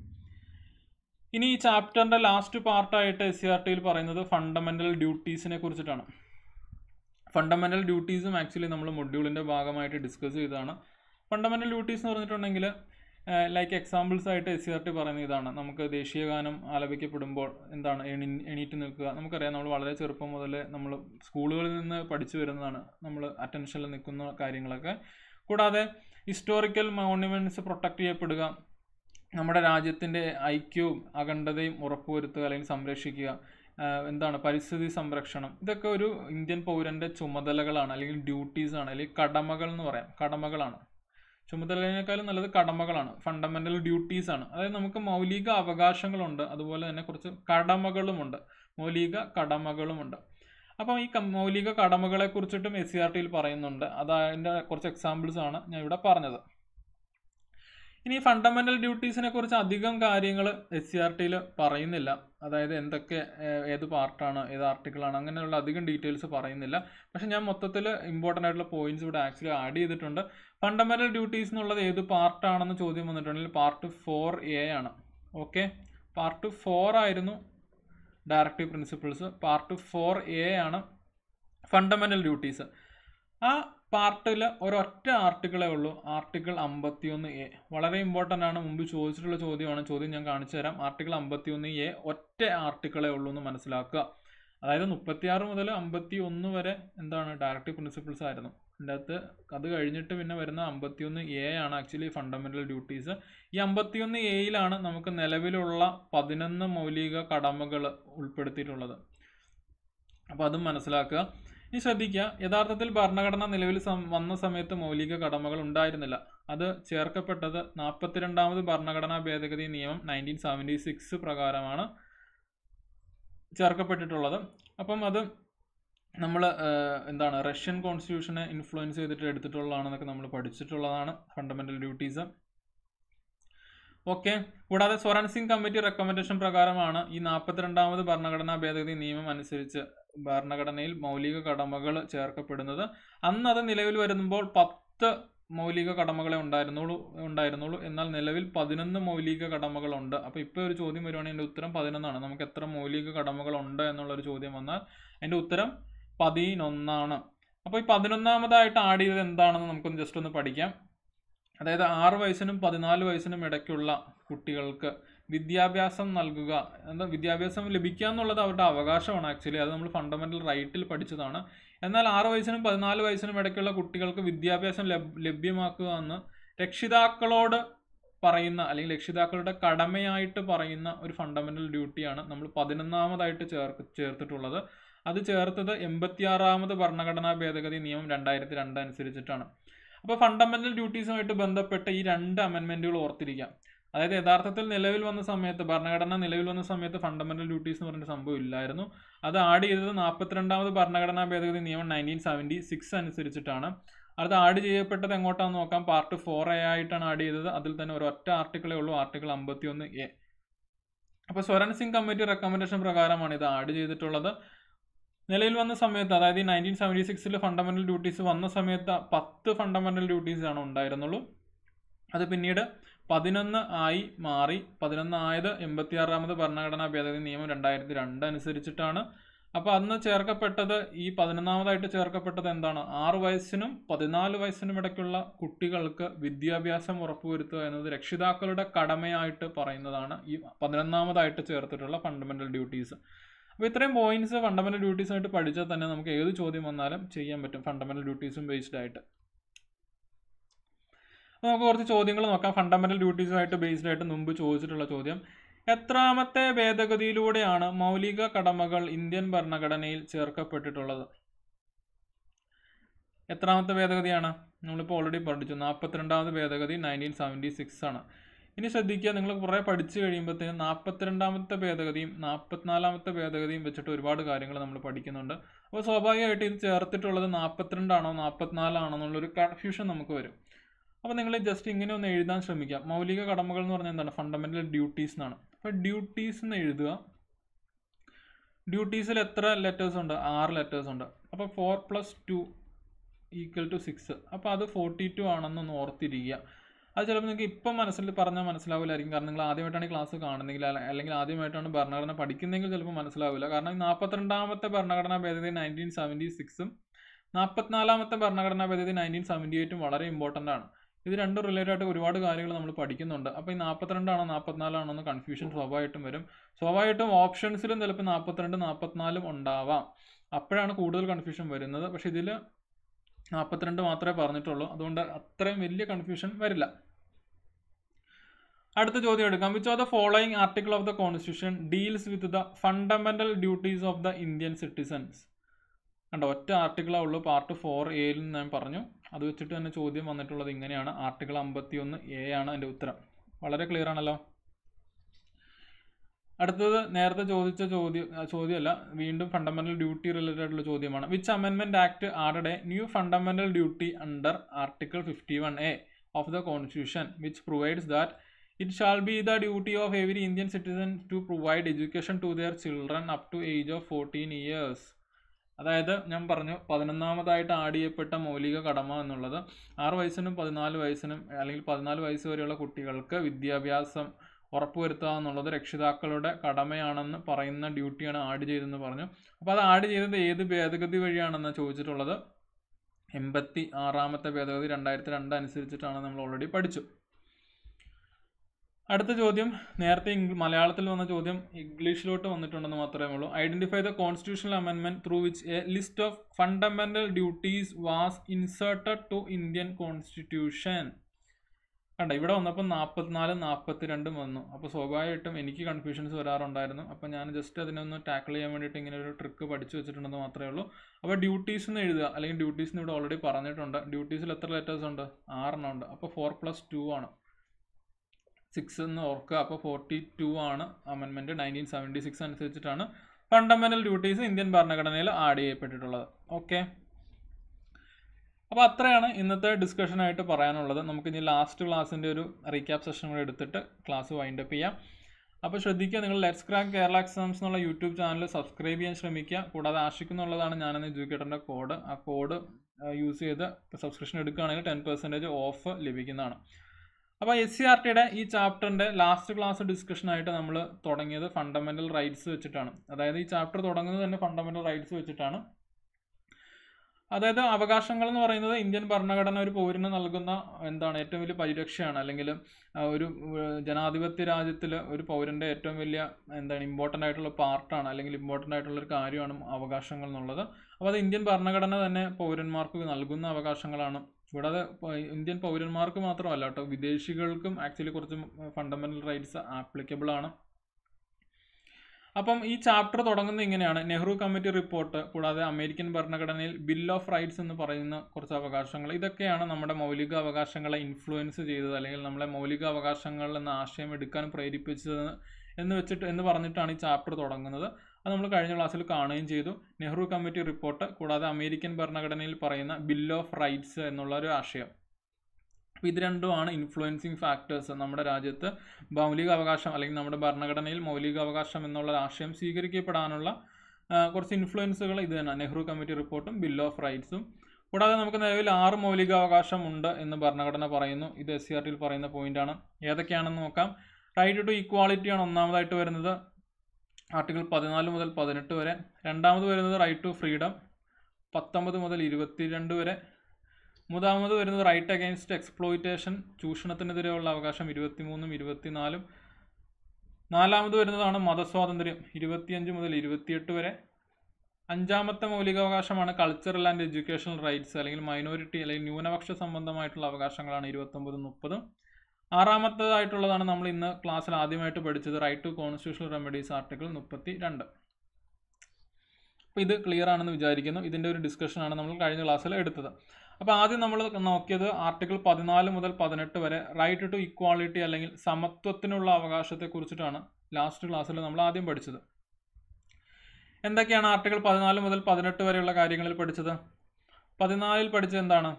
ഇനി ഈ ചാപ്റ്ററിൻ്റെ ലാസ്റ്റ് പാർട്ടായിട്ട് എസ് സി ആർ ടിയിൽ പറയുന്നത് ഫണ്ടമെൻ്റൽ ഡ്യൂട്ടീസിനെ കുറിച്ചിട്ടാണ് ഫണ്ടമെൻ്റൽ ഡ്യൂട്ടീസും ആക്ച്വലി നമ്മൾ മൊഡ്യൂളിൻ്റെ ഭാഗമായിട്ട് ഡിസ്കസ് ചെയ്തതാണ് ഫണ്ടമെൻ്റൽ ഡ്യൂട്ടീസ് എന്ന് പറഞ്ഞിട്ടുണ്ടെങ്കിൽ ലൈക്ക് എക്സാമ്പിൾസ് ആയിട്ട് എസ് സി ആർ ടി പറയുന്ന ഇതാണ് നമുക്ക് ദേശീയ ഗാനം ആലപിക്കപ്പെടുമ്പോൾ എന്താണ് എണി എണീറ്റ് നിൽക്കുക നമുക്കറിയാം നമ്മൾ വളരെ ചെറുപ്പം മുതൽ നമ്മൾ സ്കൂളുകളിൽ നിന്ന് പഠിച്ചു വരുന്നതാണ് നമ്മൾ അറ്റൻഷനിൽ നിൽക്കുന്ന കാര്യങ്ങളൊക്കെ കൂടാതെ ഹിസ്റ്റോറിക്കൽ മോണ്യുമെൻറ്റ്സ് പ്രൊട്ടക്റ്റ് ചെയ്യപ്പെടുക നമ്മുടെ രാജ്യത്തിൻ്റെ ഐക്യവും അഖണ്ഡതയും ഉറപ്പുവരുത്തുക അല്ലെങ്കിൽ സംരക്ഷിക്കുക എന്താണ് പരിസ്ഥിതി സംരക്ഷണം ഇതൊക്കെ ഒരു ഇന്ത്യൻ പൗരൻ്റെ ചുമതലകളാണ് അല്ലെങ്കിൽ ഡ്യൂട്ടീസാണ് അല്ലെങ്കിൽ കടമകൾ എന്ന് പറയാം കടമകളാണ് ചുമതലയേക്കാളും നല്ലത് കടമകളാണ് ഫണ്ടമെന്റൽ ഡ്യൂട്ടീസ് ആണ് അതായത് നമുക്ക് മൗലിക അവകാശങ്ങളുണ്ട് അതുപോലെ തന്നെ കുറച്ച് കടമകളുമുണ്ട് മൗലിക കടമകളുമുണ്ട് അപ്പം ഈ മൗലിക കടമകളെ കുറിച്ചിട്ടും എസ് സി e ആർ ടിയിൽ പറയുന്നുണ്ട് അതിൻ്റെ കുറച്ച് എക്സാമ്പിൾസ് ആണ് ഞാൻ ഇവിടെ പറഞ്ഞത് ഇനി ഫണ്ടമെന്റൽ ഡ്യൂട്ടീസിനെ കുറിച്ച് അധികം കാര്യങ്ങൾ എസ് സി ആർ ടിയിൽ പറയുന്നില്ല അതായത് എന്തൊക്കെ ഏത് പാർട്ടാണ് ഏത് ആർട്ടിക്കിളാണ് അങ്ങനെയുള്ള അധികം ഡീറ്റെയിൽസ് പറയുന്നില്ല പക്ഷേ ഞാൻ മൊത്തത്തിൽ ഇമ്പോർട്ടൻ്റ് ആയിട്ടുള്ള പോയിന്റ്സ് ഇവിടെ ആക്ച്വലി ആഡ് ചെയ്തിട്ടുണ്ട് ഫണ്ടമെന്റൽ ഡ്യൂട്ടീസ് എന്നുള്ളത് ഏത് പാർട്ടാണെന്ന് ചോദ്യം വന്നിട്ടുണ്ടെങ്കിൽ പാർട്ട് ഫോർ എ ആണ് ഓക്കെ പാർട്ട് ഫോർ ആയിരുന്നു directive principles part four A ആണ് ഫണ്ടമെന്റൽ ഡ്യൂട്ടീസ് ആ പാർട്ടിൽ ഒരൊറ്റ ആർട്ടിക്കിളേ ഉള്ളൂ ആർട്ടിക്കിൾ അമ്പത്തിയൊന്ന് എ വളരെ ഇമ്പോർട്ടൻ്റ് ആണ് മുമ്പ് ചോദിച്ചിട്ടുള്ള ചോദ്യമാണ് ചോദ്യം ഞാൻ കാണിച്ചു തരാം ആർട്ടിക്കിൾ അമ്പത്തിയൊന്ന് എ ഒറ്റ ആർട്ടിക്കിളേ ഉള്ളൂ എന്ന് മനസ്സിലാക്കുക അതായത് മുപ്പത്തിയാറ് മുതൽ അമ്പത്തി ഒന്ന് വരെ എന്താണ് ഡയറക്റ്റീവ് പ്രിൻസിപ്പിൾസ് ആയിരുന്നു അതിൻ്റെ അകത്ത് അത് കഴിഞ്ഞിട്ട് പിന്നെ വരുന്ന അമ്പത്തിയൊന്ന് എ ആണ് ആക്ച്വലി ഫണ്ടമെൻ്റൽ ഡ്യൂട്ടീസ് ഈ അമ്പത്തിയൊന്ന് എയിലാണ് നമുക്ക് നിലവിലുള്ള പതിനൊന്ന് മൗലിക കടമകൾ ഉൾപ്പെടുത്തിയിട്ടുള്ളത് അപ്പോൾ അതും മനസ്സിലാക്കുക ഇനി ശ്രദ്ധിക്കുക യഥാർത്ഥത്തിൽ ഭരണഘടന നിലവിൽ വന്ന സമയത്ത് മൗലിക കടമകൾ ഉണ്ടായിരുന്നില്ല അത് ചേർക്കപ്പെട്ടത് നാൽപ്പത്തിരണ്ടാമത് ഭരണഘടനാ ഭേദഗതി നിയമം നയൻറ്റീൻ സെവൻറ്റി സിക്സ് പ്രകാരമാണ് ചേർക്കപ്പെട്ടിട്ടുള്ളത് അപ്പം അത് നമ്മൾ എന്താണ് റഷ്യൻ കോൺസ്റ്റിറ്റ്യൂഷനെ ഇൻഫ്ലുവൻസ് ചെയ്തിട്ട് എടുത്തിട്ടുള്ളതാണെന്നൊക്കെ നമ്മൾ പഠിച്ചിട്ടുള്ളതാണ് ഫണ്ടമെൻ്റൽ ഡ്യൂട്ടീസ് ഓക്കെ കൂടാതെ ഫോറൻസിക് കമ്മിറ്റി റെക്കമെൻഡേഷൻ പ്രകാരമാണ് ഈ നാൽപ്പത്തിരണ്ടാമത് ഭരണഘടനാ ഭേദഗതി നിയമം അനുസരിച്ച് ഭരണഘടനയിൽ മൗലിക കടമകൾ ചേർക്കപ്പെടുന്നത് അന്ന് അത് നിലവിൽ വരുമ്പോൾ പത്ത് മൗലിക കടമകളെ ഉണ്ടായിരുന്നുള്ളൂ ഉണ്ടായിരുന്നുള്ളൂ എന്നാൽ നിലവിൽ പതിനൊന്ന് മൗലിക കടമകളുണ്ട് അപ്പോൾ ഇപ്പോൾ ഒരു ചോദ്യം വരുവാണെങ്കിൽ എൻ്റെ ഉത്തരം പതിനൊന്നാണ് നമുക്ക് എത്ര മൗലിക കടമകളുണ്ട് എന്നുള്ളൊരു ചോദ്യം വന്നാൽ എൻ്റെ ഉത്തരം പതിനൊന്നാണ് അപ്പോൾ ഈ പതിനൊന്നാമതായിട്ട് ആഡ് ചെയ്തത് എന്താണെന്ന് നമുക്കൊന്ന് ജസ്റ്റ് ഒന്ന് പഠിക്കാം അതായത് ആറ് വയസ്സിനും പതിനാല് വയസ്സിനും ഇടയ്ക്കുള്ള കുട്ടികൾക്ക് വിദ്യാഭ്യാസം നൽകുക എന്താ വിദ്യാഭ്യാസം ലഭിക്കുക എന്നുള്ളത് അവരുടെ അവകാശമാണ് ആക്ച്വലി അത് നമ്മൾ ഫണ്ടമെന്റൽ റൈറ്റിൽ പഠിച്ചതാണ് എന്നാൽ ആറ് വയസ്സിനും പതിനാല് വയസ്സിനും ഇടയ്ക്കുള്ള കുട്ടികൾക്ക് വിദ്യാഭ്യാസം ലഭ്യമാക്കുക എന്ന് രക്ഷിതാക്കളോട് പറയുന്ന അല്ലെങ്കിൽ രക്ഷിതാക്കളുടെ കടമയായിട്ട് പറയുന്ന ഒരു ഫണ്ടമെന്റൽ ഡ്യൂട്ടിയാണ് നമ്മൾ പതിനൊന്നാമതായിട്ട് ചേർക്ക് ചേർത്തിട്ടുള്ളത് അത് ചേർത്തത് എൺപത്തിയാറാമത് ഭരണഘടനാ ഭേദഗതി നിയമം രണ്ടായിരത്തി രണ്ട് അനുസരിച്ചിട്ടാണ് അപ്പോൾ ഫണ്ടമെന്റൽ ഡ്യൂട്ടീസുമായിട്ട് ബന്ധപ്പെട്ട ഈ രണ്ട് അമെൻമെൻറ്റുകൾ ഓർത്തിരിക്കാം അതായത് യഥാർത്ഥത്തിൽ നിലവിൽ വന്ന സമയത്ത് ഭരണഘടന നിലവിൽ വന്ന സമയത്ത് ഫണ്ടമെന്റൽ ഡ്യൂട്ടീസ് എന്ന് പറഞ്ഞ സംഭവം ഇല്ലായിരുന്നു അത് ആഡ് ചെയ്തത് നാൽപ്പത്തിരണ്ടാമത് ഭരണഘടനാ ഭേദഗതി നിയമം നയൻറ്റീൻ സെവൻറ്റി സിക്സ് അനുസരിച്ചിട്ടാണ് അത് ആഡ് ചെയ്യപ്പെട്ടത് എങ്ങോട്ടാന്ന് നോക്കാം പാർട്ട് ഫോർ എ ആയിട്ടാണ് ആഡ് ചെയ്തത് അതിൽ തന്നെ ഒരു ഒറ്റ ആർട്ടിക്കിളേ ഉള്ളൂ ആർട്ടിക്കിൾ ഒന്ന് എ അപ്പോൾ സ്വരൺ സിംഗ് കമ്മിറ്റി റെക്കമെൻഡേഷൻ പ്രകാരമാണ് ഇത് ആഡ് ചെയ്തിട്ടുള്ളത് നിലയിൽ വന്ന സമയത്ത് അതായത് നയൻറ്റീൻ സെവൻറ്റി സിക്സിൽ ഫണ്ടമെൻ്റൽ ഡ്യൂട്ടീസ് വന്ന സമയത്ത് പത്ത് ഫണ്ടമെൻ്റൽ ആണ് ഉണ്ടായിരുന്നുള്ളൂ അത് പിന്നീട് പതിനൊന്ന് ആയി മാറി പതിനൊന്നായത് എൺപത്തിയാറാമത് ഭരണഘടനാ ഭേദഗതി നിയമം രണ്ടായിരത്തി രണ്ട് അനുസരിച്ചിട്ടാണ് അപ്പോൾ അന്ന് ചേർക്കപ്പെട്ടത് ഈ പതിനൊന്നാമതായിട്ട് ചേർക്കപ്പെട്ടത് എന്താണ് ആറ് വയസ്സിനും പതിനാല് വയസ്സിനും ഇടയ്ക്കുള്ള കുട്ടികൾക്ക് വിദ്യാഭ്യാസം ഉറപ്പുവരുത്തുക എന്നത് രക്ഷിതാക്കളുടെ കടമയായിട്ട് പറയുന്നതാണ് ഈ പതിനൊന്നാമതായിട്ട് ചേർത്തിട്ടുള്ള ഫണ്ടമെൻ്റൽ ഡ്യൂട്ടീസ് അപ്പോൾ ഇത്രയും പോയിന്റ്സ് ഫണ്ടമെൻ്റൽ ഡ്യൂട്ടീസ് ആയിട്ട് പഠിച്ചാൽ തന്നെ നമുക്ക് ഏത് ചോദ്യം വന്നാലും ചെയ്യാൻ പറ്റും ഫണ്ടമെൻ്റൽ ഡ്യൂട്ടീസും ബേസ്ഡ് ആയിട്ട് അപ്പോൾ നമുക്ക് കുറച്ച് ചോദ്യങ്ങൾ നോക്കാം ഫണ്ടമെൻ്റൽ ഡ്യൂട്ടീസുമായിട്ട് ബേസ്ഡ് ആയിട്ട് മുമ്പ് ചോദിച്ചിട്ടുള്ള ചോദ്യം എത്രാമത്തെ ഭേദഗതിയിലൂടെയാണ് മൗലിക കടമകൾ ഇന്ത്യൻ ഭരണഘടനയിൽ ചേർക്കപ്പെട്ടിട്ടുള്ളത് എത്രാമത്തെ ഭേദഗതിയാണ് നമ്മളിപ്പോൾ ഓൾറെഡി പഠിച്ചു നാൽപ്പത്തിരണ്ടാമത് ഭേദഗതി നയൻറ്റീൻ സെവൻറ്റി സിക്സ് ആണ് ഇനി ശ്രദ്ധിക്കുക നിങ്ങൾ കുറെ പഠിച്ചു കഴിയുമ്പോഴത്തേനും നാൽപ്പത്തിരണ്ടാമത്തെ ഭേദഗതിയും നാൽപ്പത്തിനാലാമത്തെ ഭേദഗതിയും വെച്ചിട്ട് ഒരുപാട് കാര്യങ്ങൾ നമ്മൾ പഠിക്കുന്നുണ്ട് അപ്പോൾ സ്വാഭാവികമായിട്ട് ഇത് ചേർത്തിട്ടുള്ളത് നാൽപ്പത്തിരണ്ടാണോ നാൽപ്പത്തിനാലാണോ എന്നുള്ളൊരു കൺഫ്യൂഷൻ നമുക്ക് വരും അപ്പോൾ നിങ്ങൾ ജസ്റ്റ് ഇങ്ങനെ ഒന്ന് എഴുതാൻ ശ്രമിക്കുക മൗലിക കടമകൾ എന്ന് പറഞ്ഞാൽ എന്താണ് ഫണ്ടമെൻ്റൽ ഡ്യൂട്ടീസ് എന്നാണ് അപ്പോൾ ഡ്യൂട്ടീസ് എന്ന് എഴുതുക ഡ്യൂട്ടീസിൽ എത്ര ലെറ്റേഴ്സ് ഉണ്ട് ആറ് ലെറ്റേഴ്സ് ഉണ്ട് അപ്പോൾ four plus two equal to six അപ്പോൾ അത് ഫോർട്ടി ടു ആണെന്നൊന്ന് ഓർത്തിരിക്കുക അത് ചിലപ്പോൾ നിങ്ങൾക്ക് ഇപ്പം മനസ്സിൽ പറഞ്ഞാൽ മനസ്സിലാവില്ലായിരിക്കും കാരണം നിങ്ങൾ ആദ്യമായിട്ടാണ് ഈ ക്ലാസ് കാണുന്നെങ്കിൽ അല്ലെങ്കിൽ ആദ്യമായിട്ടാണ് ഭരണഘടന പഠിക്കുന്നെങ്കിൽ ചിലപ്പോൾ മനസ്സിലാവില്ല കാരണം ഈ നാൽപ്പത്തിരണ്ടാമത്തെ ഭരണഘടനാ ഭേദഗതി നയൻറ്റീൻ സെവൻറ്റി സിക്സും നാൽപ്പത്തിനാലാമത്തെ ഭരണഘടനാ ഭേദഗതി നയൻറ്റീൻ സെവൻറ്റി എയ്റ്റും വളരെ ഇമ്പോർട്ടൻ്റ് ആണ് ഇത് രണ്ടും റിലേറ്റഡ് ആയിട്ട് ഒരുപാട് കാര്യങ്ങൾ നമ്മൾ പഠിക്കുന്നുണ്ട് അപ്പോൾ ഈ നാൽപ്പത്തിരണ്ടാണോ നാൽപ്പത്തിനാലാണോ എന്ന് കൺഫ്യൂഷൻ സ്വാഭാവികമായിട്ടും വരും സ്വാഭാവികമായിട്ടും ഓപ്ഷൻസിലും ചിലപ്പോൾ നാൽപ്പത്തിരണ്ട് നാൽപ്പത്തിനാലും ഉണ്ടാവാം അപ്പോഴാണ് കൂടുതൽ കൺഫ്യൂഷൻ വരുന്നത് പക്ഷേ ഇതിൽ നാൽപ്പത്തിരണ്ട് മാത്രമേ പറഞ്ഞിട്ടുള്ളൂ അതുകൊണ്ട് അത്രയും വലിയ കൺഫ്യൂഷൻ വരില്ല അടുത്ത ചോദ്യം എടുക്കാം which of the following article of the constitution deals with the fundamental duties of the Indian citizens കണ്ടോ ഒറ്റ ആർട്ടിക്കിളാ ഉള്ളൂ പാർട്ട് ഫോർ എയിൽ നിന്ന് ഞാൻ പറഞ്ഞു അത് വെച്ചിട്ട് തന്നെ ചോദ്യം വന്നിട്ടുള്ളത് ഇങ്ങനെയാണ് ആർട്ടിക്കിൾ അമ്പത്തി ഒന്ന് എ ആണ് അതിൻ്റെ ഉത്തരം വളരെ ക്ലിയർ ആണല്ലോ അടുത്തത് നേരത്തെ ചോദിച്ച ചോദ്യം ചോദ്യമല്ല വീണ്ടും ഫണ്ടമെന്റൽ ഡ്യൂട്ടി റിലേറ്റഡ് ആയിട്ടുള്ള ചോദ്യമാണ് വിച്ച് അമെൻമെന്റ് act added a new fundamental duty under article fifty one A of the constitution which provides that It shall be the duty of every Indian citizen to provide education to their children up to age of fourteen years അതായത് ഞാൻ പറഞ്ഞു പതിനൊന്നാമതായിട്ട് add ചെയ്യപ്പെട്ട മൗലിക കടമ എന്നുള്ളത് ആറ് വയസ്സിനും പതിനാല് വയസ്സിനും അല്ലെങ്കിൽ പതിനാല് വയസ്സ് വരെയുള്ള കുട്ടികൾക്ക് വിദ്യാഭ്യാസം ഉറപ്പുവരുത്തുക എന്നുള്ളത് രക്ഷിതാക്കളുടെ കടമയാണെന്ന് പറയുന്ന ഡ്യൂട്ടിയാണ് ആഡ് ചെയ്തെന്ന് പറഞ്ഞു അപ്പോൾ അത് ആഡ് ചെയ്തത് ഏത് ഭേദഗതി വഴിയാണെന്ന് ചോദിച്ചിട്ടുള്ളത് എൺപത്തി ആറാമത്തെ ഭേദഗതി രണ്ടായിരത്തി രണ്ട് അനുസരിച്ചിട്ടാണ് നമ്മൾ ഓൾറെഡി പഠിച്ചു അടുത്ത ചോദ്യം നേരത്തെ മലയാളത്തിൽ വന്ന ചോദ്യം ഇംഗ്ലീഷിലോട്ട് വന്നിട്ടുണ്ടെന്ന് മാത്രമേ ഉള്ളൂ ഐഡന്റിഫൈ ദ കോൺസ്റ്റിറ്റ്യൂഷണൽ അമെൻമെന്റ് through which a list of fundamental duties was inserted to Indian constitution കണ്ട ഇവിടെ വന്നപ്പോൾ നാൽപ്പത്തിനാല് രണ്ടും വന്നു അപ്പോൾ സ്വാഭാവികമായിട്ടും എനിക്ക് കൺഫ്യൂഷൻസ് വരാറുണ്ടായിരുന്നു അപ്പോൾ ഞാൻ ജസ്റ്റ് അതിനൊന്ന് ടാക്കിൾ ചെയ്യാൻ വേണ്ടിയിട്ട് ഇങ്ങനെ ഒരു ട്രിക്ക് പഠിച്ചു വെച്ചിട്ടുണ്ടെന്ന് മാത്രമേ ഉള്ളൂ അപ്പോൾ ഡ്യൂട്ടീസ് എന്ന് എഴുതുക അല്ലെങ്കിൽ ഡ്യൂട്ടീസ് എന്ന് ഇവിടെ ഓൾറെഡി പറഞ്ഞിട്ടുണ്ട് ഡ്യൂട്ടീസിൽ എത്ര ലെറ്റേഴ്സ് ഉണ്ട് ആറെണ്ണം ഉണ്ട് അപ്പോൾ ഫോർ പ്ലസ് ടു ആണ് സിക്സ് എന്ന് ഓർക്കുക അപ്പോൾ ഫോർട്ടി ടു ആണ് അമെൻമെൻറ്റ് നയൻറ്റീൻ സെവൻറ്റി സിക്സ് അനുസരിച്ചിട്ടാണ് ഫണ്ടമെൻ്റൽ ഡ്യൂട്ടീസ് ഇന്ത്യൻ ഭരണഘടനയിൽ ആഡ് ചെയ്യപ്പെട്ടിട്ടുള്ളത് ഓക്കെ അപ്പോൾ അത്രയാണ് ഇന്നത്തെ ഡിസ്കഷനായിട്ട് പറയാനുള്ളത് നമുക്ക് ഇനി ലാസ്റ്റ് ക്ലാസ്സിൻ്റെ ഒരു റീക്യാപ് സെഷൻ കൂടെ എടുത്തിട്ട് ക്ലാസ് വൈൻഡപ്പ് ചെയ്യാം അപ്പോൾ ശ്രദ്ധിക്കുക നിങ്ങൾ ലെറ്റ്സ് ക്രാക്ക് കേരള എക്സാംസ് എന്നുള്ള യൂട്യൂബ് ചാനൽ സബ്സ്ക്രൈബ് ചെയ്യാൻ ശ്രമിക്കുക കൂടാതെ ആഷിക്കുന്നുള്ളതാണ് ഞാനെന്ന് ജീവിക്കേണ്ട കോഡ് ആ കോഡ് യൂസ് ചെയ്ത് സബ്സ്ക്രിപ്ഷൻ എടുക്കുകയാണെങ്കിൽ ടെൻ പെർസെൻറ്റേജ് ഓഫ് ലഭിക്കുന്നതാണ് അപ്പോൾ എസ് സി ആർ ടിയുടെ ഈ ചാപ്റ്ററിൻ്റെ ലാസ്റ്റ് ക്ലാസ് ഡിസ്കഷനായിട്ട് നമ്മൾ തുടങ്ങിയത് ഫണ്ടമെൻ്റൽ റൈറ്റ്സ് വെച്ചിട്ടാണ് അതായത് ഈ ചാപ്റ്റർ തുടങ്ങുന്നത് തന്നെ ഫണ്ടമെൻ്റൽ റൈറ്റ്സ് വെച്ചിട്ടാണ് അതായത് അവകാശങ്ങൾ എന്ന് പറയുന്നത് ഇന്ത്യൻ ഭരണഘടന ഒരു പൗരന് നൽകുന്ന എന്താണ് ഏറ്റവും വലിയ പരിരക്ഷയാണ് അല്ലെങ്കിൽ ഒരു ജനാധിപത്യ രാജ്യത്തിൽ ഒരു പൗരൻ്റെ ഏറ്റവും വലിയ എന്താണ് ഇമ്പോർട്ടൻ്റ് ആയിട്ടുള്ള പാർട്ടാണ് അല്ലെങ്കിൽ ഇമ്പോർട്ടൻ്റ് ആയിട്ടുള്ള ഒരു കാര്യമാണ് അവകാശങ്ങൾ എന്നുള്ളത് അപ്പോൾ അത് ഇന്ത്യൻ ഭരണഘടന തന്നെ പൗരന്മാർക്ക് നൽകുന്ന അവകാശങ്ങളാണ് ഇവിടെ ഇന്ത്യൻ പൗരന്മാർക്ക് മാത്രമല്ല കേട്ടോ വിദേശികൾക്കും ആക്ച്വലി കുറച്ച് ഫണ്ടമെന്റൽ റൈറ്റ്സ് ആപ്ലിക്കബിൾ ആണ് അപ്പം ഈ ചാപ്റ്റർ തുടങ്ങുന്നത് ഇങ്ങനെയാണ് നെഹ്റു കമ്മിറ്റി റിപ്പോർട്ട് കൂടാതെ അമേരിക്കൻ ഭരണഘടനയിൽ ബിൽ ഓഫ് റൈറ്റ്സ് എന്ന് പറയുന്ന കുറച്ച് അവകാശങ്ങൾ ഇതൊക്കെയാണ് നമ്മുടെ മൗലിക അവകാശങ്ങളെ ഇൻഫ്ലുവൻസ് ചെയ്തത് അല്ലെങ്കിൽ നമ്മളെ മൗലിക അവകാശങ്ങളിൽ എന്ന ആശയം എടുക്കാൻ പ്രേരിപ്പിച്ചത് എന്ന് വെച്ചിട്ട് എന്ന് പറഞ്ഞിട്ടാണ് ഈ ചാപ്റ്റർ തുടങ്ങുന്നത് അത് നമ്മൾ കഴിഞ്ഞ ക്ലാസ്സിൽ കാണുകയും ചെയ്തു നെഹ്റു കമ്മിറ്റി റിപ്പോർട്ട് കൂടാതെ അമേരിക്കൻ ഭരണഘടനയിൽ പറയുന്ന ബിൽ ഓഫ് റൈറ്റ്സ് എന്നുള്ള ഒരു ആശയം അപ്പോൾ ഇത് രണ്ടുമാണ് ഇൻഫ്ലുവൻസിങ് ഫാക്ടേഴ്സ് നമ്മുടെ രാജ്യത്ത് മൗലിക അവകാശം അല്ലെങ്കിൽ നമ്മുടെ ഭരണഘടനയിൽ മൗലിക അവകാശം എന്നുള്ള ആശയം സ്വീകരിക്കപ്പെടാനുള്ള കുറച്ച് ഇൻഫ്ലുവൻസുകൾ ഇത് തന്നെ നെഹ്റു കമ്മിറ്റി റിപ്പോർട്ടും ബിൽ ഓഫ് റൈറ്റ്സും കൂടാതെ നമുക്ക് നിലവിൽ ആറ് മൗലികാവകാശം ഉണ്ട് എന്ന് ഭരണഘടന പറയുന്നു ഇത് എസ് സി ആർ ടിയിൽ പറയുന്ന പോയിന്റാണ് ഏതൊക്കെയാണെന്ന് നോക്കാം റൈറ്റ് ടു ഈക്വാളിറ്റിയാണ് ഒന്നാമതായിട്ട് വരുന്നത് ആർട്ടിക്കിൾ പതിനാല് മുതൽ പതിനെട്ട് വരെ രണ്ടാമത് വരുന്നത് റൈറ്റ് ടു ഫ്രീഡം പത്തൊമ്പത് മുതൽ ഇരുപത്തിരണ്ട് വരെ മൂന്നാമത് വരുന്നത് റൈറ്റ് അഗെയിൻസ്റ്റ് എക്സ്പ്ലോയിറ്റേഷൻ ചൂഷണത്തിനെതിരെയുള്ള അവകാശം ഇരുപത്തിമൂന്നും ഇരുപത്തിനാലും നാലാമത് വരുന്നതാണ് മതസ്വാതന്ത്ര്യം ഇരുപത്തിയഞ്ച് മുതൽ ഇരുപത്തിയെട്ട് വരെ അഞ്ചാമത്തെ മൗലികാവകാശമാണ് കൾച്ചറൽ ആൻഡ് എഡ്യൂക്കേഷണൽ റൈറ്റ്സ് അല്ലെങ്കിൽ മൈനോറിറ്റി അല്ലെങ്കിൽ ന്യൂനപക്ഷ സംബന്ധമായിട്ടുള്ള അവകാശങ്ങളാണ് ഇരുപത്തൊമ്പതും മുപ്പതും ആറാമത്തേതായിട്ടുള്ളതാണ് നമ്മൾ ഇന്ന് ക്ലാസ്സിൽ ആദ്യമായിട്ട് പഠിച്ചത് right to constitutional remedies article മുപ്പത്തി രണ്ട് അപ്പോൾ ഇത് ക്ലിയർ ആണെന്ന് വിചാരിക്കുന്നു ഇതിൻ്റെ ഒരു ഡിസ്കഷനാണ് നമ്മൾ കഴിഞ്ഞ ക്ലാസ്സിൽ എടുത്തത് അപ്പോൾ ആദ്യം നമ്മൾ നോക്കിയത് ആർട്ടിക്കിൾ പതിനാല് മുതൽ പതിനെട്ട് വരെ റൈറ്റ് ടു ഇക്വാളിറ്റി അല്ലെങ്കിൽ സമത്വത്തിനുള്ള അവകാശത്തെക്കുറിച്ചിട്ടാണ് ലാസ്റ്റ് ക്ലാസ്സിൽ നമ്മൾ ആദ്യം പഠിച്ചത് എന്തൊക്കെയാണ് ആർട്ടിക്കിൾ പതിനാല് മുതൽ പതിനെട്ട് വരെയുള്ള കാര്യങ്ങളിൽ പഠിച്ചത് പതിനാലിൽ പഠിച്ചത് എന്താണ്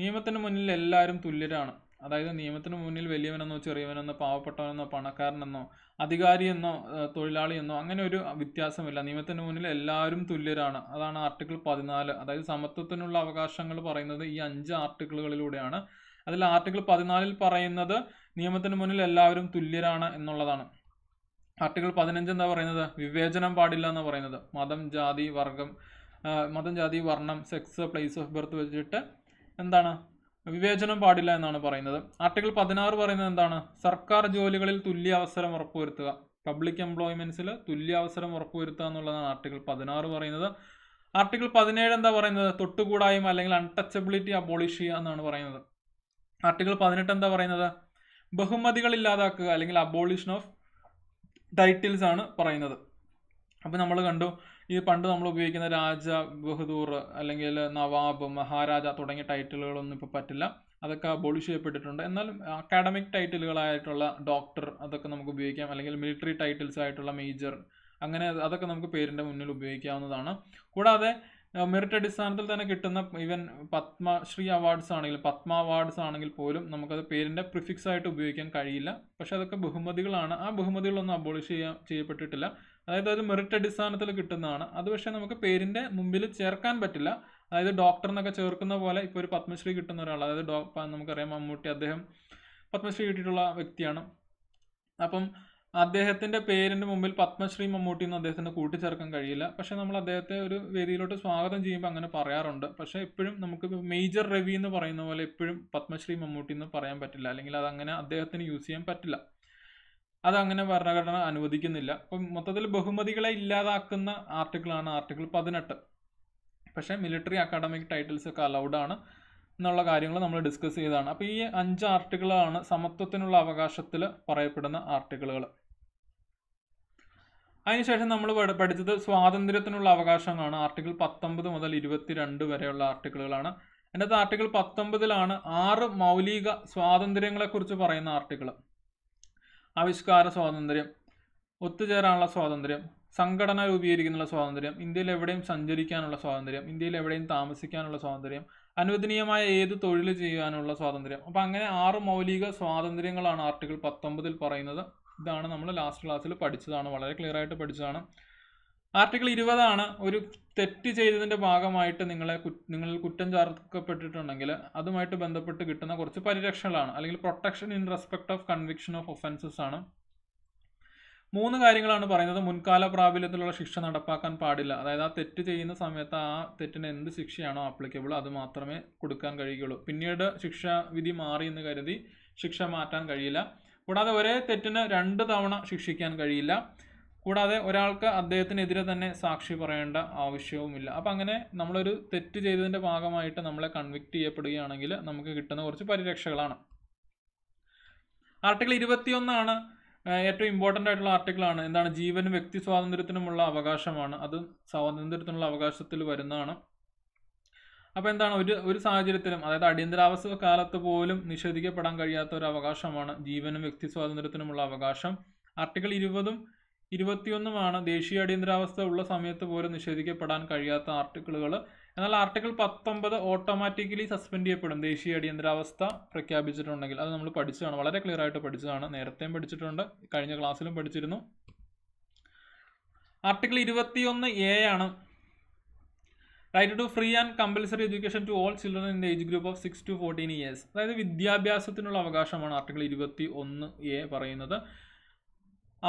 നിയമത്തിന് മുന്നിൽ എല്ലാവരും തുല്യരാണ് അതായത് നിയമത്തിന് മുന്നിൽ വലിയവനെന്നോ ചെറിയവനെന്നോ പാവപ്പെട്ടവനെന്നോ പണക്കാരനെന്നോ അധികാരിയെന്നോ തൊഴിലാളിയെന്നോ അങ്ങനെ ഒരു വ്യത്യാസമില്ല നിയമത്തിന് മുന്നിൽ എല്ലാവരും തുല്യരാണ് അതാണ് ആർട്ടിക്കിൾ പതിനാല് അതായത് സമത്വത്തിനുള്ള അവകാശങ്ങൾ പറയുന്നത് ഈ അഞ്ച് ആർട്ടിക്കിളുകളിലൂടെയാണ് അതിൽ ആർട്ടിക്കിൾ പതിനാലിൽ പറയുന്നത് നിയമത്തിന് മുന്നിൽ എല്ലാവരും തുല്യരാണ് എന്നുള്ളതാണ് ആർട്ടിക്കിൾ പതിനഞ്ച് എന്താ പറയുന്നത് വിവേചനം പാടില്ല എന്ന് പറയുന്നത് മതം ജാതി വർഗം മതം ജാതി വർണ്ണം സെക്സ് പ്ലേസ് ഓഫ് ബർത്ത് വെച്ചിട്ട് എന്താണ് വിവേചനം പാടില്ല എന്നാണ് പറയുന്നത് ആർട്ടിക്കിൾ പതിനാറ് പറയുന്നത് എന്താണ് സർക്കാർ ജോലികളിൽ തുല്യ അവസരം ഉറപ്പുവരുത്തുക പബ്ലിക് എംപ്ലോയ്മെന്റ്സിൽ തുല്യ അവസരം ഉറപ്പുവരുത്തുക എന്നുള്ളതാണ് ആർട്ടിക്കിൾ പതിനാറ് പറയുന്നത് ആർട്ടിക്കിൾ പതിനേഴ് എന്താ പറയുന്നത് തൊട്ടുകൂടായ്മ അല്ലെങ്കിൽ അൺടച്ചബിലിറ്റി അബോളിഷ് ചെയ്യുക എന്നാണ് പറയുന്നത് ആർട്ടിക്കിൾ പതിനെട്ട് എന്താ പറയുന്നത് ബഹുമതികൾ ഇല്ലാതാക്കുക അല്ലെങ്കിൽ അബോളിഷൻ ഓഫ് ടൈറ്റിൽസ് ആണ് പറയുന്നത് അപ്പോൾ നമ്മൾ കണ്ടു ഈ പണ്ട് നമ്മൾ ഉപയോഗിക്കുന്ന രാജ ബഹദൂർ അല്ലെങ്കിൽ നവാബ് മഹാരാജ തുടങ്ങിയ ടൈറ്റിലുകളൊന്നും ഇപ്പോൾ പറ്റില്ല അതൊക്കെ അബോളിഷ് ചെയ്യപ്പെട്ടിട്ടുണ്ട് എന്നാൽ അക്കാഡമിക് ടൈറ്റിലുകളായിട്ടുള്ള ഡോക്ടർ അതൊക്കെ നമുക്ക് ഉപയോഗിക്കാം അല്ലെങ്കിൽ മിലിറ്ററി ടൈറ്റിൽസ് ആയിട്ടുള്ള മേജർ അങ്ങനെ അതൊക്കെ നമുക്ക് പേരിൻ്റെ മുന്നിൽ ഉപയോഗിക്കാവുന്നതാണ് കൂടാതെ മെറിറ്റ് അടിസ്ഥാനത്തിൽ തന്നെ കിട്ടുന്ന ഈവൻ പത്മശ്രീ അവാർഡ്സ് ആണെങ്കിൽ പത്മ അവാർഡ്സ് ആണെങ്കിൽ പോലും നമുക്കത് പേരിൻ്റെ പ്രിഫിക്സ് ആയിട്ട് ഉപയോഗിക്കാൻ കഴിയില്ല പക്ഷേ അതൊക്കെ ബഹുമതികളാണ് ആ ബഹുമതികളൊന്നും അബോളിഷ് ചെയ്യാൻ ചെയ്യപ്പെട്ടിട്ടില്ല അതായത് അത് മെറിറ്റ് അടിസ്ഥാനത്തിൽ കിട്ടുന്നതാണ് അത് പക്ഷേ നമുക്ക് പേരിന്റെ മുമ്പിൽ ചേർക്കാൻ പറ്റില്ല അതായത് ഡോക്ടർ എന്നൊക്കെ ചേർക്കുന്ന പോലെ ഇപ്പോൾ ഒരു പത്മശ്രീ കിട്ടുന്ന ഒരാൾ അതായത് ഡോ നമുക്കറിയാം മമ്മൂട്ടി അദ്ദേഹം പത്മശ്രീ കിട്ടിയിട്ടുള്ള വ്യക്തിയാണ് അപ്പം അദ്ദേഹത്തിൻ്റെ പേരിൻ്റെ മുമ്പിൽ പത്മശ്രീ മമ്മൂട്ടി എന്ന് അദ്ദേഹത്തിന് കൂട്ടിച്ചേർക്കാൻ കഴിയില്ല പക്ഷേ നമ്മൾ അദ്ദേഹത്തെ ഒരു വേദിയിലോട്ട് സ്വാഗതം ചെയ്യുമ്പോൾ അങ്ങനെ പറയാറുണ്ട് പക്ഷേ എപ്പോഴും നമുക്ക് മേജർ രവി എന്ന് പറയുന്ന പോലെ എപ്പോഴും പത്മശ്രീ മമ്മൂട്ടി എന്ന് പറയാൻ പറ്റില്ല അല്ലെങ്കിൽ അതങ്ങനെ അദ്ദേഹത്തിന് യൂസ് ചെയ്യാൻ പറ്റില്ല അതങ്ങനെ ഭരണഘടന അനുവദിക്കുന്നില്ല അപ്പം മൊത്തത്തിൽ ബഹുമതികളെ ഇല്ലാതാക്കുന്ന ആർട്ടിക്കിളാണ് ആർട്ടിക്കിൾ പതിനെട്ട് പക്ഷേ മിലിറ്ററി അക്കാഡമിക് ടൈറ്റിൽസ് ഒക്കെ അലൗഡ് ആണ് എന്നുള്ള കാര്യങ്ങൾ നമ്മൾ ഡിസ്കസ് ചെയ്തതാണ് അപ്പോൾ ഈ അഞ്ച് ആർട്ടിക്കിളാണ് സമത്വത്തിനുള്ള അവകാശത്തിൽ പറയപ്പെടുന്ന ആർട്ടിക്കിളുകൾ അതിനുശേഷം നമ്മൾ പഠിച്ചത് സ്വാതന്ത്ര്യത്തിനുള്ള അവകാശങ്ങളാണ് ആർട്ടിക്കിൾ പത്തൊമ്പത് മുതൽ ഇരുപത്തിരണ്ട് വരെയുള്ള ആർട്ടിക്കിളുകളാണ് അതിനകത്ത് ആർട്ടിക്കിൾ പത്തൊമ്പതിലാണ് ആറ് മൗലിക സ്വാതന്ത്ര്യങ്ങളെക്കുറിച്ച് പറയുന്ന ആർട്ടിക്കിൾ ആവിഷ്കാര സ്വാതന്ത്ര്യം ഒത്തുചേരാനുള്ള സ്വാതന്ത്ര്യം സംഘടന രൂപീകരിക്കുന്നുള്ള സ്വാതന്ത്ര്യം ഇന്ത്യയിൽ എവിടെയും സഞ്ചരിക്കാനുള്ള സ്വാതന്ത്ര്യം ഇന്ത്യയിൽ എവിടെയും താമസിക്കാനുള്ള സ്വാതന്ത്ര്യം അനുവദനീയമായ ഏത് തൊഴിൽ ചെയ്യാനുള്ള സ്വാതന്ത്ര്യം അപ്പം അങ്ങനെ ആറ് മൗലിക സ്വാതന്ത്ര്യങ്ങളാണ് ആർട്ടിക്കിൾ പത്തൊമ്പതിൽ പറയുന്നത് ഇതാണ് നമ്മൾ ലാസ്റ്റ് ക്ലാസ്സിൽ പഠിച്ചതാണ് വളരെ ക്ലിയർ ആയിട്ട് പഠിച്ചതാണ് ആർട്ടിക്കിൾ ഇരുപതാണ് ഒരു തെറ്റ് ചെയ്തതിൻ്റെ ഭാഗമായിട്ട് നിങ്ങളെ നിങ്ങൾ കുറ്റം ചാർക്കപ്പെട്ടിട്ടുണ്ടെങ്കിൽ അതുമായിട്ട് ബന്ധപ്പെട്ട് കിട്ടുന്ന കുറച്ച് പരിരക്ഷകളാണ് അല്ലെങ്കിൽ protection in respect of conviction of offences ആണ് മൂന്ന് കാര്യങ്ങളാണ് പറയുന്നത് മുൻകാല പ്രാബല്യത്തിലുള്ള ശിക്ഷ നടപ്പാക്കാൻ പാടില്ല അതായത് ആ തെറ്റ് ചെയ്യുന്ന സമയത്ത് ആ തെറ്റിന് എന്ത് ശിക്ഷയാണോ ആപ്ലിക്കബിൾ അത് മാത്രമേ കൊടുക്കാൻ കഴിയുകയുള്ളൂ പിന്നീട് ശിക്ഷാവിധി മാറി എന്ന് കരുതി ശിക്ഷ മാറ്റാൻ കഴിയില്ല കൂടാതെ ഒരേ തെറ്റിന് രണ്ട് തവണ ശിക്ഷിക്കാൻ കഴിയില്ല കൂടാതെ ഒരാൾക്ക് അദ്ദേഹത്തിനെതിരെ തന്നെ സാക്ഷി പറയേണ്ട ആവശ്യവുമില്ല അപ്പം അങ്ങനെ നമ്മളൊരു തെറ്റ് ചെയ്തതിൻ്റെ ഭാഗമായിട്ട് നമ്മളെ കൺവിക്ട് ചെയ്യപ്പെടുകയാണെങ്കിൽ നമുക്ക് കിട്ടുന്ന കുറച്ച് പരിരക്ഷകളാണ് ആർട്ടിക്കിൾ ഇരുപത്തിയൊന്നാണ് ഏറ്റവും ഇമ്പോർട്ടൻ്റ് ആയിട്ടുള്ള ആർട്ടിക്കിൾ ആണ് എന്താണ് ജീവനും വ്യക്തി സ്വാതന്ത്ര്യത്തിനുമുള്ള അവകാശമാണ് അത് സ്വാതന്ത്ര്യത്തിനുള്ള അവകാശത്തിൽ വരുന്നതാണ് അപ്പോൾ എന്താണ് ഒരു ഒരു സാഹചര്യത്തിലും അതായത് അടിയന്തരാവസ്ഥ കാലത്ത് പോലും നിഷേധിക്കപ്പെടാൻ കഴിയാത്ത ഒരു അവകാശമാണ് ജീവനും വ്യക്തി സ്വാതന്ത്ര്യത്തിനുമുള്ള അവകാശം ആർട്ടിക്കിൾ ഇരുപതും ഇരുപത്തിയൊന്നുമാണ് ദേശീയ അടിയന്തരാവസ്ഥ ഉള്ള സമയത്ത് പോലും നിഷേധിക്കപ്പെടാൻ കഴിയാത്ത ആർട്ടിക്കിളുകൾ എന്നാൽ ആർട്ടിക്കിൾ പത്തൊമ്പത് ഓട്ടോമാറ്റിക്കലി സസ്പെൻഡ് ചെയ്യപ്പെടും ദേശീയ അടിയന്തരാവസ്ഥ പ്രഖ്യാപിച്ചിട്ടുണ്ടെങ്കിൽ അത് നമ്മൾ പഠിച്ചതാണ് വളരെ ക്ലിയർ ആയിട്ട് പഠിച്ചതാണ് നേരത്തെയും പഠിച്ചിട്ടുണ്ട് കഴിഞ്ഞ ക്ലാസ്സിലും പഠിച്ചിരുന്നു ആർട്ടിക്കിൾ ഇരുപത്തിയൊന്ന് എ ആണ് right to free and compulsory education to all children in the age group of six to fourteen years അതായത് വിദ്യാഭ്യാസത്തിനുള്ള അവകാശമാണ് ആർട്ടിക്കിൾ ഇരുപത്തി ഒന്ന് എ പറയുന്നത്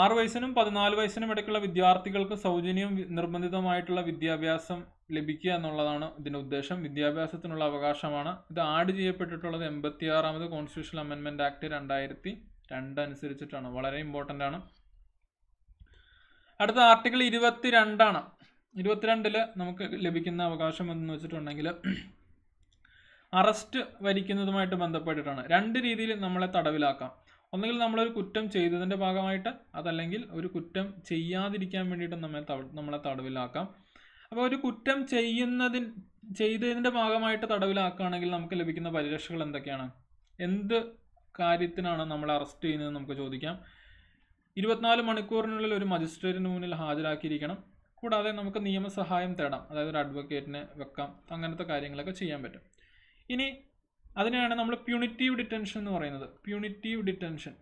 ആറ് വയസ്സിനും പതിനാല് വയസ്സിനും ഇടയ്ക്കുള്ള വിദ്യാർത്ഥികൾക്ക് സൗജന്യവും നിർബന്ധിതമായിട്ടുള്ള വിദ്യാഭ്യാസം ലഭിക്കുക എന്നുള്ളതാണ് ഇതിൻ്റെ ഉദ്ദേശം വിദ്യാഭ്യാസത്തിനുള്ള അവകാശമാണ് ഇത് ആഡ് ചെയ്യപ്പെട്ടിട്ടുള്ളത് എൺപത്തിയാറാമത് കോൺസ്റ്റിറ്റ്യൂഷണൽ അമെൻമെൻറ്റ് ആക്ട് രണ്ടായിരത്തി രണ്ട് അനുസരിച്ചിട്ടാണ് വളരെ ഇമ്പോർട്ടൻ്റ് ആണ് അടുത്ത ആർട്ടിക്കിൾ ഇരുപത്തി രണ്ടാണ് ഇരുപത്തിരണ്ടിൽ നമുക്ക് ലഭിക്കുന്ന അവകാശം എന്ന് വെച്ചിട്ടുണ്ടെങ്കിൽ അറസ്റ്റ് വരിക്കുന്നതുമായിട്ട് ബന്ധപ്പെട്ടിട്ടാണ് രണ്ട് രീതിയിൽ നമ്മളെ തടവിലാക്കാം ഒന്നുകിൽ നമ്മളൊരു കുറ്റം ചെയ്തതിൻ്റെ ഭാഗമായിട്ട് അതല്ലെങ്കിൽ ഒരു കുറ്റം ചെയ്യാതിരിക്കാൻ വേണ്ടിയിട്ട് നമ്മൾ നമ്മളെ തടവിലാക്കാം അപ്പോൾ ഒരു കുറ്റം ചെയ്യുന്നതിൻ ചെയ്തതിൻ്റെ ഭാഗമായിട്ട് തടവിലാക്കുകയാണെങ്കിൽ നമുക്ക് ലഭിക്കുന്ന പരിരക്ഷകൾ എന്തൊക്കെയാണ് എന്ത് കാര്യത്തിനാണ് നമ്മൾ അറസ്റ്റ് ചെയ്യുന്നത് നമുക്ക് ചോദിക്കാം ഇരുപത്തിനാല് മണിക്കൂറിനുള്ളിൽ ഒരു മജിസ്ട്രേറ്റിന് മുന്നിൽ ഹാജരാക്കിയിരിക്കണം കൂടാതെ നമുക്ക് നിയമസഹായം തേടാം അതായത് ഒരു അഡ്വക്കേറ്റിനെ വെക്കാം അങ്ങനത്തെ കാര്യങ്ങളൊക്കെ ചെയ്യാൻ പറ്റും ഇനി അതിനെയാണ് നമ്മൾ പ്യൂണിറ്റീവ് ഡിറ്റൻഷൻ എന്ന് പറയുന്നത് പ്യൂണിറ്റീവ് ഡിറ്റൻഷൻ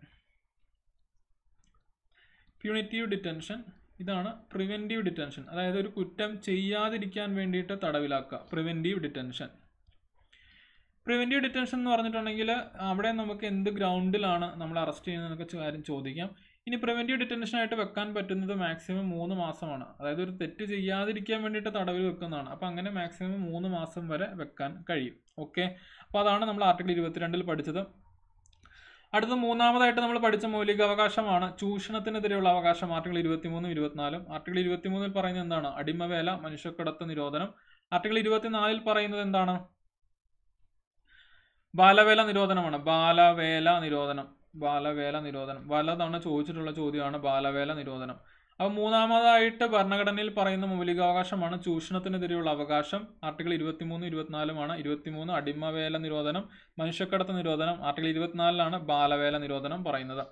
പ്യൂണിറ്റീവ് ഡിറ്റൻഷൻ ഇതാണ് പ്രിവെൻറ്റീവ് ഡിറ്റൻഷൻ അതായത് ഒരു കുറ്റം ചെയ്യാതിരിക്കാൻ വേണ്ടിയിട്ട് തടവിലാക്കുക പ്രിവെൻറ്റീവ് ഡിറ്റൻഷൻ പ്രിവെൻറ്റീവ് ഡിറ്റൻഷൻ എന്ന് പറഞ്ഞിട്ടുണ്ടെങ്കിൽ അവിടെ നമുക്ക് എന്ത് ഗ്രൗണ്ടിലാണ് നമ്മൾ അറസ്റ്റ് ചെയ്യുന്നതെന്നൊക്കെ കാര്യം ചോദിക്കാം ഇനി പ്രിവെൻറ്റീവ് ഡിറ്റൻഷനായിട്ട് വെക്കാൻ പറ്റുന്നത് മാക്സിമം മൂന്ന് മാസമാണ് അതായത് ഒരു തെറ്റ് ചെയ്യാതിരിക്കാൻ വേണ്ടിയിട്ട് തടവിൽ വെക്കുന്നതാണ് അപ്പോൾ അങ്ങനെ മാക്സിമം മൂന്ന് മാസം വരെ വെക്കാൻ കഴിയും ഓക്കെ അപ്പോൾ അതാണ് നമ്മൾ ആർട്ടിക്കിൾ ഇരുപത്തിരണ്ടിൽ പഠിച്ചത് അടുത്ത മൂന്നാമതായിട്ട് നമ്മൾ പഠിച്ച അവകാശമാണ് ചൂഷണത്തിനെതിരെയുള്ള അവകാശം ആർട്ടിക്കിൾ ഇരുപത്തിമൂന്നും ഇരുപത്തിനാലും ആർട്ടിക്കിൾ ഇരുപത്തിമൂന്നിൽ പറയുന്നത് എന്താണ് അടിമവേല മനുഷ്യക്കടത്ത് നിരോധനം ആർട്ടിക്കിൾ ഇരുപത്തിനാലിൽ പറയുന്നത് എന്താണ് ബാലവേല നിരോധനമാണ് ബാലവേല നിരോധനം ബാലവേല നിരോധനം പല ചോദിച്ചിട്ടുള്ള ചോദ്യമാണ് ബാലവേല നിരോധനം അപ്പോൾ മൂന്നാമതായിട്ട് ഭരണഘടനയിൽ പറയുന്ന മൗലികാവകാശമാണ് ചൂഷണത്തിനെതിരെയുള്ള അവകാശം ആർട്ടിക്കിൾ ഇരുപത്തിമൂന്ന് ഇരുപത്തിനാലുമാണ് ഇരുപത്തിമൂന്ന് അടിമവേല നിരോധനം മനുഷ്യക്കടത്ത് നിരോധനം ആർട്ടിക്കിൾ ഇരുപത്തിനാലിലാണ് ബാലവേല നിരോധനം പറയുന്നത്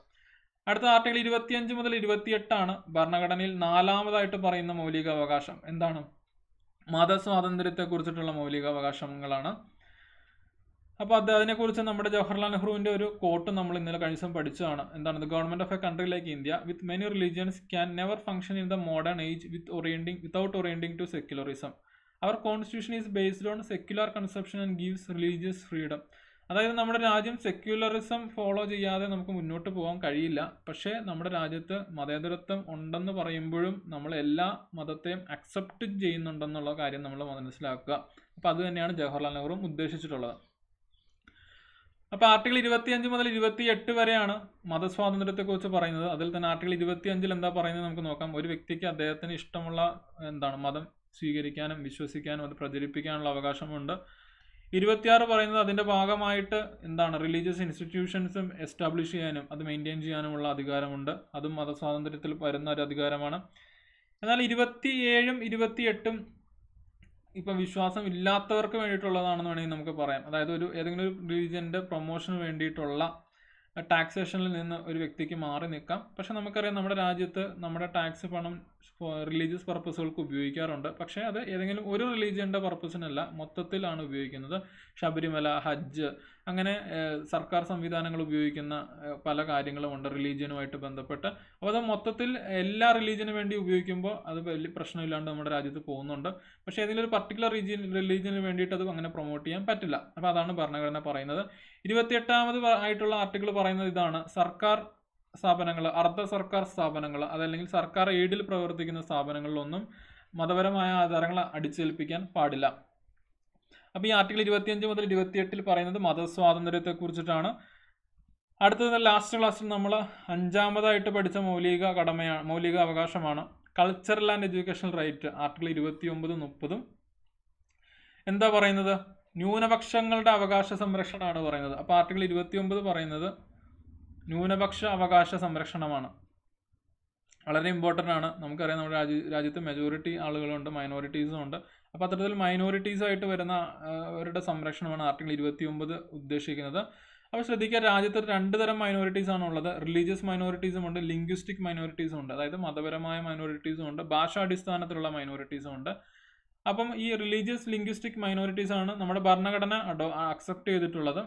അടുത്ത ആർട്ടിക്കിൾ ഇരുപത്തിയഞ്ച് മുതൽ ഇരുപത്തിയെട്ടാണ് ഭരണഘടനയിൽ നാലാമതായിട്ട് പറയുന്ന മൗലികാവകാശം എന്താണ് മതസ്വാതന്ത്ര്യത്തെക്കുറിച്ചിട്ടുള്ള മൗലികാവകാശങ്ങളാണ് അപ്പോൾ അത് അതിനെക്കുറിച്ച് നമ്മുടെ ജവഹർലാൽ നെഹ്റുവിൻ്റെ ഒരു കോട്ട് നമ്മൾ ഇന്നലെ കഴിഞ്ഞ ദിവസം പഠിച്ചതാണ് എന്താണ് the government of a country like India with many religions can never function in the modern age with orienting without orienting to secularism our constitution is based on secular conception and gives religious freedom അതായത് നമ്മുടെ രാജ്യം secularism follow ചെയ്യാതെ നമുക്ക് മുന്നോട്ട് പോകാൻ കഴിയില്ല പക്ഷേ നമ്മുടെ രാജ്യത്ത് മതേതരത്വം ഉണ്ടെന്ന് പറയുമ്പോഴും നമ്മൾ എല്ലാ മതത്തെയും അക്സെപ്റ്റ് ചെയ്യുന്നുണ്ടെന്നുള്ള കാര്യം നമ്മൾ മനസ്സിലാക്കുക അപ്പോൾ അത് തന്നെയാണ് ജവഹർലാൽ നെഹ്റുവും ഉദ്ദേശിച്ചിട്ടുള്ളത് അപ്പോൾ ആർട്ടിക്കിൾ ഇരുപത്തിയഞ്ച് മുതൽ എട്ട് വരെയാണ് മതസ്വാതന്ത്ര്യത്തെക്കുറിച്ച് പറയുന്നത് അതിൽ തന്നെ ആർട്ടിക്കിൾ ഇരുപത്തിയഞ്ചിൽ എന്താ പറയുന്നത് നമുക്ക് നോക്കാം ഒരു വ്യക്തിക്ക് അദ്ദേഹത്തിന് ഇഷ്ടമുള്ള എന്താണ് മതം സ്വീകരിക്കാനും വിശ്വസിക്കാനും അത് പ്രചരിപ്പിക്കാനുള്ള അവകാശമുണ്ട് ഇരുപത്തിയാറ് പറയുന്നത് അതിൻ്റെ ഭാഗമായിട്ട് എന്താണ് റിലീജിയസ് ഇൻസ്റ്റിറ്റ്യൂഷൻസും എസ്റ്റാബ്ലിഷ് ചെയ്യാനും അത് മെയിൻറ്റെയിൻ ചെയ്യാനുമുള്ള അധികാരമുണ്ട് അതും മതസ്വാതന്ത്ര്യത്തിൽ വരുന്ന ഒരു അധികാരമാണ് എന്നാൽ ഇരുപത്തിയേഴും ഇരുപത്തിയെട്ടും ഇപ്പം വിശ്വാസം ഇല്ലാത്തവർക്ക് വേണ്ടിയിട്ടുള്ളതാണെന്ന് വേണമെങ്കിൽ നമുക്ക് പറയാം അതായത് ഒരു ഏതെങ്കിലും ഒരു റിലീജിയൻ്റെ പ്രൊമോഷന് വേണ്ടിയിട്ടുള്ള ടാക്സേഷനിൽ നിന്ന് ഒരു വ്യക്തിക്ക് മാറി നിൽക്കാം പക്ഷെ നമുക്കറിയാം നമ്മുടെ രാജ്യത്ത് നമ്മുടെ ടാക്സ് പണം റിലീജിയസ് പർപ്പസുകൾക്ക് ഉപയോഗിക്കാറുണ്ട് പക്ഷേ അത് ഏതെങ്കിലും ഒരു റിലീജിയൻ്റെ പർപ്പസിനല്ല മൊത്തത്തിലാണ് ഉപയോഗിക്കുന്നത് ശബരിമല ഹജ്ജ് അങ്ങനെ സർക്കാർ സംവിധാനങ്ങൾ ഉപയോഗിക്കുന്ന പല കാര്യങ്ങളുമുണ്ട് റിലീജിയനുമായിട്ട് ബന്ധപ്പെട്ട് അപ്പോൾ അത് മൊത്തത്തിൽ എല്ലാ റിലീജിയനു വേണ്ടി ഉപയോഗിക്കുമ്പോൾ അത് വലിയ പ്രശ്നമില്ലാണ്ട് നമ്മുടെ രാജ്യത്ത് പോകുന്നുണ്ട് പക്ഷേ ഏതെങ്കിലും ഒരു പർട്ടിക്കുലർ റീജിയൻ റിലീജിയന് വേണ്ടിയിട്ട് അത് അങ്ങനെ പ്രൊമോട്ട് ചെയ്യാൻ പറ്റില്ല അപ്പോൾ അതാണ് ഭരണഘടന പറയുന്നത് ഇരുപത്തിയെട്ടാമത് ആയിട്ടുള്ള ആർട്ടിക്കിൾ പറയുന്നത് ഇതാണ് സർക്കാർ സ്ഥാപനങ്ങൾ അർദ്ധ സർക്കാർ സ്ഥാപനങ്ങൾ അതല്ലെങ്കിൽ സർക്കാർ എയ്ഡിൽ പ്രവർത്തിക്കുന്ന സ്ഥാപനങ്ങളിലൊന്നും മതപരമായ ആചാരങ്ങൾ അടിച്ചേൽപ്പിക്കാൻ പാടില്ല അപ്പോൾ ഈ ആർട്ടിക്കിൾ ഇരുപത്തിയഞ്ച് മുതൽ ഇരുപത്തിയെട്ടിൽ പറയുന്നത് മതസ്വാതന്ത്ര്യത്തെക്കുറിച്ചിട്ടാണ് അടുത്തത് ലാസ്റ്റ് ക്ലാസ്സിൽ നമ്മൾ അഞ്ചാമതായിട്ട് പഠിച്ച മൗലിക കടമയാണ് മൗലിക അവകാശമാണ് cultural and educational right article ഇരുപത്തി ഒമ്പതും മുപ്പതും എന്താ പറയുന്നത് ന്യൂനപക്ഷങ്ങളുടെ അവകാശ സംരക്ഷണമാണ് പറയുന്നത് അപ്പോൾ ആർട്ടിക്കിൾ ഇരുപത്തി ഒമ്പത് പറയുന്നത് ന്യൂനപക്ഷ അവകാശ സംരക്ഷണമാണ് വളരെ ഇമ്പോർട്ടൻ്റ് ആണ് നമുക്കറിയാം നമ്മുടെ രാജ്യ രാജ്യത്ത് മെജോറിറ്റി ആളുകളുണ്ട് മൈനോറിറ്റീസും ഉണ്ട് അപ്പോൾ അത്തരത്തിൽ മൈനോറിറ്റീസായിട്ട് വരുന്ന അവരുടെ സംരക്ഷണമാണ് ആർട്ടിക്കിൾ ഇരുപത്തി ഒമ്പത് ഉദ്ദേശിക്കുന്നത് അപ്പോൾ ശ്രദ്ധിക്കുക രാജ്യത്ത് രണ്ട് തരം മൈനോറിറ്റീസ് ആണ് ഉള്ളത് റിലീജിയസ് മൈനോറിറ്റീസും ഉണ്ട് ലിംഗ്വിസ്റ്റിക് മൈനോറിറ്റീസും ഉണ്ട് അതായത് മതപരമായ മൈനോറിറ്റീസും ഉണ്ട് ഭാഷാടിസ്ഥാനത്തിലുള്ള മൈനോറിറ്റീസും ഉണ്ട് അപ്പം ഈ റിലീജിയസ് ലിംഗ്വിസ്റ്റിക് മൈനോറിറ്റീസ് ആണ് നമ്മുടെ ഭരണഘടന അക്സെപ്റ്റ് ചെയ്തിട്ടുള്ളത്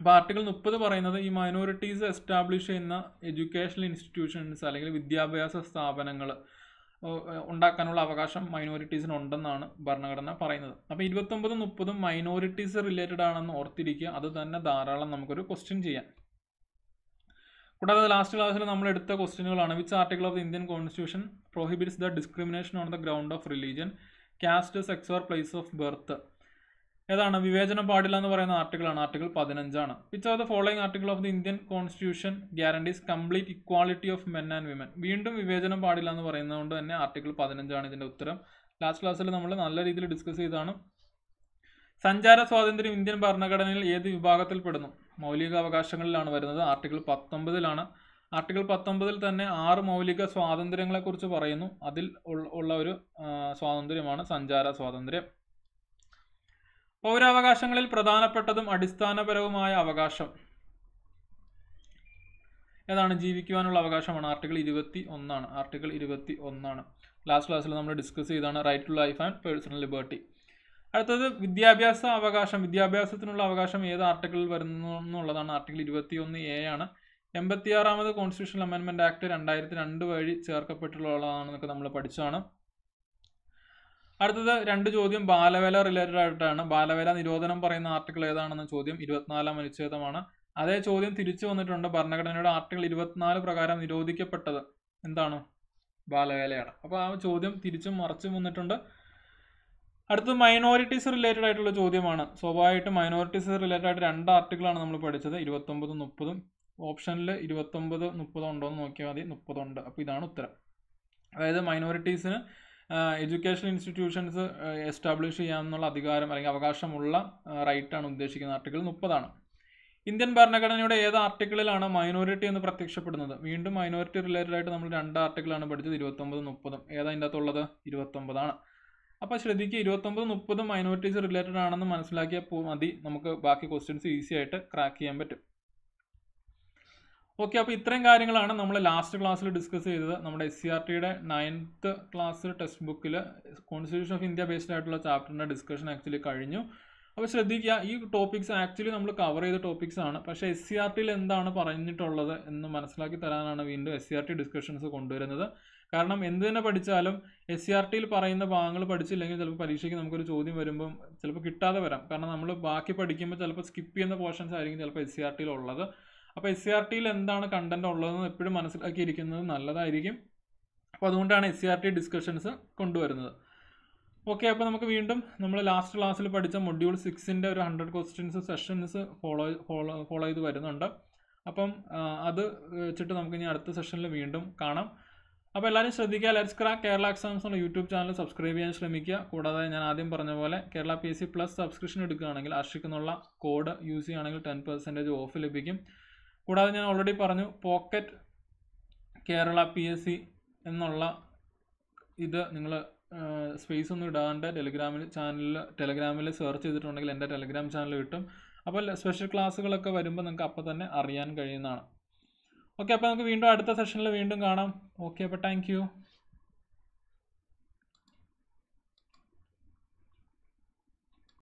അപ്പോൾ ആർട്ടിക്കിൾ മുപ്പത് പറയുന്നത് ഈ മൈനോറിറ്റീസ് എസ്റ്റാബ്ലിഷ് ചെയ്യുന്ന എഡ്യൂക്കേഷണൽ ഇൻസ്റ്റിറ്റ്യൂഷൻസ് അല്ലെങ്കിൽ വിദ്യാഭ്യാസ സ്ഥാപനങ്ങൾ ഉണ്ടാക്കാനുള്ള അവകാശം മൈനോറിറ്റീസിന് ഉണ്ടെന്നാണ് ഭരണഘടന പറയുന്നത് അപ്പോൾ ഇരുപത്തൊമ്പതും മുപ്പതും മൈനോറിറ്റീസ് റിലേറ്റഡ് ആണെന്ന് ഓർത്തിരിക്കുക അത് തന്നെ ധാരാളം നമുക്കൊരു ക്വസ്റ്റ്യൻ ചെയ്യാം കൂടാതെ ലാസ്റ്റ് ക്ലാസ്സിൽ നമ്മൾ എടുത്ത ക്വസ്റ്റ്യനുകളാണ് which article of the Indian constitution prohibits the discrimination on the ground of religion caste sex or place of birth ഏതാണ് വിവേചനം പാടില്ല എന്ന് പറയുന്ന ആർട്ടിക്കിളാണ് ആർട്ടിക്കിൾ പതിനഞ്ചാണ് which are the following article of the Indian constitution guarantees complete equality of men and women വീണ്ടും വിവേചനം പാടില്ല എന്ന് പറയുന്നതുകൊണ്ട് തന്നെ ആർട്ടിക്കിൾ പതിനഞ്ചാണ് ഇതിൻ്റെ ഉത്തരം ലാസ്റ്റ് ക്ലാസ്സിൽ നമ്മൾ നല്ല രീതിയിൽ ഡിസ്കസ് ചെയ്താണ് സഞ്ചാര സ്വാതന്ത്ര്യം ഇന്ത്യൻ ഭരണഘടനയിൽ ഏത് വിഭാഗത്തിൽപ്പെടുന്നു മൗലിക അവകാശങ്ങളിലാണ് വരുന്നത് ആർട്ടിക്കിൾ പത്തൊമ്പതിലാണ് ആർട്ടിക്കിൾ പത്തൊമ്പതിൽ തന്നെ ആറ് മൗലിക സ്വാതന്ത്ര്യങ്ങളെക്കുറിച്ച് പറയുന്നു അതിൽ ഉള്ള ഒരു സ്വാതന്ത്ര്യമാണ് സഞ്ചാര സ്വാതന്ത്ര്യം പൗരാവകാശങ്ങളിൽ പ്രധാനപ്പെട്ടതും അടിസ്ഥാനപരവുമായ അവകാശം ഏതാണ് ജീവിക്കുവാനുള്ള അവകാശമാണ് ആർട്ടിക്കിൾ ഇരുപത്തി ഒന്നാണ് ആർട്ടിക്കിൾ ഇരുപത്തി ഒന്നാണ് ലാസ്റ്റ് ക്ലാസ്സിൽ നമ്മൾ ഡിസ്കസ് ചെയ്താണ് right to life and personal liberty അടുത്തത് വിദ്യാഭ്യാസ അവകാശം വിദ്യാഭ്യാസത്തിനുള്ള അവകാശം ഏത് ആർട്ടിക്കിളിൽ വരുന്നു എന്നുള്ളതാണ് ആർട്ടിക്കിൾ ഇരുപത്തി ഒന്ന് എ ആണ് എൺപത്തിയാറാമത് കോൺസ്റ്റിറ്റ്യൂഷണൽ അമെൻമെൻറ്റ് ആക്ട് രണ്ടായിരത്തി രണ്ട് വഴി ചേർക്കപ്പെട്ടുള്ളതാണ് നമ്മൾ പഠിച്ചതാണ് അടുത്തത് രണ്ട് ചോദ്യം ബാലവേല റിലേറ്റഡ് ആയിട്ടാണ് ബാലവേല നിരോധനം പറയുന്ന ആർട്ടിക്കിൾ ഏതാണെന്ന ചോദ്യം ഇരുപത്തിനാലാം അനുച്ഛേദമാണ് അതേ ചോദ്യം തിരിച്ചു വന്നിട്ടുണ്ട് ഭരണഘടനയുടെ ആർട്ടിക്കിൾ ഇരുപത്തിനാല് പ്രകാരം നിരോധിക്കപ്പെട്ടത് എന്താണ് ബാലവേലയാണ് അപ്പോൾ ആ ചോദ്യം തിരിച്ചും മറിച്ചും വന്നിട്ടുണ്ട് അടുത്തത് മൈനോറിറ്റീസ് റിലേറ്റഡ് ആയിട്ടുള്ള ചോദ്യമാണ് സ്വാഭാവികമായിട്ടും മൈനോറിറ്റീസ് റിലേറ്റഡ് ആയിട്ട് രണ്ട് ആർട്ടിക്കിളാണ് നമ്മൾ പഠിച്ചത് ഇരുപത്തൊമ്പതും മുപ്പതും ഓപ്ഷനിൽ ഇരുപത്തൊമ്പത് മുപ്പത് ഉണ്ടോ എന്ന് നോക്കിയാൽ മതി മുപ്പതുണ്ട് അപ്പോൾ ഇതാണ് ഉത്തരം അതായത് മൈനോറിറ്റീസിന് എഡ്യൂക്കേഷൻ ഇൻസ്റ്റിറ്റ്യൂഷൻസ് എസ്റ്റാബ്ലിഷ് ചെയ്യാമെന്നുള്ള അധികാരം അല്ലെങ്കിൽ അവകാശമുള്ള റൈറ്റാണ് ഉദ്ദേശിക്കുന്നത് ആർട്ടിക്കിൾ മുപ്പതാണ് ഇന്ത്യൻ ഭരണഘടനയുടെ ഏത് ആർട്ടിക്കിളിലാണ് മൈനോറിറ്റി എന്ന് പ്രത്യക്ഷപ്പെടുന്നത് വീണ്ടും മൈനോറിറ്റി റിലേറ്റഡ് ആയിട്ട് നമ്മൾ രണ്ട് ആർട്ടിക്കിളാണ് പഠിച്ചത് ഇരുപത്തൊമ്പത് മുപ്പതും ഏതാ ഇതിൻ്റെ അകത്തുള്ളത് ഇരുപത്തൊമ്പതാണ് അപ്പോൾ ശ്രദ്ധിക്കുക ഇരുപത്തൊമ്പത് മുപ്പതും മൈനോറിറ്റീസ് റിലേറ്റഡ് ആണെന്ന് മനസ്സിലാക്കിയാൽ മതി നമുക്ക് ബാക്കി ക്വസ്റ്റ്യൻസ് ഈസി ആയിട്ട് ക്രാക്ക് ചെയ്യാൻ പറ്റും ഓക്കെ അപ്പോൾ ഇത്രയും കാര്യങ്ങളാണ് നമ്മൾ ലാസ്റ്റ് ക്ലാസ്സിൽ ഡിസ്കസ് ചെയ്തത് നമ്മുടെ എസ് സി ആർ ടിയുടെ നയൻത്ത് ക്ലാസ് ടെക്സ്റ്റ് ബുക്കിൽ കോൺസ്റ്റിറ്റ്യൂഷൻ ഓഫ് ഇന്ത്യ ബേസ്ഡ് ആയിട്ടുള്ള ചാപ്റ്ററിൻ്റെ ഡിസ്കഷൻ ആക്ച്വലി കഴിഞ്ഞു അപ്പോൾ ശ്രദ്ധിക്കുക ഈ ടോപ്പിക്സ് ആക്ച്വലി നമ്മൾ കവർ ചെയ്ത ടോപ്പിക്സ് ആണ് പക്ഷേ എസ് സി ആർ ടിയിൽ എന്താണ് പറഞ്ഞിട്ടുള്ളത് എന്ന് മനസ്സിലാക്കി തരാനാണ് വീണ്ടും S C R T discussions കൊണ്ടുവരുന്നത് കാരണം എന്ത് തന്നെ പഠിച്ചാലും എസ് സി ആർ ടിയിൽ പറയുന്ന ഭാഗങ്ങൾ പഠിച്ചില്ലെങ്കിൽ ചിലപ്പോൾ പരീക്ഷയ്ക്ക് നമുക്കൊരു ചോദ്യം വരുമ്പം ചിലപ്പോൾ കിട്ടാതെ വരാം കാരണം നമ്മൾ ബാക്കി പഠിക്കുമ്പോൾ ചിലപ്പോൾ സ്കിപ്പ് ചെയ്യുന്ന പോർഷൻസ് ആയിരിക്കും ചിലപ്പോൾ എസ് സി ആർ ടിയിൽ ഉള്ളത് അപ്പോൾ എസ് സി ആർ ടിയിൽ എന്താണ് കണ്ടന്റ് ഉള്ളതെന്ന് എപ്പോഴും മനസ്സിലാക്കിയിരിക്കുന്നത് നല്ലതായിരിക്കും അപ്പോൾ അതുകൊണ്ടാണ് S C R T discussions കൊണ്ടുവരുന്നത് ഓക്കെ അപ്പോൾ നമുക്ക് വീണ്ടും നമ്മൾ ലാസ്റ്റ് ക്ലാസ്സിൽ പഠിച്ച മൊഡ്യൂൾ സിക്സിൻ്റെ ഒരു hundred questions sessions follow follow follow ചെയ്ത് വരുന്നുണ്ട് അപ്പം അത് വെച്ചിട്ട് നമുക്ക് ഇനി അടുത്ത സെഷനിൽ വീണ്ടും കാണാം അപ്പോൾ എല്ലാവരും ശ്രദ്ധിക്കുക ലെറ്റ്സ് ക്രാക്ക് കേരള എക്സാംസ് എന്ന യൂട്യൂബ് ചാനൽ സബ്സ്ക്രൈബ് ചെയ്യാൻ ശ്രമിക്കുക കൂടാതെ ഞാൻ ആദ്യം പറഞ്ഞ പോലെ Kerala P S C plus subscription എടുക്കുകയാണെങ്കിൽ അർഷിക്കുന്നുള്ള കോഡ് യൂസ് ചെയ്യുകയാണെങ്കിൽ ടെൻ പെർസെൻറ്റേജ് ഓഫ് ലഭിക്കും കൂടാതെ ഞാൻ ഓൾറെഡി പറഞ്ഞു pocket Kerala P S C എന്നുള്ള ഇത് നിങ്ങൾ സ്പേസ് ഒന്നും ഇടാണ്ട് ടെലിഗ്രാമിൽ ചാനലിൽ ടെലിഗ്രാമിൽ സെർച്ച് ചെയ്തിട്ടുണ്ടെങ്കിൽ എൻ്റെ ടെലിഗ്രാം ചാനൽ കിട്ടും അപ്പോൾ സ്പെഷ്യൽ ക്ലാസ്സുകളൊക്കെ വരുമ്പോൾ നിങ്ങൾക്ക് അപ്പോൾ തന്നെ അറിയാൻ കഴിയുന്നതാണ് ഓക്കെ അപ്പോൾ നമുക്ക് വീണ്ടും അടുത്ത സെഷനിൽ വീണ്ടും കാണാം ഓക്കെ അപ്പോൾ താങ്ക്